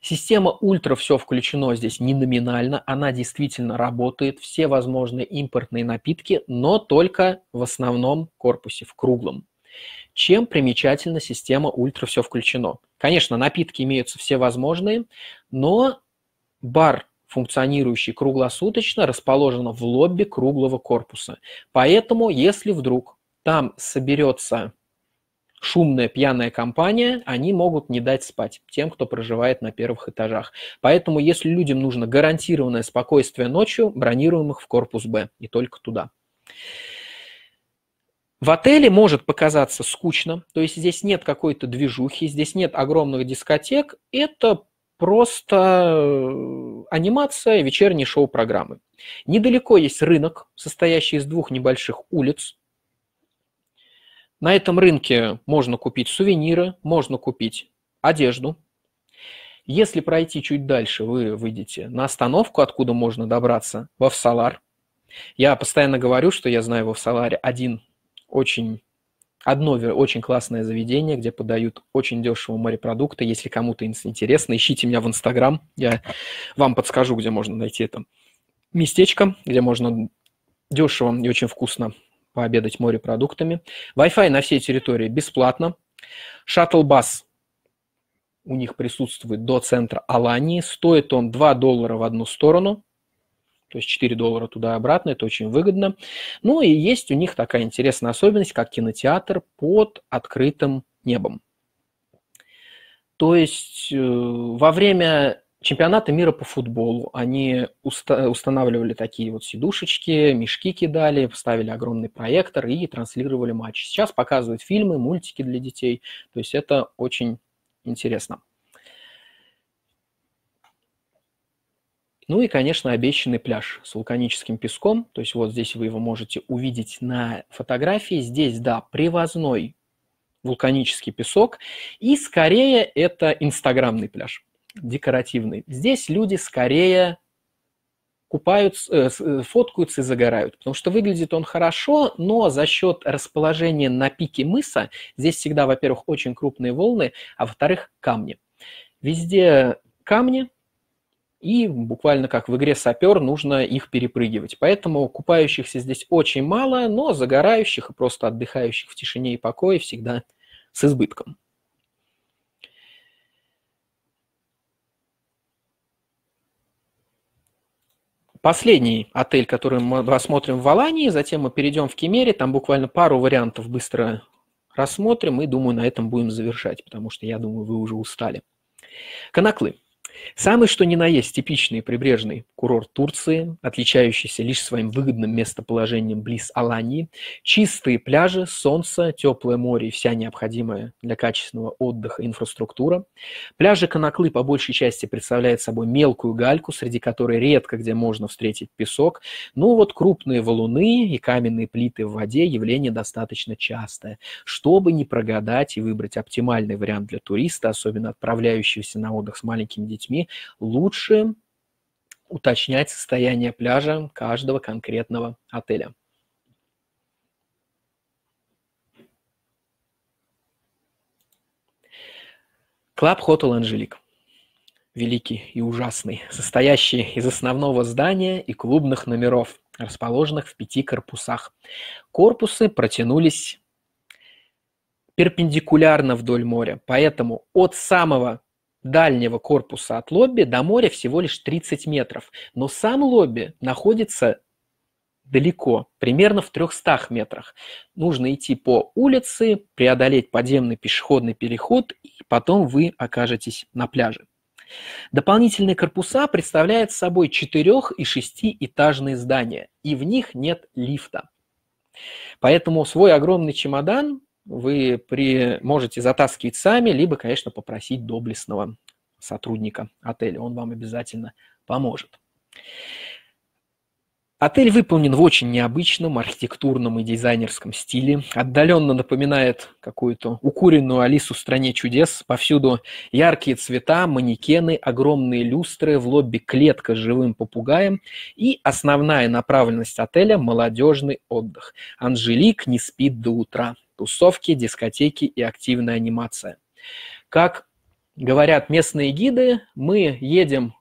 Система ультра все включено здесь не номинально, она действительно работает, все возможные импортные напитки, но только в основном корпусе, в круглом. Чем примечательна система ультра все включено? Конечно, напитки имеются все возможные, но бар функционирующий круглосуточно, расположен в лобби круглого корпуса. Поэтому, если вдруг там соберется шумная пьяная компания, они могут не дать спать тем, кто проживает на первых этажах. Поэтому, если людям нужно гарантированное спокойствие ночью, бронируем их в корпус Б и только туда. В отеле может показаться скучно, то есть здесь нет какой-то движухи, здесь нет огромных дискотек, это просто э, анимация вечерней шоу-программы. Недалеко есть рынок, состоящий из двух небольших улиц. На этом рынке можно купить сувениры, можно купить одежду. Если пройти чуть дальше, вы выйдете на остановку, откуда можно добраться в Авсалар. Я постоянно говорю, что я знаю в Авсаларе один очень одно очень классное заведение, где подают очень дешево морепродукты. Если кому-то интересно, ищите меня в Инстаграм, я вам подскажу, где можно найти это местечко, где можно дешево и очень вкусно пообедать морепродуктами. Wi-Fi на всей территории бесплатно. Шаттл-бас у них присутствует до центра Алании. Стоит он 2 доллара в одну сторону то есть 4 доллара туда и обратно, это очень выгодно. Ну и есть у них такая интересная особенность, как кинотеатр под открытым небом. То есть э, во время чемпионата мира по футболу они уста- устанавливали такие вот сидушечки, мешки кидали, поставили огромный проектор и транслировали матч. Сейчас показывают фильмы, мультики для детей. То есть это очень интересно. Ну и, конечно, обещанный пляж с вулканическим песком. То есть вот здесь вы его можете увидеть на фотографии. Здесь, да, привозной вулканический песок. И скорее это инстаграмный пляж, декоративный. Здесь люди скорее купаются, э, э, фоткаются и загорают, потому что выглядит он хорошо, но за счет расположения на пике мыса здесь всегда, во-первых, очень крупные волны, а во-вторых, камни. Везде камни, и буквально как в игре сапер нужно их перепрыгивать. Поэтому купающихся здесь очень мало, но загорающих и просто отдыхающих в тишине и покое всегда с избытком. Последний отель, который мы рассмотрим в Алании, затем мы перейдем в Кемере, там буквально пару вариантов быстро рассмотрим и, думаю, на этом будем завершать, потому что, я думаю, вы уже устали. Канаклы. Самый что ни на есть типичный прибрежный курорт Турции, отличающийся лишь своим выгодным местоположением близ Алании, чистые пляжи, солнце, теплое море и вся необходимая для качественного отдыха инфраструктура. Пляжи Коноклы по большей части представляют собой мелкую гальку, среди которой редко где можно встретить песок. Ну вот крупные валуны и каменные плиты в воде – явление достаточно частое. Чтобы не прогадать и выбрать оптимальный вариант для туриста, особенно отправляющегося на отдых с маленькими детьми, людьми, лучше уточнять состояние пляжа каждого конкретного отеля. Клаб Хотел Анжелик. Великий и ужасный, состоящий из основного здания и клубных номеров, расположенных в пяти корпусах. Корпусы протянулись перпендикулярно вдоль моря, поэтому от самого дальнего корпуса от лобби до моря всего лишь 30 метров, но сам лобби находится далеко, примерно в 300 метрах. Нужно идти по улице, преодолеть подземный пешеходный переход, и потом вы окажетесь на пляже. Дополнительные корпуса представляют собой 4- и 6-этажные здания, и в них нет лифта. Поэтому свой огромный чемодан вы при... можете затаскивать сами, либо, конечно, попросить доблестного сотрудника отеля. Он вам обязательно поможет. Отель выполнен в очень необычном архитектурном и дизайнерском стиле, отдаленно напоминает какую-то укуренную Алису в стране чудес. Повсюду яркие цвета, манекены, огромные люстры, в лобби клетка с живым попугаем и основная направленность отеля – молодежный отдых. Анжелик не спит до утра тусовки, дискотеки и активная анимация. Как говорят местные гиды, мы едем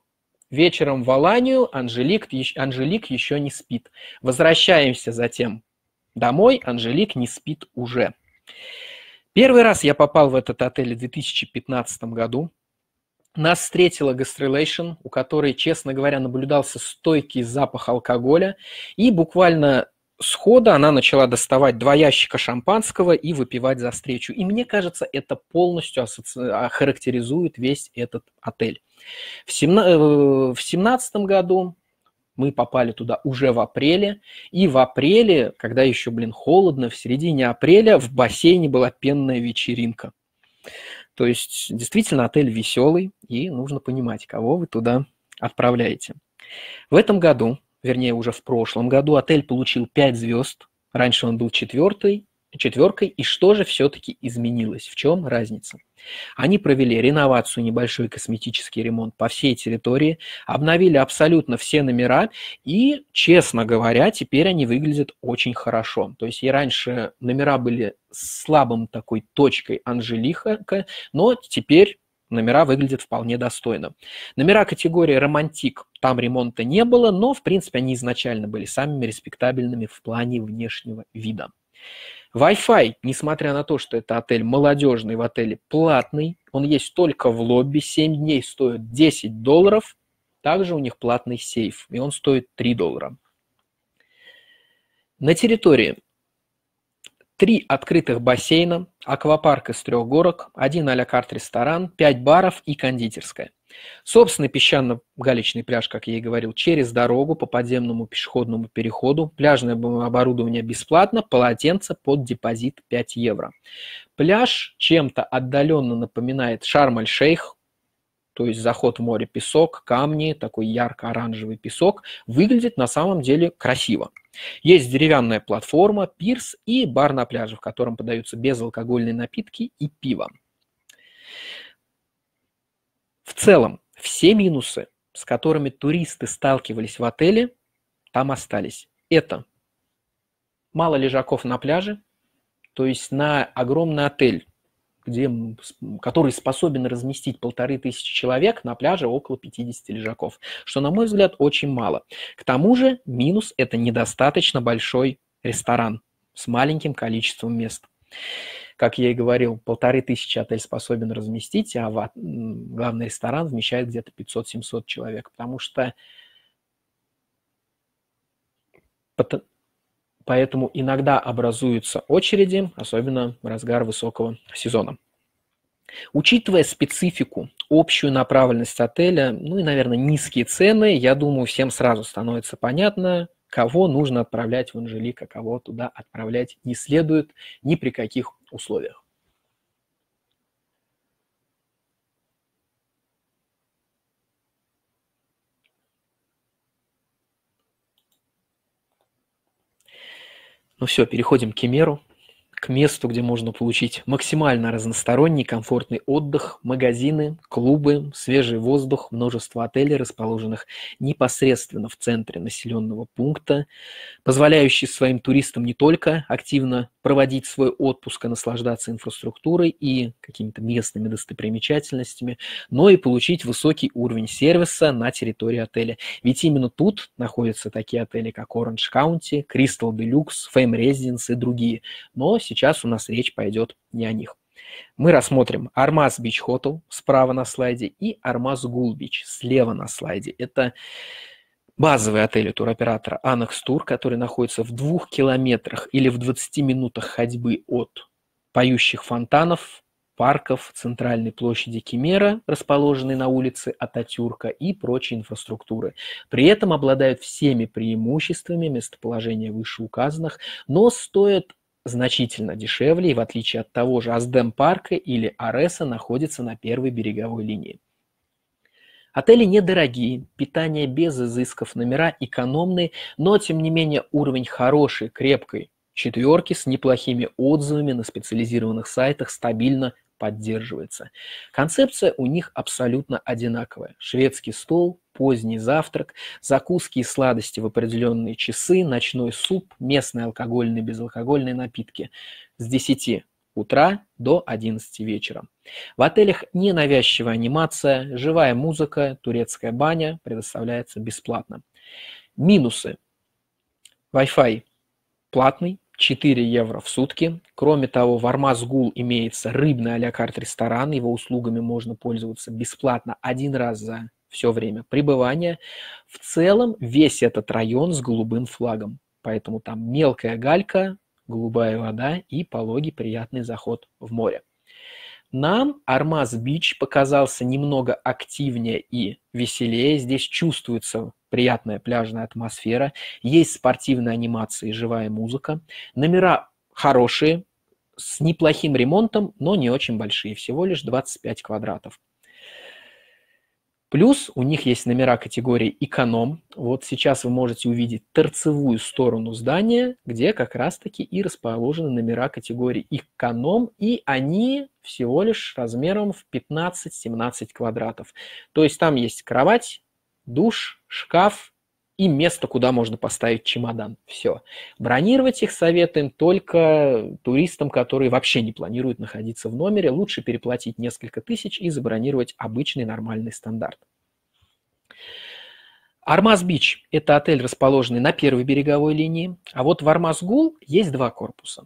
вечером в Аланию, Анжелик, Анжелик еще не спит. Возвращаемся затем домой, Анжелик не спит уже. Первый раз я попал в этот отель в 2015 году. Нас встретила гастрилейшн, у которой, честно говоря, наблюдался стойкий запах алкоголя. И буквально схода она начала доставать два ящика шампанского и выпивать за встречу. И мне кажется, это полностью ассоци... А, характеризует весь этот отель. В 2017 семна... Э, году мы попали туда уже в апреле. И в апреле, когда еще, блин, холодно, в середине апреля в бассейне была пенная вечеринка. То есть действительно отель веселый, и нужно понимать, кого вы туда отправляете. В этом году вернее, уже в прошлом году отель получил 5 звезд. Раньше он был четвертый, четверкой. И что же все-таки изменилось? В чем разница? Они провели реновацию, небольшой косметический ремонт по всей территории, обновили абсолютно все номера, и, честно говоря, теперь они выглядят очень хорошо. То есть и раньше номера были слабым такой точкой Анжелика, но теперь номера выглядят вполне достойно. Номера категории «Романтик» там ремонта не было, но, в принципе, они изначально были самыми респектабельными в плане внешнего вида. Wi-Fi, несмотря на то, что это отель молодежный, в отеле платный, он есть только в лобби, 7 дней стоит 10 долларов, также у них платный сейф, и он стоит 3 доллара. На территории Три открытых бассейна, аквапарк из трех горок, один а-ля карт-ресторан, пять баров и кондитерская. Собственный песчано-галечный пляж, как я и говорил, через дорогу по подземному пешеходному переходу. Пляжное оборудование бесплатно, полотенце под депозит 5 евро. Пляж чем-то отдаленно напоминает Шарм-аль-Шейх, то есть заход в море песок, камни, такой ярко-оранжевый песок, выглядит на самом деле красиво. Есть деревянная платформа, пирс и бар на пляже, в котором подаются безалкогольные напитки и пиво. В целом, все минусы, с которыми туристы сталкивались в отеле, там остались. Это мало лежаков на пляже, то есть на огромный отель где, который способен разместить полторы тысячи человек на пляже около 50 лежаков, что, на мой взгляд, очень мало. К тому же минус – это недостаточно большой ресторан с маленьким количеством мест. Как я и говорил, полторы тысячи отель способен разместить, а главный ресторан вмещает где-то 500-700 человек, потому что поэтому иногда образуются очереди, особенно в разгар высокого сезона. Учитывая специфику, общую направленность отеля, ну и, наверное, низкие цены, я думаю, всем сразу становится понятно, кого нужно отправлять в Анжелик, кого туда отправлять не следует ни при каких условиях. Ну все, переходим к Кемеру к месту, где можно получить максимально разносторонний комфортный отдых, магазины, клубы, свежий воздух, множество отелей, расположенных непосредственно в центре населенного пункта, позволяющий своим туристам не только активно проводить свой отпуск и наслаждаться инфраструктурой и какими-то местными достопримечательностями, но и получить высокий уровень сервиса на территории отеля. Ведь именно тут находятся такие отели, как Orange County, Crystal Deluxe, Fame Residence и другие. Но сейчас у нас речь пойдет не о них. Мы рассмотрим Армаз Бич Хотел справа на слайде и Армаз Гулбич слева на слайде. Это базовый отель туроператора Анахстур, Тур, который находится в двух километрах или в 20 минутах ходьбы от поющих фонтанов, парков, центральной площади Кимера, расположенной на улице Ататюрка и прочей инфраструктуры. При этом обладают всеми преимуществами местоположения вышеуказанных, но стоят значительно дешевле и в отличие от того же Аздем Парка или Ареса находится на первой береговой линии. Отели недорогие, питание без изысков, номера экономные, но тем не менее уровень хороший, крепкой четверки с неплохими отзывами на специализированных сайтах стабильно поддерживается. Концепция у них абсолютно одинаковая. Шведский стол, поздний завтрак, закуски и сладости в определенные часы, ночной суп, местные алкогольные и безалкогольные напитки с 10 утра до 11 вечера. В отелях ненавязчивая анимация, живая музыка, турецкая баня предоставляется бесплатно. Минусы. Wi-Fi платный, 4 евро в сутки. Кроме того, в Армазгул имеется рыбный а-ля карт ресторан. Его услугами можно пользоваться бесплатно один раз за все время пребывания. В целом весь этот район с голубым флагом. Поэтому там мелкая галька, голубая вода и пологий приятный заход в море. Нам Армаз-Бич показался немного активнее и веселее. Здесь чувствуется приятная пляжная атмосфера. Есть спортивная анимация и живая музыка. Номера хорошие, с неплохим ремонтом, но не очень большие, всего лишь 25 квадратов. Плюс у них есть номера категории «Эконом». Вот сейчас вы можете увидеть торцевую сторону здания, где как раз-таки и расположены номера категории «Эконом», и они всего лишь размером в 15-17 квадратов. То есть там есть кровать, душ, шкаф, и место, куда можно поставить чемодан. Все. Бронировать их советуем только туристам, которые вообще не планируют находиться в номере. Лучше переплатить несколько тысяч и забронировать обычный нормальный стандарт. Армаз Бич – это отель, расположенный на первой береговой линии. А вот в Армаз Гул есть два корпуса.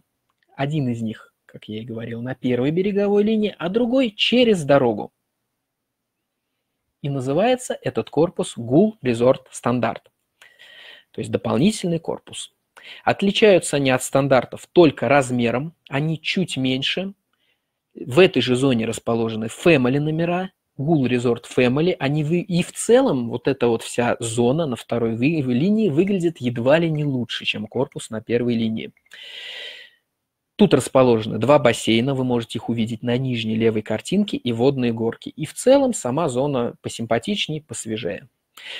Один из них, как я и говорил, на первой береговой линии, а другой через дорогу. И называется этот корпус Гул Резорт Стандарт то есть дополнительный корпус. Отличаются они от стандартов только размером, они чуть меньше. В этой же зоне расположены Family номера, Гул Resort Family, они вы... и в целом вот эта вот вся зона на второй ви... линии выглядит едва ли не лучше, чем корпус на первой линии. Тут расположены два бассейна, вы можете их увидеть на нижней левой картинке, и водные горки. И в целом сама зона посимпатичнее, посвежее.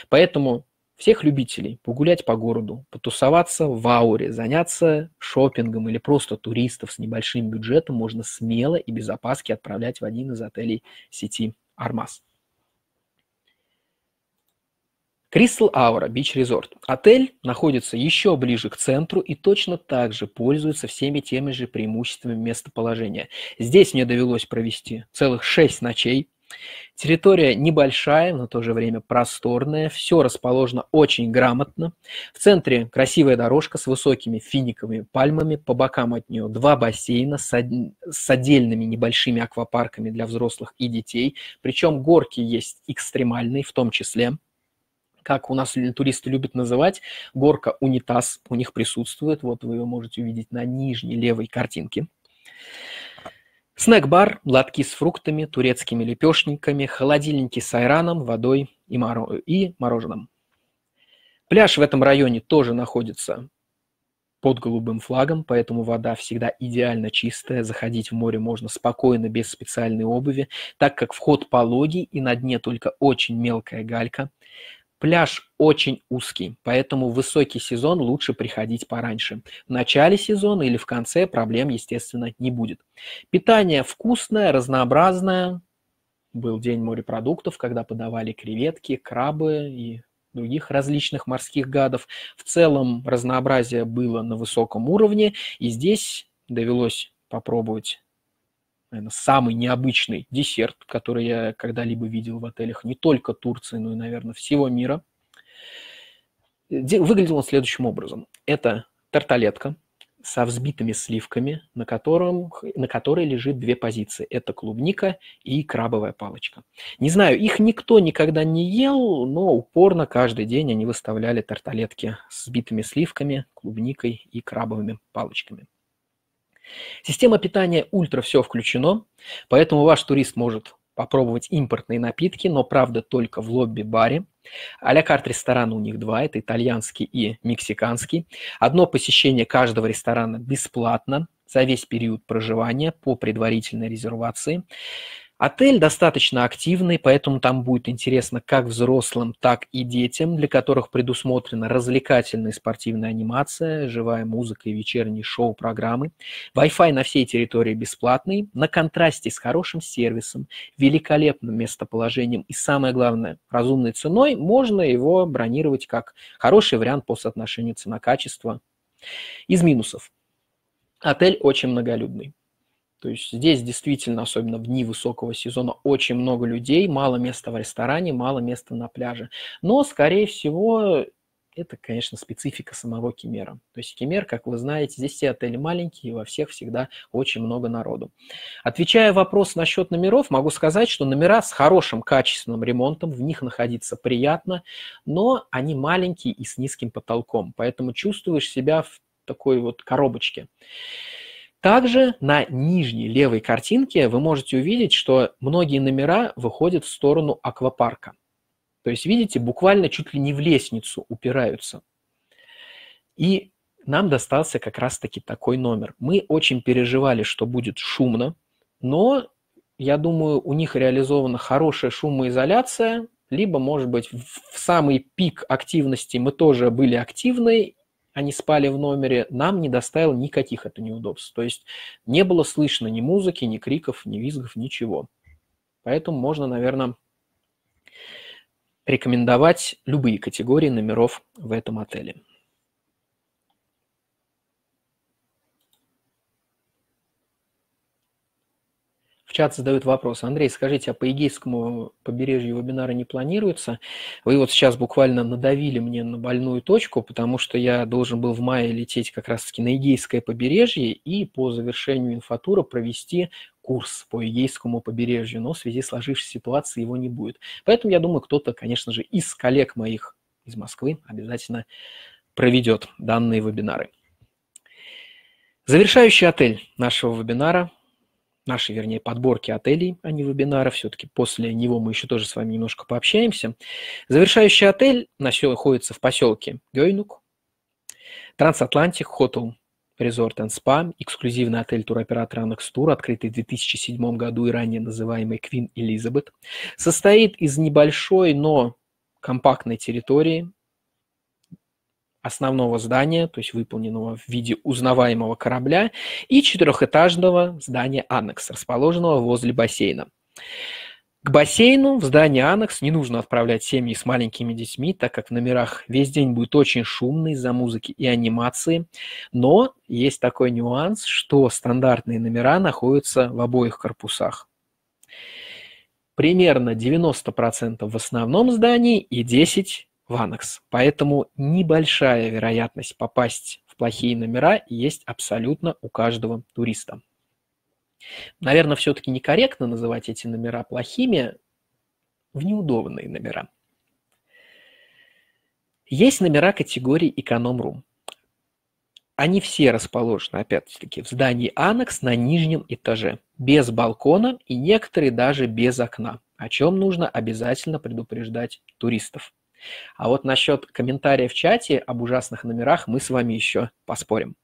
Поэтому всех любителей погулять по городу, потусоваться в ауре, заняться шопингом или просто туристов с небольшим бюджетом можно смело и без опаски отправлять в один из отелей сети «Армаз». Crystal Аура Beach Resort. Отель находится еще ближе к центру и точно так же пользуется всеми теми же преимуществами местоположения. Здесь мне довелось провести целых шесть ночей Территория небольшая, но в то же время просторная, все расположено очень грамотно. В центре красивая дорожка с высокими финиковыми пальмами, по бокам от нее два бассейна с, од... с отдельными небольшими аквапарками для взрослых и детей. Причем горки есть экстремальные в том числе как у нас туристы любят называть, горка унитаз у них присутствует. Вот вы ее можете увидеть на нижней левой картинке. Снэк-бар, лотки с фруктами, турецкими лепешниками, холодильники с айраном, водой и, моро... и мороженым. Пляж в этом районе тоже находится под голубым флагом, поэтому вода всегда идеально чистая. Заходить в море можно спокойно, без специальной обуви, так как вход пологий и на дне только очень мелкая галька. Пляж очень узкий, поэтому в высокий сезон лучше приходить пораньше. В начале сезона или в конце проблем, естественно, не будет. Питание вкусное, разнообразное. Был день морепродуктов, когда подавали креветки, крабы и других различных морских гадов. В целом разнообразие было на высоком уровне, и здесь довелось попробовать наверное, самый необычный десерт, который я когда-либо видел в отелях не только Турции, но и, наверное, всего мира. Выглядел он следующим образом. Это тарталетка со взбитыми сливками, на, котором, на которой лежит две позиции. Это клубника и крабовая палочка. Не знаю, их никто никогда не ел, но упорно каждый день они выставляли тарталетки с взбитыми сливками, клубникой и крабовыми палочками. Система питания ультра все включено, поэтому ваш турист может попробовать импортные напитки, но, правда, только в лобби-баре. А-ля карт ресторана у них два, это итальянский и мексиканский. Одно посещение каждого ресторана бесплатно за весь период проживания по предварительной резервации. Отель достаточно активный, поэтому там будет интересно как взрослым, так и детям, для которых предусмотрена развлекательная спортивная анимация, живая музыка и вечерние шоу-программы. Wi-Fi на всей территории бесплатный, на контрасте с хорошим сервисом, великолепным местоположением и, самое главное, разумной ценой можно его бронировать как хороший вариант по соотношению цена-качество. Из минусов. Отель очень многолюдный. То есть здесь действительно, особенно в дни высокого сезона, очень много людей, мало места в ресторане, мало места на пляже. Но, скорее всего, это, конечно, специфика самого Кемера. То есть Кемер, как вы знаете, здесь все отели маленькие, и во всех всегда очень много народу. Отвечая вопрос насчет номеров, могу сказать, что номера с хорошим качественным ремонтом, в них находиться приятно, но они маленькие и с низким потолком, поэтому чувствуешь себя в такой вот коробочке. Также на нижней левой картинке вы можете увидеть, что многие номера выходят в сторону аквапарка. То есть, видите, буквально чуть ли не в лестницу упираются. И нам достался как раз-таки такой номер. Мы очень переживали, что будет шумно, но, я думаю, у них реализована хорошая шумоизоляция, либо, может быть, в самый пик активности мы тоже были активны, они спали в номере, нам не доставило никаких это неудобств. То есть не было слышно ни музыки, ни криков, ни визгов, ничего. Поэтому можно, наверное, рекомендовать любые категории номеров в этом отеле. чат задают вопрос. Андрей, скажите, а по Эгейскому побережью вебинары не планируется? Вы вот сейчас буквально надавили мне на больную точку, потому что я должен был в мае лететь как раз-таки на Эгейское побережье и по завершению инфотура провести курс по Эгейскому побережью, но в связи с сложившейся ситуацией его не будет. Поэтому, я думаю, кто-то, конечно же, из коллег моих из Москвы обязательно проведет данные вебинары. Завершающий отель нашего вебинара нашей, вернее, подборки отелей, а не вебинара. Все-таки после него мы еще тоже с вами немножко пообщаемся. Завершающий отель находится в поселке Гейнук. Трансатлантик Хотел Resort and Spa, эксклюзивный отель туроператора Annex Tour, открытый в 2007 году и ранее называемый Queen Elizabeth, состоит из небольшой, но компактной территории, основного здания, то есть выполненного в виде узнаваемого корабля, и четырехэтажного здания аннекс, расположенного возле бассейна. К бассейну в здание аннекс не нужно отправлять семьи с маленькими детьми, так как в номерах весь день будет очень шумно из-за музыки и анимации. Но есть такой нюанс, что стандартные номера находятся в обоих корпусах. Примерно 90% в основном здании и 10% Ванакс. Поэтому небольшая вероятность попасть в плохие номера есть абсолютно у каждого туриста. Наверное, все-таки некорректно называть эти номера плохими в неудобные номера. Есть номера категории эконом-рум. Они все расположены, опять-таки, в здании анекс на нижнем этаже, без балкона и некоторые даже без окна, о чем нужно обязательно предупреждать туристов. А вот насчет комментария в чате об ужасных номерах мы с вами еще поспорим.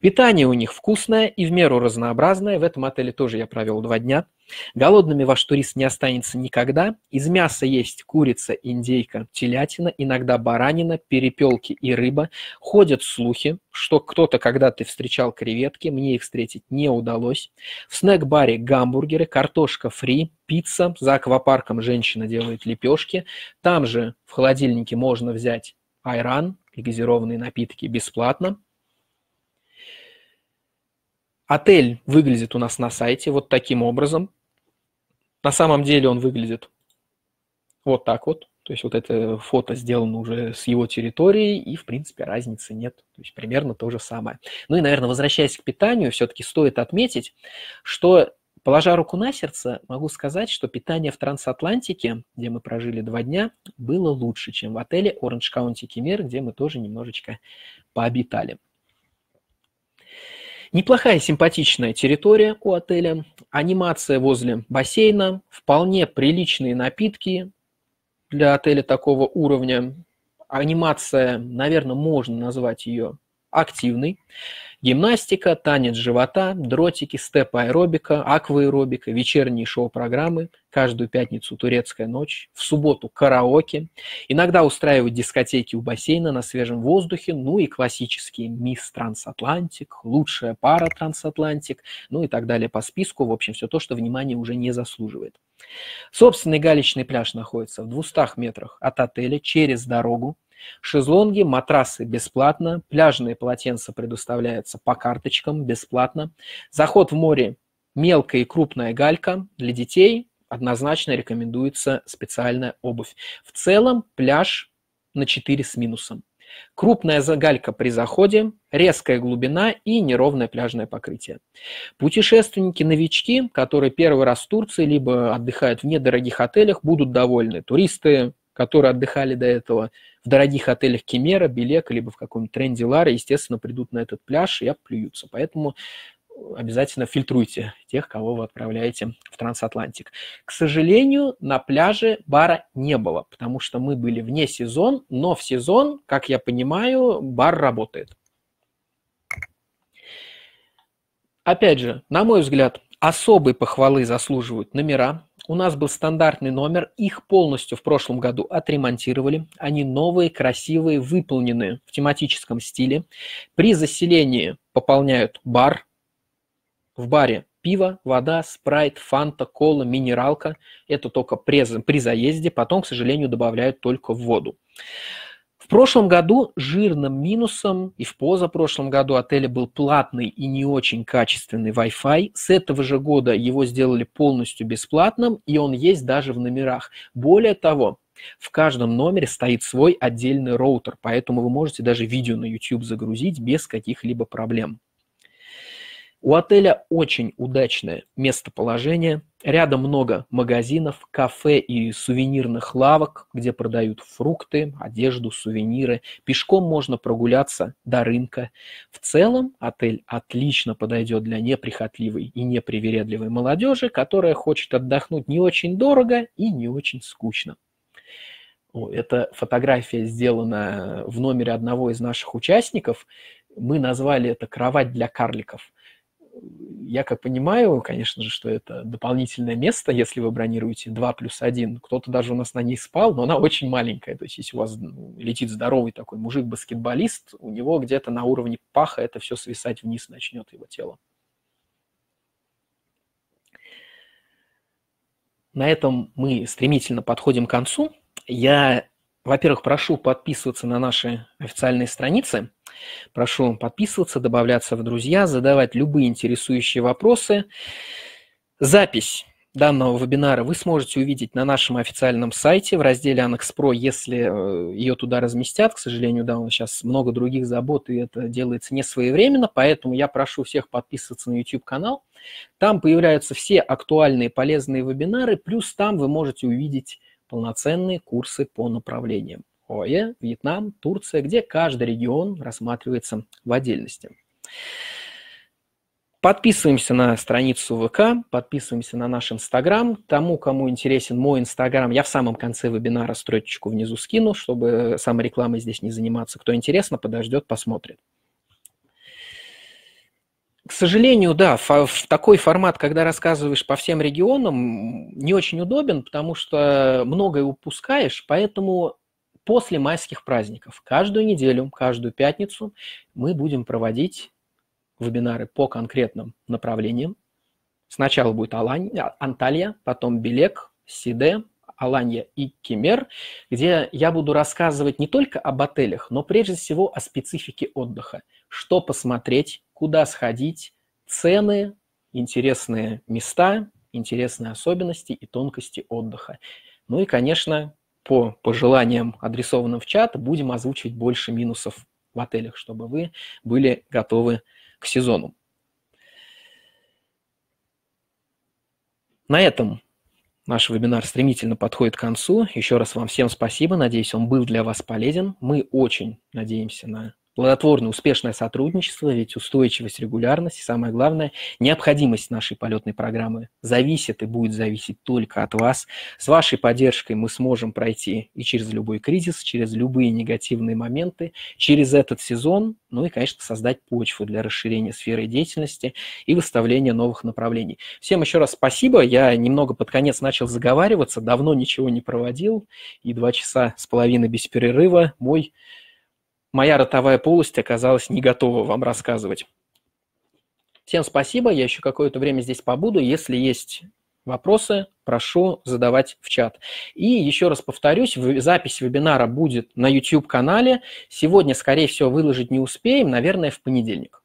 Питание у них вкусное и в меру разнообразное. В этом отеле тоже я провел два дня. Голодными ваш турист не останется никогда. Из мяса есть курица, индейка, телятина, иногда баранина, перепелки и рыба. Ходят слухи, что кто-то когда-то встречал креветки, мне их встретить не удалось. В снэк-баре гамбургеры, картошка фри, пицца. За аквапарком женщина делает лепешки. Там же в холодильнике можно взять айран и газированные напитки бесплатно. Отель выглядит у нас на сайте вот таким образом. На самом деле он выглядит вот так вот. То есть вот это фото сделано уже с его территории, и, в принципе, разницы нет. То есть примерно то же самое. Ну и, наверное, возвращаясь к питанию, все-таки стоит отметить, что, положа руку на сердце, могу сказать, что питание в Трансатлантике, где мы прожили два дня, было лучше, чем в отеле Orange County Кемер, где мы тоже немножечко пообитали. Неплохая, симпатичная территория у отеля, анимация возле бассейна, вполне приличные напитки для отеля такого уровня. Анимация, наверное, можно назвать ее активный. Гимнастика, танец живота, дротики, степ-аэробика, акваэробика, вечерние шоу-программы, каждую пятницу турецкая ночь, в субботу караоке, иногда устраивают дискотеки у бассейна на свежем воздухе, ну и классические «Мисс Трансатлантик», «Лучшая пара Трансатлантик», ну и так далее по списку, в общем, все то, что внимание уже не заслуживает. Собственный галечный пляж находится в 200 метрах от отеля через дорогу, Шезлонги, матрасы бесплатно, пляжные полотенца предоставляются по карточкам бесплатно. Заход в море мелкая и крупная галька для детей однозначно рекомендуется специальная обувь. В целом пляж на 4 с минусом. Крупная загалька при заходе, резкая глубина и неровное пляжное покрытие. Путешественники-новички, которые первый раз в Турции либо отдыхают в недорогих отелях, будут довольны. Туристы которые отдыхали до этого в дорогих отелях Кемера, Белека, либо в каком-нибудь тренде Лара, естественно, придут на этот пляж и обплюются. Поэтому обязательно фильтруйте тех, кого вы отправляете в трансатлантик. К сожалению, на пляже бара не было, потому что мы были вне сезон, но в сезон, как я понимаю, бар работает. Опять же, на мой взгляд, особой похвалы заслуживают номера, у нас был стандартный номер, их полностью в прошлом году отремонтировали. Они новые, красивые, выполнены в тематическом стиле. При заселении пополняют бар. В баре пиво, вода, спрайт, фанта, кола, минералка. Это только при, заезде. Потом, к сожалению, добавляют только воду. В прошлом году жирным минусом и в позапрошлом году отеля был платный и не очень качественный Wi-Fi. С этого же года его сделали полностью бесплатным, и он есть даже в номерах. Более того, в каждом номере стоит свой отдельный роутер, поэтому вы можете даже видео на YouTube загрузить без каких-либо проблем. У отеля очень удачное местоположение, Рядом много магазинов, кафе и сувенирных лавок, где продают фрукты, одежду, сувениры. Пешком можно прогуляться до рынка. В целом отель отлично подойдет для неприхотливой и непривередливой молодежи, которая хочет отдохнуть не очень дорого и не очень скучно. О, эта фотография сделана в номере одного из наших участников. Мы назвали это «Кровать для карликов» я как понимаю, конечно же, что это дополнительное место, если вы бронируете 2 плюс 1. Кто-то даже у нас на ней спал, но она очень маленькая. То есть если у вас летит здоровый такой мужик-баскетболист, у него где-то на уровне паха это все свисать вниз начнет его тело. На этом мы стремительно подходим к концу. Я во-первых, прошу подписываться на наши официальные страницы. Прошу подписываться, добавляться в друзья, задавать любые интересующие вопросы. Запись данного вебинара вы сможете увидеть на нашем официальном сайте в разделе Annex если э, ее туда разместят. К сожалению, да, у нас сейчас много других забот, и это делается не своевременно, поэтому я прошу всех подписываться на YouTube-канал. Там появляются все актуальные полезные вебинары, плюс там вы можете увидеть полноценные курсы по направлениям. ОАЭ, Вьетнам, Турция, где каждый регион рассматривается в отдельности. Подписываемся на страницу ВК, подписываемся на наш Инстаграм. Тому, кому интересен мой Инстаграм, я в самом конце вебинара строчечку внизу скину, чтобы самой рекламой здесь не заниматься. Кто интересно, подождет, посмотрит. К сожалению, да, в такой формат, когда рассказываешь по всем регионам, не очень удобен, потому что многое упускаешь, поэтому после майских праздников каждую неделю, каждую пятницу мы будем проводить вебинары по конкретным направлениям. Сначала будет Алань, а, Анталья, потом Белек, Сиде, Аланья и Кемер, где я буду рассказывать не только об отелях, но прежде всего о специфике отдыха, что посмотреть, куда сходить, цены, интересные места, интересные особенности и тонкости отдыха. Ну и, конечно, по пожеланиям, адресованным в чат, будем озвучивать больше минусов в отелях, чтобы вы были готовы к сезону. На этом наш вебинар стремительно подходит к концу. Еще раз вам всем спасибо. Надеюсь, он был для вас полезен. Мы очень надеемся на плодотворное, успешное сотрудничество, ведь устойчивость, регулярность и, самое главное, необходимость нашей полетной программы зависит и будет зависеть только от вас. С вашей поддержкой мы сможем пройти и через любой кризис, через любые негативные моменты, через этот сезон, ну и, конечно, создать почву для расширения сферы деятельности и выставления новых направлений. Всем еще раз спасибо. Я немного под конец начал заговариваться, давно ничего не проводил, и два часа с половиной без перерыва мой Моя ротовая полость оказалась не готова вам рассказывать. Всем спасибо, я еще какое-то время здесь побуду. Если есть вопросы, прошу задавать в чат. И еще раз повторюсь, запись вебинара будет на YouTube-канале. Сегодня, скорее всего, выложить не успеем, наверное, в понедельник.